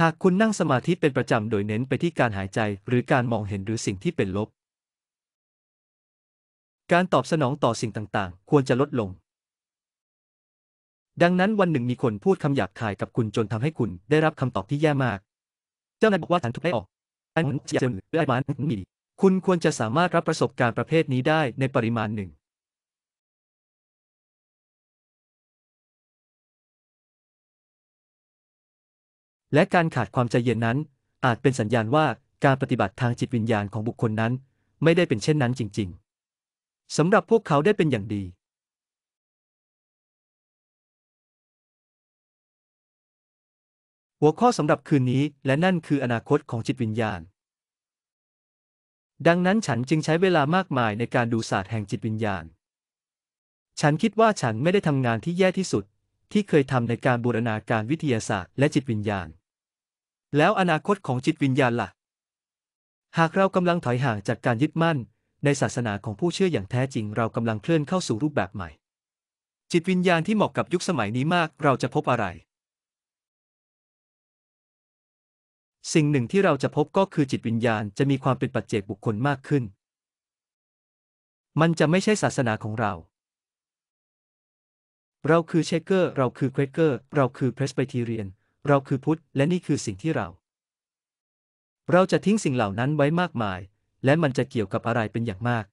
S2: หากคุณนั่งสมาธิเป็นประจำโดยเน้นไปที่การหายใจ หรือการมองเห็นหรือสิ่งที่เป็นลบ การตอบสนองต่อสิ่งต่างๆ ควรจะลดลง ดังนั้นวันหนึ่งมีคนพูดคำหยาบคายกับคุณจนทำให้คุณได้รับคำตอบที่แย่มาก เจ้านายบอกว่าฉันถูกไล่ออกอันนั้นจะเจอหรือไอ้บ้านมีคุณควรจะสามารถรับประสบการณ์ประเภทนี้ได้ในปริมาณหนึ่งและการขาดความใจเย็นนั้นอาจเป็นสัญญาณว่าการปฏิบัติทางจิตวิญญาณของบุคคลนั้น ไม่ได้เป็นเช่นนั้นจริง ๆสำหรับพวกเขาได้เป็นอย่างดี หัวข้อสำหรับคืนนี้และนั่นคืออนาคตของจิตวิญญาณ ดังนั้นฉันจึงใช้เวลามากมายในการดูศาสตร์แห่งจิตวิญญาณ ฉันคิดว่าฉันไม่ได้ทำงานที่แย่ที่สุดที่เคยทำในการบูรณาการวิทยาศาสตร์และจิตวิญญาณแล้วอนาคตของจิตวิญญาณละ่ะ หากเรากำลังถอยห่างจากการยึดมั่น ในศาสนาของผู้เชื่ออย่างแท้จริง เรากำลังเคลื่อนเข้าสู่รูปแบบใหม่ จิตวิญญาณที่เหมาะกับยุคสมัยนี้มาก เราจะพบอะไร สิ่งหนึ่งที่เราจะพบก็คือจิตวิญญาณจะมีความเป็นปัจเจกบุคคลมากขึ้น มันจะไม่ใช่ศาสนาของเรา เราคือเชคเกอร์ เราคือเควเกอร์เราคือเพรสไบทีเรียนเราคือพุทธและนี่คือสิ่งที่เรา เราจะทิ้งสิ่งเหล่านั้นไว้มากมาย และมันจะเกี่ยวกับอะไรเป็นอย่างมาก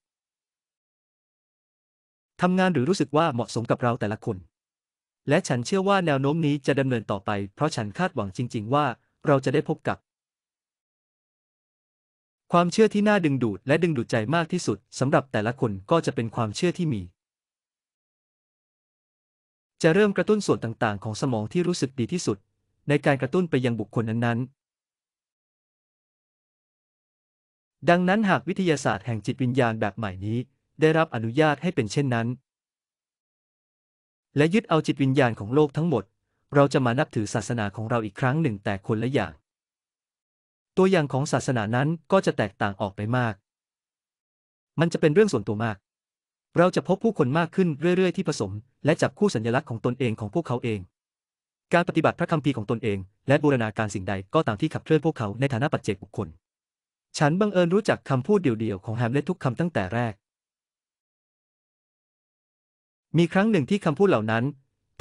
S2: ทำงานหรือรู้สึกว่าเหมาะสมกับเราแต่ละคน และฉันเชื่อว่าแนวโน้มนี้จะดำเนินต่อไป เพราะฉันคาดหวังจริง ๆ ว่าเราจะได้พบกับ ความเชื่อที่น่าดึงดูด และดึงดูดใจมากที่สุดสำหรับแต่ละคนก็จะเป็นความเชื่อที่มี จะเริ่มกระตุ้นส่วนต่างๆ ของสมองที่รู้สึกดีที่สุดในการกระตุ้นไปยังบุคคลนั้นๆดังนั้นหากวิทยาศาสตร์แห่งจิตวิญญาณแบบใหม่นี้ ได้รับอนุญาตให้เป็นเช่นนั้น และยึดเอาจิตวิญญาณของโลกทั้งหมด เราจะมานับถือศาสนาของเราอีกครั้งหนึ่งแต่คนละอย่าง ตัวอย่างของศาสนานั้นก็จะแตกต่างออกไปมาก มันจะเป็นเรื่องส่วนตัวมาก เราจะพบผู้คนมากขึ้นเรื่อยๆ ที่ผสม และจับคู่สัญลักษณ์ของตนเองของพวกเขาเองการปฏิบัติพระคัมภีร์ของตนเอง และบูรณาการสิ่งใดก็ตามที่ขับเคลื่อนพวกเขาในฐานะปัจเจกบุคคล ฉันบังเอิญรู้จักคำพูดเดี่ยว ๆ ของแฮมเล็ตทุกคำตั้งแต่แรก มีครั้งหนึ่งที่คำพูดเหล่านั้น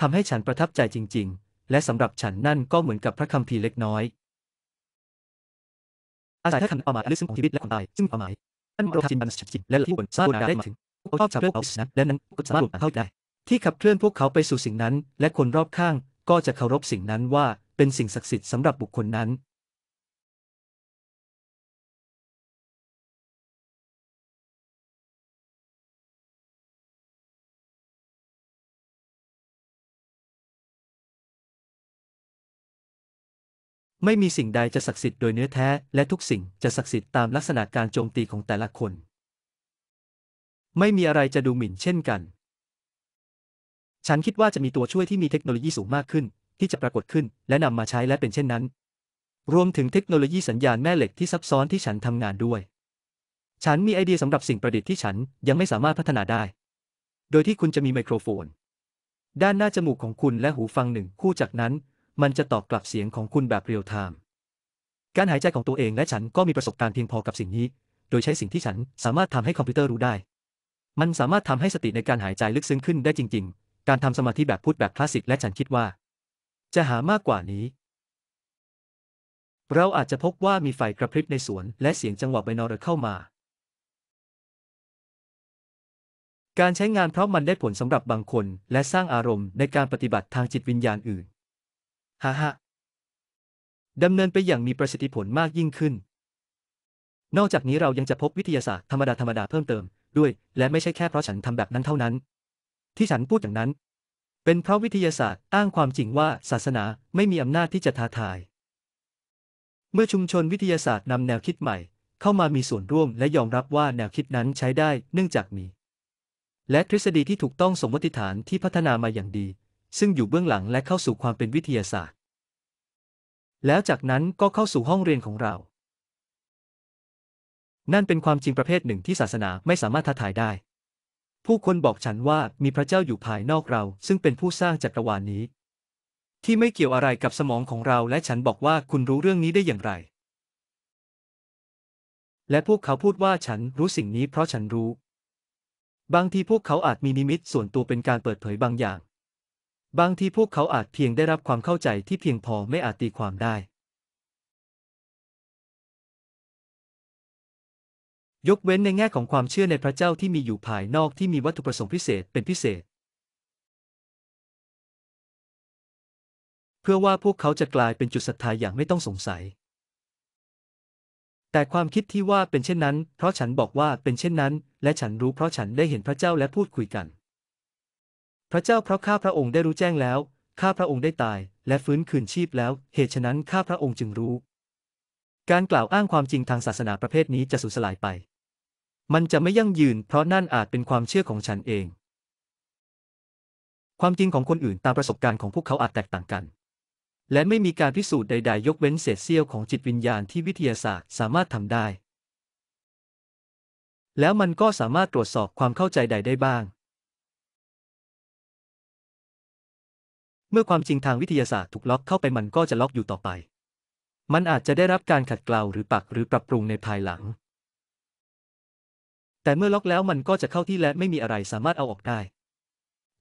S2: ทำให้ฉันประทับใจจริงๆ และสำหรับฉันนั่นก็เหมือนกับพระคัมภีร์เล็กน้อย อาศัยท่าคำความหมายลึกซึ้งของชีวิตและความตายซึ่งเป้าหมายนั่นเรทจินบันสจิและที่บนสร้าได้ถึงชอบชาบเรื่อเขาและนั้นก็สามารถหลุดเข้าได้ที่ขับเคลื่อนพวกเขาไปสู่สิ่งนั้น และคนรอบข้างก็จะเคารพสิ่งนั้นว่า เป็นสิ่งศักดิ์สิทธิ์สำหรับบุคคลนั้น ไม่มีสิ่งใดจะศักดิ์สิทธิ์โดยเนื้อแท้และทุกสิ่งจะศักดิ์สิทธิ์ตามลักษณะการโจมตีของแต่ละคน ไม่มีอะไรจะดูหมิ่นเช่นกันฉันคิดว่าจะมีตัวช่วยที่มีเทคโนโลยีสูงมากขึ้น ที่จะปรากฏขึ้นและนำมาใช้และเป็นเช่นนั้น รวมถึงเทคโนโลยีสัญญาณแม่เหล็กที่ซับซ้อนที่ฉันทำงานด้วย ฉันมีไอเดียสำหรับสิ่งประดิษฐ์ที่ฉันยังไม่สามารถพัฒนาได้ โดยที่คุณจะมีไมโครโฟน ด้านหน้าจมูกของคุณและหูฟังหนึ่ง คู่จากนั้น มันจะตอบกลับเสียงของคุณแบบเรียลไทม์การหายใจของตัวเองและฉันก็มีประสบการณ์เพียงพอกับสิ่งนี้ โดยใช้สิ่งที่ฉันสามารถทำให้คอมพิวเตอร์รู้ได้ มันสามารถทำให้สติในการหายใจลึกซึ้งขึ้นได้จริงการทำสมาธิแบบพูดแบบคลาสสิกและฉันคิดว่า จะหามากกว่านี้ เราอาจจะพบว่ามีไฟกระพริบในสวนและเสียงจังหวะไบนอร์เข้ามา การใช้งานเพราะมันได้ผลสำหรับบางคน และสร้างอารมณ์ในการปฏิบัติทางจิตวิญญาณอื่น ฮ่าฮ่าดำเนินไปอย่างมีประสิทธิผลมากยิ่งขึ้น นอกจากนี้เรายังจะพบวิทยาศาสตร์ธรรมดาธรรมดาเพิ่มเติมด้วยและไม่ใช่แค่เพราะฉันทำแบบนั้นเท่านั้นที่ฉันพูดอย่างนั้น เป็นเพราะวิทยาศาสตร์อ้างความจริงว่าศาสนาไม่มีอำนาจที่จะท้าทาย เมื่อชุมชนวิทยาศาสตร์นำแนวคิดใหม่ เข้ามามีส่วนร่วม และยอมรับว่าแนวคิดนั้นใช้ได้เนื่องจากมี และทฤษฎีที่ถูกต้องสมมติฐานที่พัฒนามาอย่างดี ซึ่งอยู่เบื้องหลังและเข้าสู่ความเป็นวิทยาศาสตร์ แล้วจากนั้นก็เข้าสู่ห้องเรียนของเรา นั่นเป็นความจริงประเภทหนึ่งที่ศาสนาไม่สามารถท้าทายได้ผู้คนบอกฉันว่ามีพระเจ้าอยู่ภายนอกเรา ซึ่งเป็นผู้สร้างจักรวาลนี้ ที่ไม่เกี่ยวอะไรกับสมองของเรา และฉันบอกว่าคุณรู้เรื่องนี้ได้อย่างไร และพวกเขาพูดว่าฉันรู้สิ่งนี้เพราะฉันรู้ บางทีพวกเขาอาจมีนิมิตส่วนตัวเป็นการเปิดเผยบางอย่าง บางทีพวกเขาอาจเพียงได้รับความเข้าใจที่เพียงพอไม่อาจตีความได้ยกเว้นในแง่ของความเชื่อในพระเจ้าที่มีอยู่ภายนอกที่มีวัตถุประสงค์พิเศษเป็นพิเศษ เพื่อว่าพวกเขาจะกลายเป็นจุดศรัทธาอย่างไม่ต้องสงสัย แต่ความคิดที่ว่าเป็นเช่นนั้น เพราะฉันบอกว่าเป็นเช่นนั้นและฉันรู้เพราะฉันได้เห็นพระเจ้าและพูดคุยกัน พระเจ้าเพราะข้าพระองค์ได้รู้แจ้งแล้ว ข้าพระองค์ได้ตาย และฟื้นคืนชีพแล้ว เหตุฉะนั้นข้าพระองค์จึงรู้ การกล่าวอ้างความจริงทางศาสนาประเภทนี้จะสูญสลายไปมันจะไม่ยั่งยืน เพราะนั่นอาจเป็นความเชื่อของฉันเอง ความจริงของคนอื่นตามประสบการณ์ของพวกเขาอาจแตกต่างกัน และไม่มีการพิสูจน์ใด ๆ ยกเว้นเศษเสี้ยวของจิตวิญญาณที่วิทยาศาสตร์สามารถทำได้ แล้วมันก็สามารถตรวจสอบความเข้าใจใดได้บ้าง เมื่อความจริงทางวิทยาศาสตร์ถูกล็อกเข้าไปมันก็จะล็อกอยู่ต่อไป มันอาจจะได้รับการขัดเกลาหรือปักหรือปรับปรุงในภายหลังแต่เมื่อล็อกแล้วมันก็จะเข้าที่และไม่มีอะไรสามารถเอาออกได้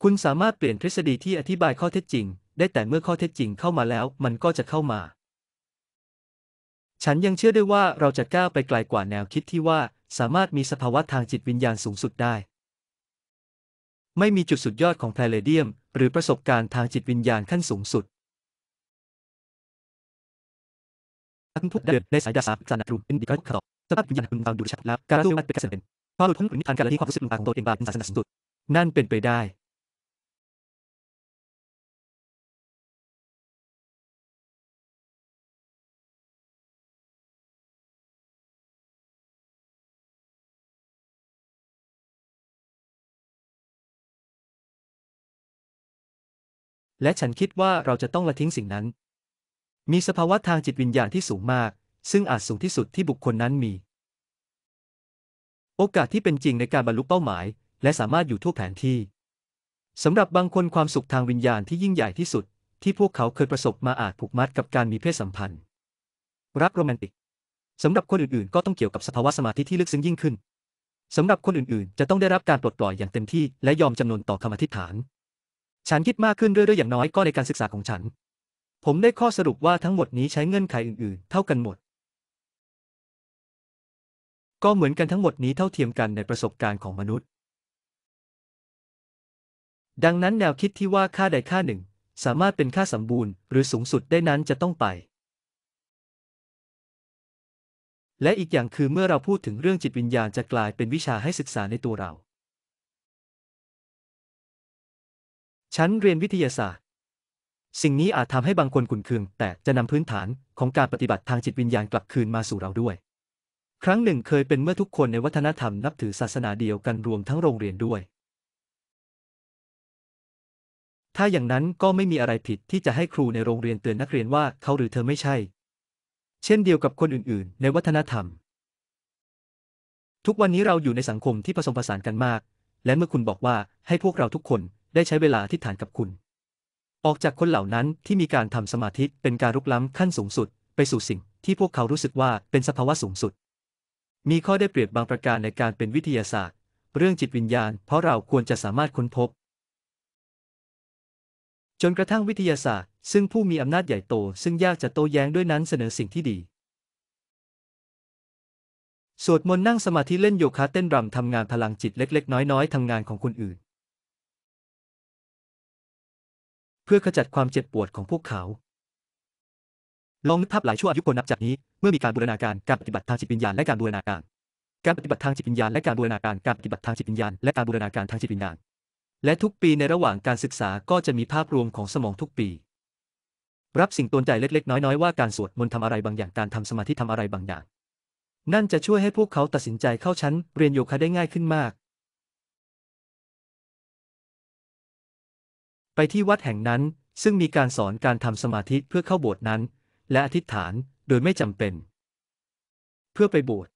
S2: คุณสามารถเปลี่ยนทฤษฎีที่อธิบายข้อเท็จจริง ได้แต่เมื่อข้อเท็จจริงเข้ามาแล้วมันก็จะเข้ามา ฉันยังเชื่อได้ว่าเราจะก้าวไปไกลกว่าแนวคิดที่ว่าสามารถมีสภาวะทางจิตวิญญาณสูงสุดได้ ไม่มีจุดสุดยอดของแพลเลเดียม หรือประสบการณ์ทางจิตวิญญาณขั้นสูงสุดทุกเดือนในสายดาสาจานารินดิคาขอสภาพวิญญาณคุณฟังดูชัดแล้วการสู้มันเป็นการเป็ความหลุดพ้นหรือนิทานการละที่ความรู้สึกลงตาของตัวเองบาปเป็นศาสนาสุดนั่นเป็นไปได้ และฉันคิดว่าเราจะต้องละทิ้งสิ่งนั้น มีสภาวะทางจิตวิญญาณที่สูงมาก ซึ่งอาจสูงที่สุดที่บุคคลนั้นมีโอกาสที่เป็นจริงในการบรรลุเป้าหมาย และสามารถอยู่ทั่วแผนที่ สำหรับบางคนความสุขทางวิญญาณที่ยิ่งใหญ่ที่สุด ที่พวกเขาเคยประสบมาอาจผูกมัดกับการมีเพศสัมพันธ์ รักโรแมนติก สำหรับคนอื่นๆ ก็ต้องเกี่ยวกับสภาวะสมาธิที่ลึกซึ้งยิ่งขึ้น สำหรับคนอื่นๆ จะต้องได้รับการปลดปล่อยอย่างเต็มที่และยอมจำนนต่อคำอธิษฐานฉันคิดมากขึ้นเรื่อย ๆ อย่างน้อยก็ในการศึกษาของฉัน ผมได้ข้อสรุปว่าทั้งหมดนี้ใช้เงื่อนไขอื่น ๆ เท่ากันหมดก็เหมือนกันทั้งหมดนี้เท่าเทียมกันในประสบการณ์ของมนุษย์ ดังนั้นแนวคิดที่ว่าค่าใดค่าหนึ่งสามารถเป็นค่าสมบูรณ์หรือสูงสุดได้นั้นจะต้องไป และอีกอย่างคือเมื่อเราพูดถึงเรื่องจิตวิญญาณจะกลายเป็นวิชาให้ศึกษาในตัวเรา ฉันเรียนวิทยาศาสตร์ สิ่งนี้อาจทำให้บางคนขุนเคืองแต่จะนำพื้นฐานของการปฏิบัติ ทางจิตวิญญาณกลับคืนมาสู่เราด้วยครั้งหนึ่งเคยเป็นเมื่อทุกคนในวัฒนธรรม นับถือศาสนาเดียวกันรวมทั้งโรงเรียนด้วย ถ้าอย่างนั้นก็ไม่มีอะไรผิดที่จะให้ครูในโรงเรียนเตือนนักเรียนว่าเขาหรือเธอไม่ใช่ เช่นเดียวกับคนอื่นๆ ในวัฒนธรรม ทุกวันนี้เราอยู่ในสังคมที่ผสมผสานกันมาก และเมื่อคุณบอกว่าให้พวกเราทุกคนได้ใช้เวลาที่ฐานกับคุณ ออกจากคนเหล่านั้นที่มีการทำสมาธิเป็นการรุกล้ำขั้นสูงสุด ไปสู่สิ่งที่พวกเขารู้สึกว่าเป็นสภาวะสูงสุดมีข้อได้เปรียบบางประการในการเป็นวิทยาศาสตร์ เรื่องจิตวิญญาณ เพราะเราควรจะสามารถค้นพบ จนกระทั่งวิทยาศาสตร์ ซึ่งผู้มีอำนาจใหญ่โต ซึ่งยากจะโต้แย้งด้วยนั้นเสนอสิ่งที่ดีสวดมนต์นั่งสมาธิเล่นโยคะเต้นรำ ทำงานพลังจิตเล็ก ๆ น้อยๆ ทำงานของคนอื่น เพื่อขจัดความเจ็บปวดของพวกเขาลองนึกภาพหลายชั่วอายุคนนับจากนี้เมื่อมีการบูรณาการการปฏิบัติทางจิตวิญญาณและการบูรณาการการปฏิบัติทางจิตวิญญาณและการบูรณาการการปฏิบัติทางจิตวิญญาณและการบูรณาการทางจิตวิญญาณและทุกปีในระหว่างการศึกษาก็จะมีภาพรวมของสมองทุกปี รับสิ่งตนใจเล็ก ๆ น้อยๆ ว่าการสวดมนต์ทำอะไรบางอย่างการทำสมาธิทำอะไรบางอย่างนั่นจะช่วยให้พวกเขาตัดสินใจเข้าชั้นเรียนโยคะได้ง่ายขึ้นมาก ไปที่วัดแห่งนั้นซึ่งมีการสอนการทำสมาธิเพื่อเข้าโบสถ์นั้นและอธิษฐานโดยไม่จำเป็น เพื่อไปบวช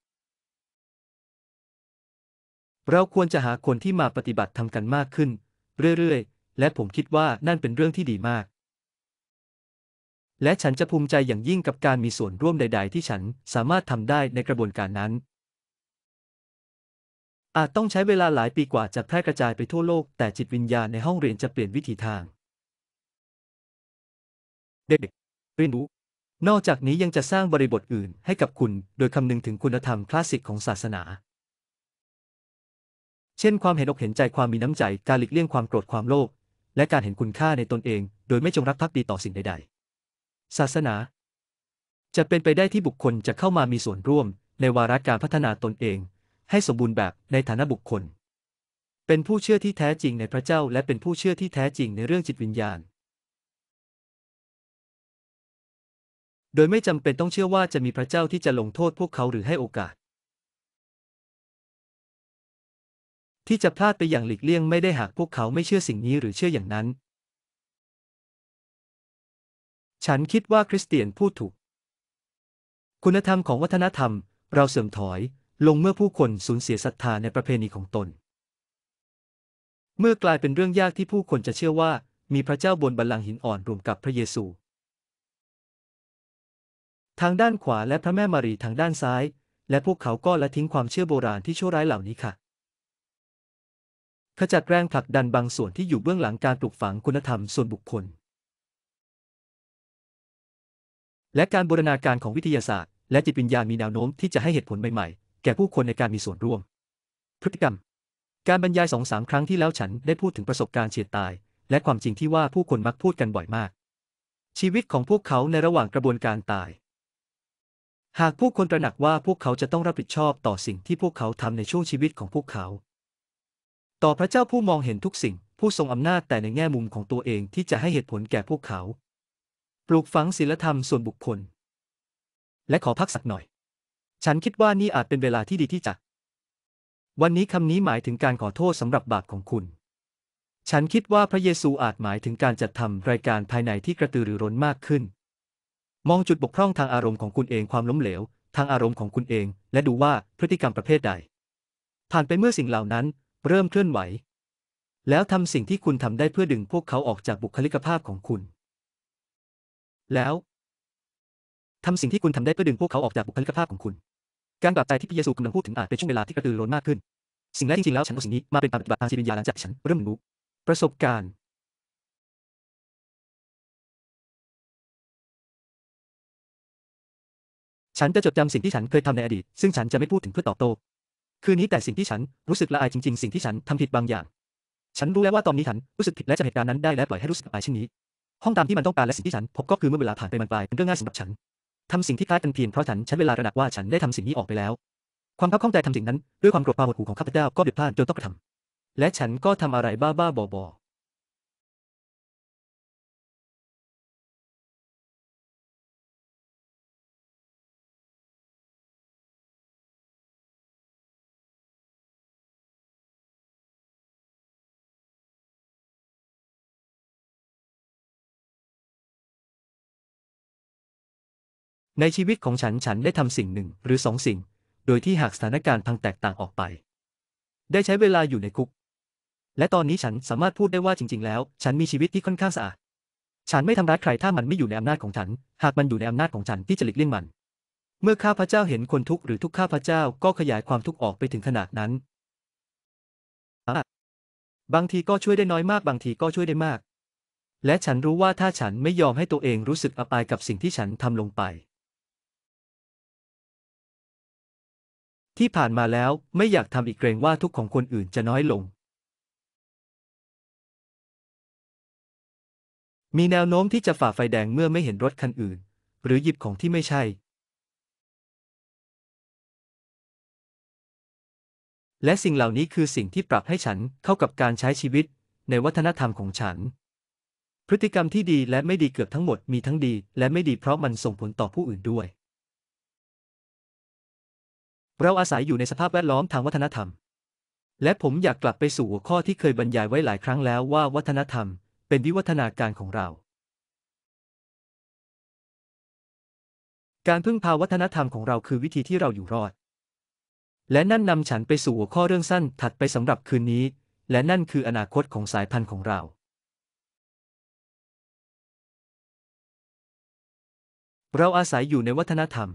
S2: เราควรจะหาคนที่มาปฏิบัติทำกันมากขึ้น เรื่อย ๆ และผมคิดว่านั่นเป็นเรื่องที่ดีมาก และฉันจะภูมิใจอย่างยิ่งกับการมีส่วนร่วมใด ๆ ที่ฉันสามารถทำได้ในกระบวนการนั้น อาจต้องใช้เวลาหลายปีกว่าจะแพร่กระจายไปทั่วโลกแต่จิตวิญญาณในห้องเรียนจะเปลี่ยนวิถีทาง เด็กเรียนรู้นอกจากนี้ยังจะสร้างบริบทอื่นให้กับคุณโดยคำนึงถึงคุณธรรม คลาสสิกของศาสนา เช่นความเห็นอกเห็นใจความมีน้ำใจการหลีกเลี่ยงความโกรธความโลภและการเห็นคุณค่าในตนเอง โดยไม่จงรักภักดีต่อสิ่งใดๆ ศาสนา จะเป็นไปได้ที่บุคคลจะเข้ามามีส่วนร่วม ในวาระการพัฒนาตนเอง ให้สมบูรณ์แบบในฐานะบุคคล เป็นผู้เชื่อที่แท้จริงในพระเจ้า และเป็นผู้เชื่อที่แท้จริงในเรื่องจิตวิญญาณดยไม่จำเป็นต้องเชื่อว่าจะมีพระเจ้าที่จะลงโทษพวกเขาหรือให้โอกาส ที่จะพลาดไปอย่างหลีกเลี่ยง ไม่ได้หากพวกเขาไม่เชื่อสิ่งนี้หรือเชื่ออย่างนั้น ฉันคิดว่าคริสเตียนพูดถูก คุณธรรมของวัฒนธรรมเราเสื่อมถอย ลงเมื่อผู้คนสูญเสียศรัทธาในประเพณีของตน เมื่อกลายเป็นเรื่องยากที่ผู้คนจะเชื่อว่ามีพระเจ้าบนบัลลังก์หินอ่อนรวมกับพระเยซูทางด้านขวาและพระแม่มารีทางด้านซ้าย และพวกเขาก็ละทิ้งความเชื่อโบราณที่ชั่วร้ายเหล่านี้ค่ะ ขจัดแรงผลักดันบางส่วนที่อยู่เบื้องหลังการปลูกฝังคุณธรรมส่วนบุคคล และการบูรณาการของวิทยาศาสตร์และจิตวิญญาณมีแนวโน้มที่จะให้เหตุผลใหม่ ๆ แก่ผู้คนในการมีส่วนร่วม พฤติกรรม การบรรยายสองสามครั้งที่แล้วฉันได้พูดถึงประสบการณ์เฉียดตาย และความจริงที่ว่าผู้คนมักพูดกันบ่อยมาก ชีวิตของพวกเขาในระหว่างกระบวนการตายหากผู้คนตระหนักว่าพวกเขาจะต้องรับผิดชอบต่อสิ่งที่พวกเขาทำในช่วงชีวิตของพวกเขา ต่อพระเจ้าผู้มองเห็นทุกสิ่ง ผู้ทรงอำนาจแต่ในแง่มุมของตัวเองที่จะให้เหตุผลแก่พวกเขา ปลูกฝังศีลธรรมส่วนบุคคล และขอพักสักหน่อย ฉันคิดว่านี่อาจเป็นเวลาที่ดีที่จะ วันนี้คำนี้หมายถึงการขอโทษสำหรับบาปของคุณ ฉันคิดว่าพระเยซูอาจหมายถึงการจัดทำรายการภายในที่กระตือรือร้นมากขึ้นมองจุดบกพร่องทางอารมณ์ของคุณเองความล้มเหลว ทางอารมณ์ของคุณเอง และดูว่าพฤติกรรมประเภทใด ผ่านไปเมื่อสิ่งเหล่านั้นเริ่มเคลื่อนไหว แล้วทำสิ่งที่คุณทำได้เพื่อดึงพวกเขาออกจากบุคลิกภาพของคุณ แล้วทำสิ่งที่คุณทำได้เพื่อดึงพวกเขาออกจากบุคลิกภาพของคุณ การกลับใจที่พิยสูกำลังพูดถึงอาจเป็นช่วงเวลาที่กระตือรือร้นมากขึ้นสิ่งแรกจริงๆแล้วฉันเอาสิ่งนี้มาเป็นปฏิบัติทางจิตวิญญาณหลังจากฉันเริ่มรู้ประสบการณ์ฉันจะจดจำสิ่งที่ฉันเคยทำในอดีต ซึ่งฉันจะไม่พูดถึงเพื่อตอบโต้ คืนนี้แต่สิ่งที่ฉันรู้สึกละอายจริงๆ สิ่งที่ฉันทำผิดบางอย่าง ฉันรู้แล้วว่าตอนนี้ฉันรู้สึกผิดและจะเหตุการณ์นั้นได้และปล่อยให้รู้สึกอายเช่นนี้ ห้องตามที่มันต้องการและสิ่งที่ฉันพบก็คือเมื่อเวลาผ่านไปมันกลายเป็นเรื่องง่ายสำหรับฉันทำสิ่งที่คล้ายกันเพียงเพราะฉันใช้เวลาระหนักว่าฉันได้ทำสิ่งนี้ออกไปแล้ว ความเข้าข้องใจทำสิ่งนั้นด้วยความโกรธความหดหู่ของข้าพเจ้าก็ผิดพลาดจนต้องกระทำและฉันก็ทาอะไรบ้าๆบอๆในชีวิตของฉันฉันได้ทำสิ่งหนึ่งหรือสองสิ่ง โดยที่หากสถานการณ์พังแตกต่างออกไป ได้ใช้เวลาอยู่ในคุก และตอนนี้ฉันสามารถพูดได้ว่าจริง ๆ แล้ว ฉันมีชีวิตที่ค่อนข้างสะอาด ฉันไม่ทำร้ายใครถ้ามันไม่อยู่ในอำนาจของฉัน หากมันอยู่ในอำนาจของฉันที่จะหลีกเลี่ยงมัน เมื่อข้าพเจ้าเห็นคนทุกข์หรือทุกข้าพเจ้าก็ขยายความทุกข์ออกไปถึงขนาดนั้นบางทีก็ช่วยได้น้อยมาก บางทีก็ช่วยได้มาก และฉันรู้ว่าถ้าฉันไม่ยอมให้ตัวเองรู้สึกอับอายกับสิ่งที่ฉันทำลงไปที่ผ่านมาแล้วไม่อยากทำอีกเกรงว่าทุกของคนอื่นจะน้อยลง มีแนวโน้มที่จะฝ่าไฟแดงเมื่อไม่เห็นรถคันอื่น หรือหยิบของที่ไม่ใช่ และสิ่งเหล่านี้คือสิ่งที่ปรับให้ฉันเข้ากับการใช้ชีวิตในวัฒนธรรมของฉัน พฤติกรรมที่ดีและไม่ดีเกือบทั้งหมดมีทั้งดีและไม่ดีเพราะมันส่งผลต่อผู้อื่นด้วยเราอาศัยอยู่ในสภาพแวดล้อมทางวัฒนธรรม และผมอยากกลับไปสู่หัวข้อที่เคยบรรยายไว้หลายครั้งแล้วว่าวัฒนธรรมเป็นวิวัฒนาการของเรา การพึ่งพาวัฒนธรรมของเราคือวิธีที่เราอยู่รอด และนั่นนำฉันไปสู่หัวข้อเรื่องสั้นถัดไปสำหรับคืนนี้ และนั่นคืออนาคตของสายพันธุ์ของเรา เราอาศัยอยู่ในวัฒนธรรม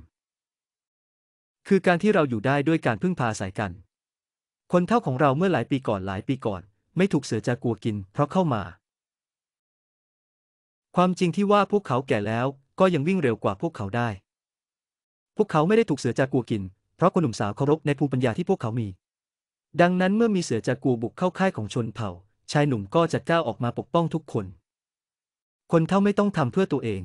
S2: คือการที่เราอยู่ได้ด้วยการพึ่งพาอาศัยกัน คนเท่าของเราเมื่อหลายปีก่อนหลายปีก่อน ไม่ถูกเสือจากัวกินเพราะเข้ามา ความจริงที่ว่าพวกเขาแก่แล้วก็ยังวิ่งเร็วกว่าพวกเขาได้ พวกเขาไม่ได้ถูกเสือจากัวกินเพราะคนหนุ่มสาวเคารพในภูมิปัญญาที่พวกเขามี ดังนั้นเมื่อมีเสือจากัวบุกเข้าค่ายของชนเผ่า ชายหนุ่มก็จะก้าวออกมาปกป้องทุกคน คนเท่าไม่ต้องทำเพื่อตัวเอง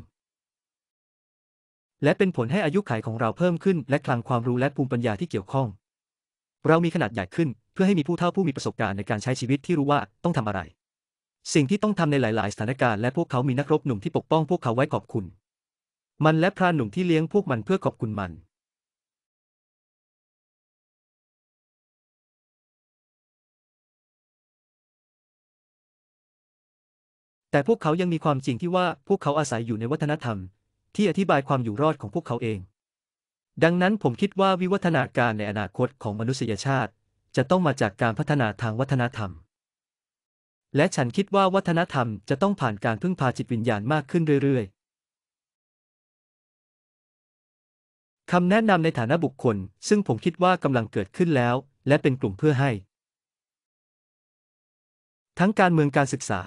S2: และเป็นผลให้อายุขัยของเราเพิ่มขึ้นและคลังความรู้และภูมิปัญญาที่เกี่ยวข้อง เรามีขนาดใหญ่ขึ้นเพื่อให้มีผู้เฒ่าผู้มีประสบการณ์ในการใช้ชีวิตที่รู้ว่าต้องทำอะไร สิ่งที่ต้องทำในหลาย ๆ สถานการณ์และพวกเขามีนักรบหนุ่ม ที่ปกป้องพวกเขาไว้ขอบคุณ มันและพรานหนุ่มที่เลี้ยงพวกมันเพื่อขอบคุณมัน แต่พวกเขายังมีความจริงที่ว่าพวกเขาอาศัยอยู่ในวัฒนธรรมที่อธิบายความอยู่รอดของพวกเขาเอง ดังนั้นผมคิดว่าวิวัฒนาการในอนาคตของมนุษยชาติ จะต้องมาจากการพัฒนาทางวัฒนธรรม และฉันคิดว่าวัฒนธรรมจะต้องผ่านการพึ่งพาจิตวิญญาณมากขึ้นเรื่อยๆคำแนะนำในฐานะบุคคล ซึ่งผมคิดว่ากำลังเกิดขึ้นแล้ว และเป็นกลุ่มเพื่อให้ ทั้งการเมืองการศึกษา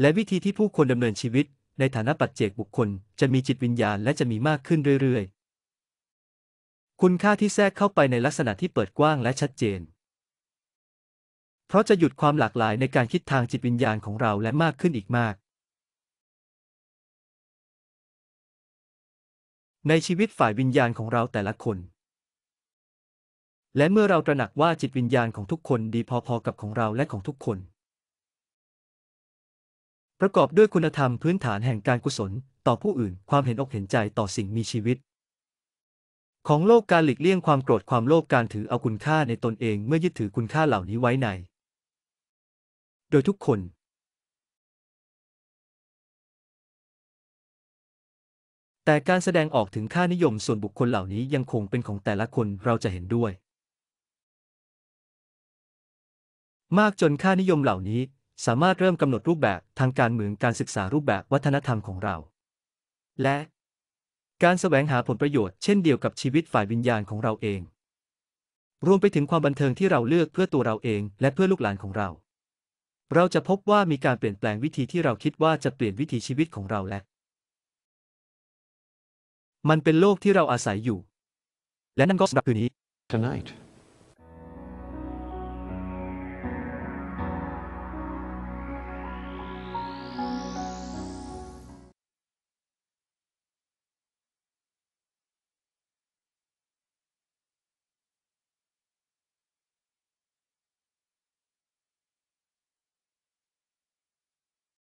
S2: และวิธีที่ผู้คนดำเนินชีวิตในฐานะปัจเจกบุคคลจะมีจิตวิญญาณและจะมีมากขึ้นเรื่อยๆ คุณค่าที่แทรกเข้าไปในลักษณะที่เปิดกว้างและชัดเจน เพราะจะหยุดความหลากหลายในการคิดทางจิตวิญญาณของเราและมากขึ้นอีกมาก ในชีวิตฝ่ายวิญญาณของเราแต่ละคน และเมื่อเราตระหนักว่าจิตวิญญาณของทุกคนดีพอๆกับของเราและของทุกคนประกอบด้วยคุณธรรมพื้นฐานแห่งการกุศลต่อผู้อื่นความเห็นอกเห็นใจต่อสิ่งมีชีวิต ของโลกการหลีกเลี่ยงความโกรธความโลภการถือเอาคุณค่าในตนเอง เมื่อยึดถือคุณค่าเหล่านี้ไว้ใน โดยทุกคน แต่การแสดงออกถึงค่านิยมส่วนบุคคลเหล่านี้ยังคงเป็นของแต่ละคนเราจะเห็นด้วย มากจนค่านิยมเหล่านี้สามารถเริ่มกำหนดรูปแบบทางการเมืองการศึกษารูปแบบวัฒนธรรมของเรา และ การสแสวงหาผลประโยชน์เช่นเดียวกับชีวิตฝ่ายวิญญาณของเราเอง รวมไปถึงความบันเทิงที่เราเลือกเพื่อตัวเราเองและเพื่อลูกหลานของเรา เราจะพบว่ามีการเปลี่ยนแปลงวิธีที่เราคิดว่าจะเปลี่ยนวิถีชีวิตของเราและ มันเป็นโลกที่เราอาศัยอยู่ และนั่นก็สำหรับคืนนี้ Tonight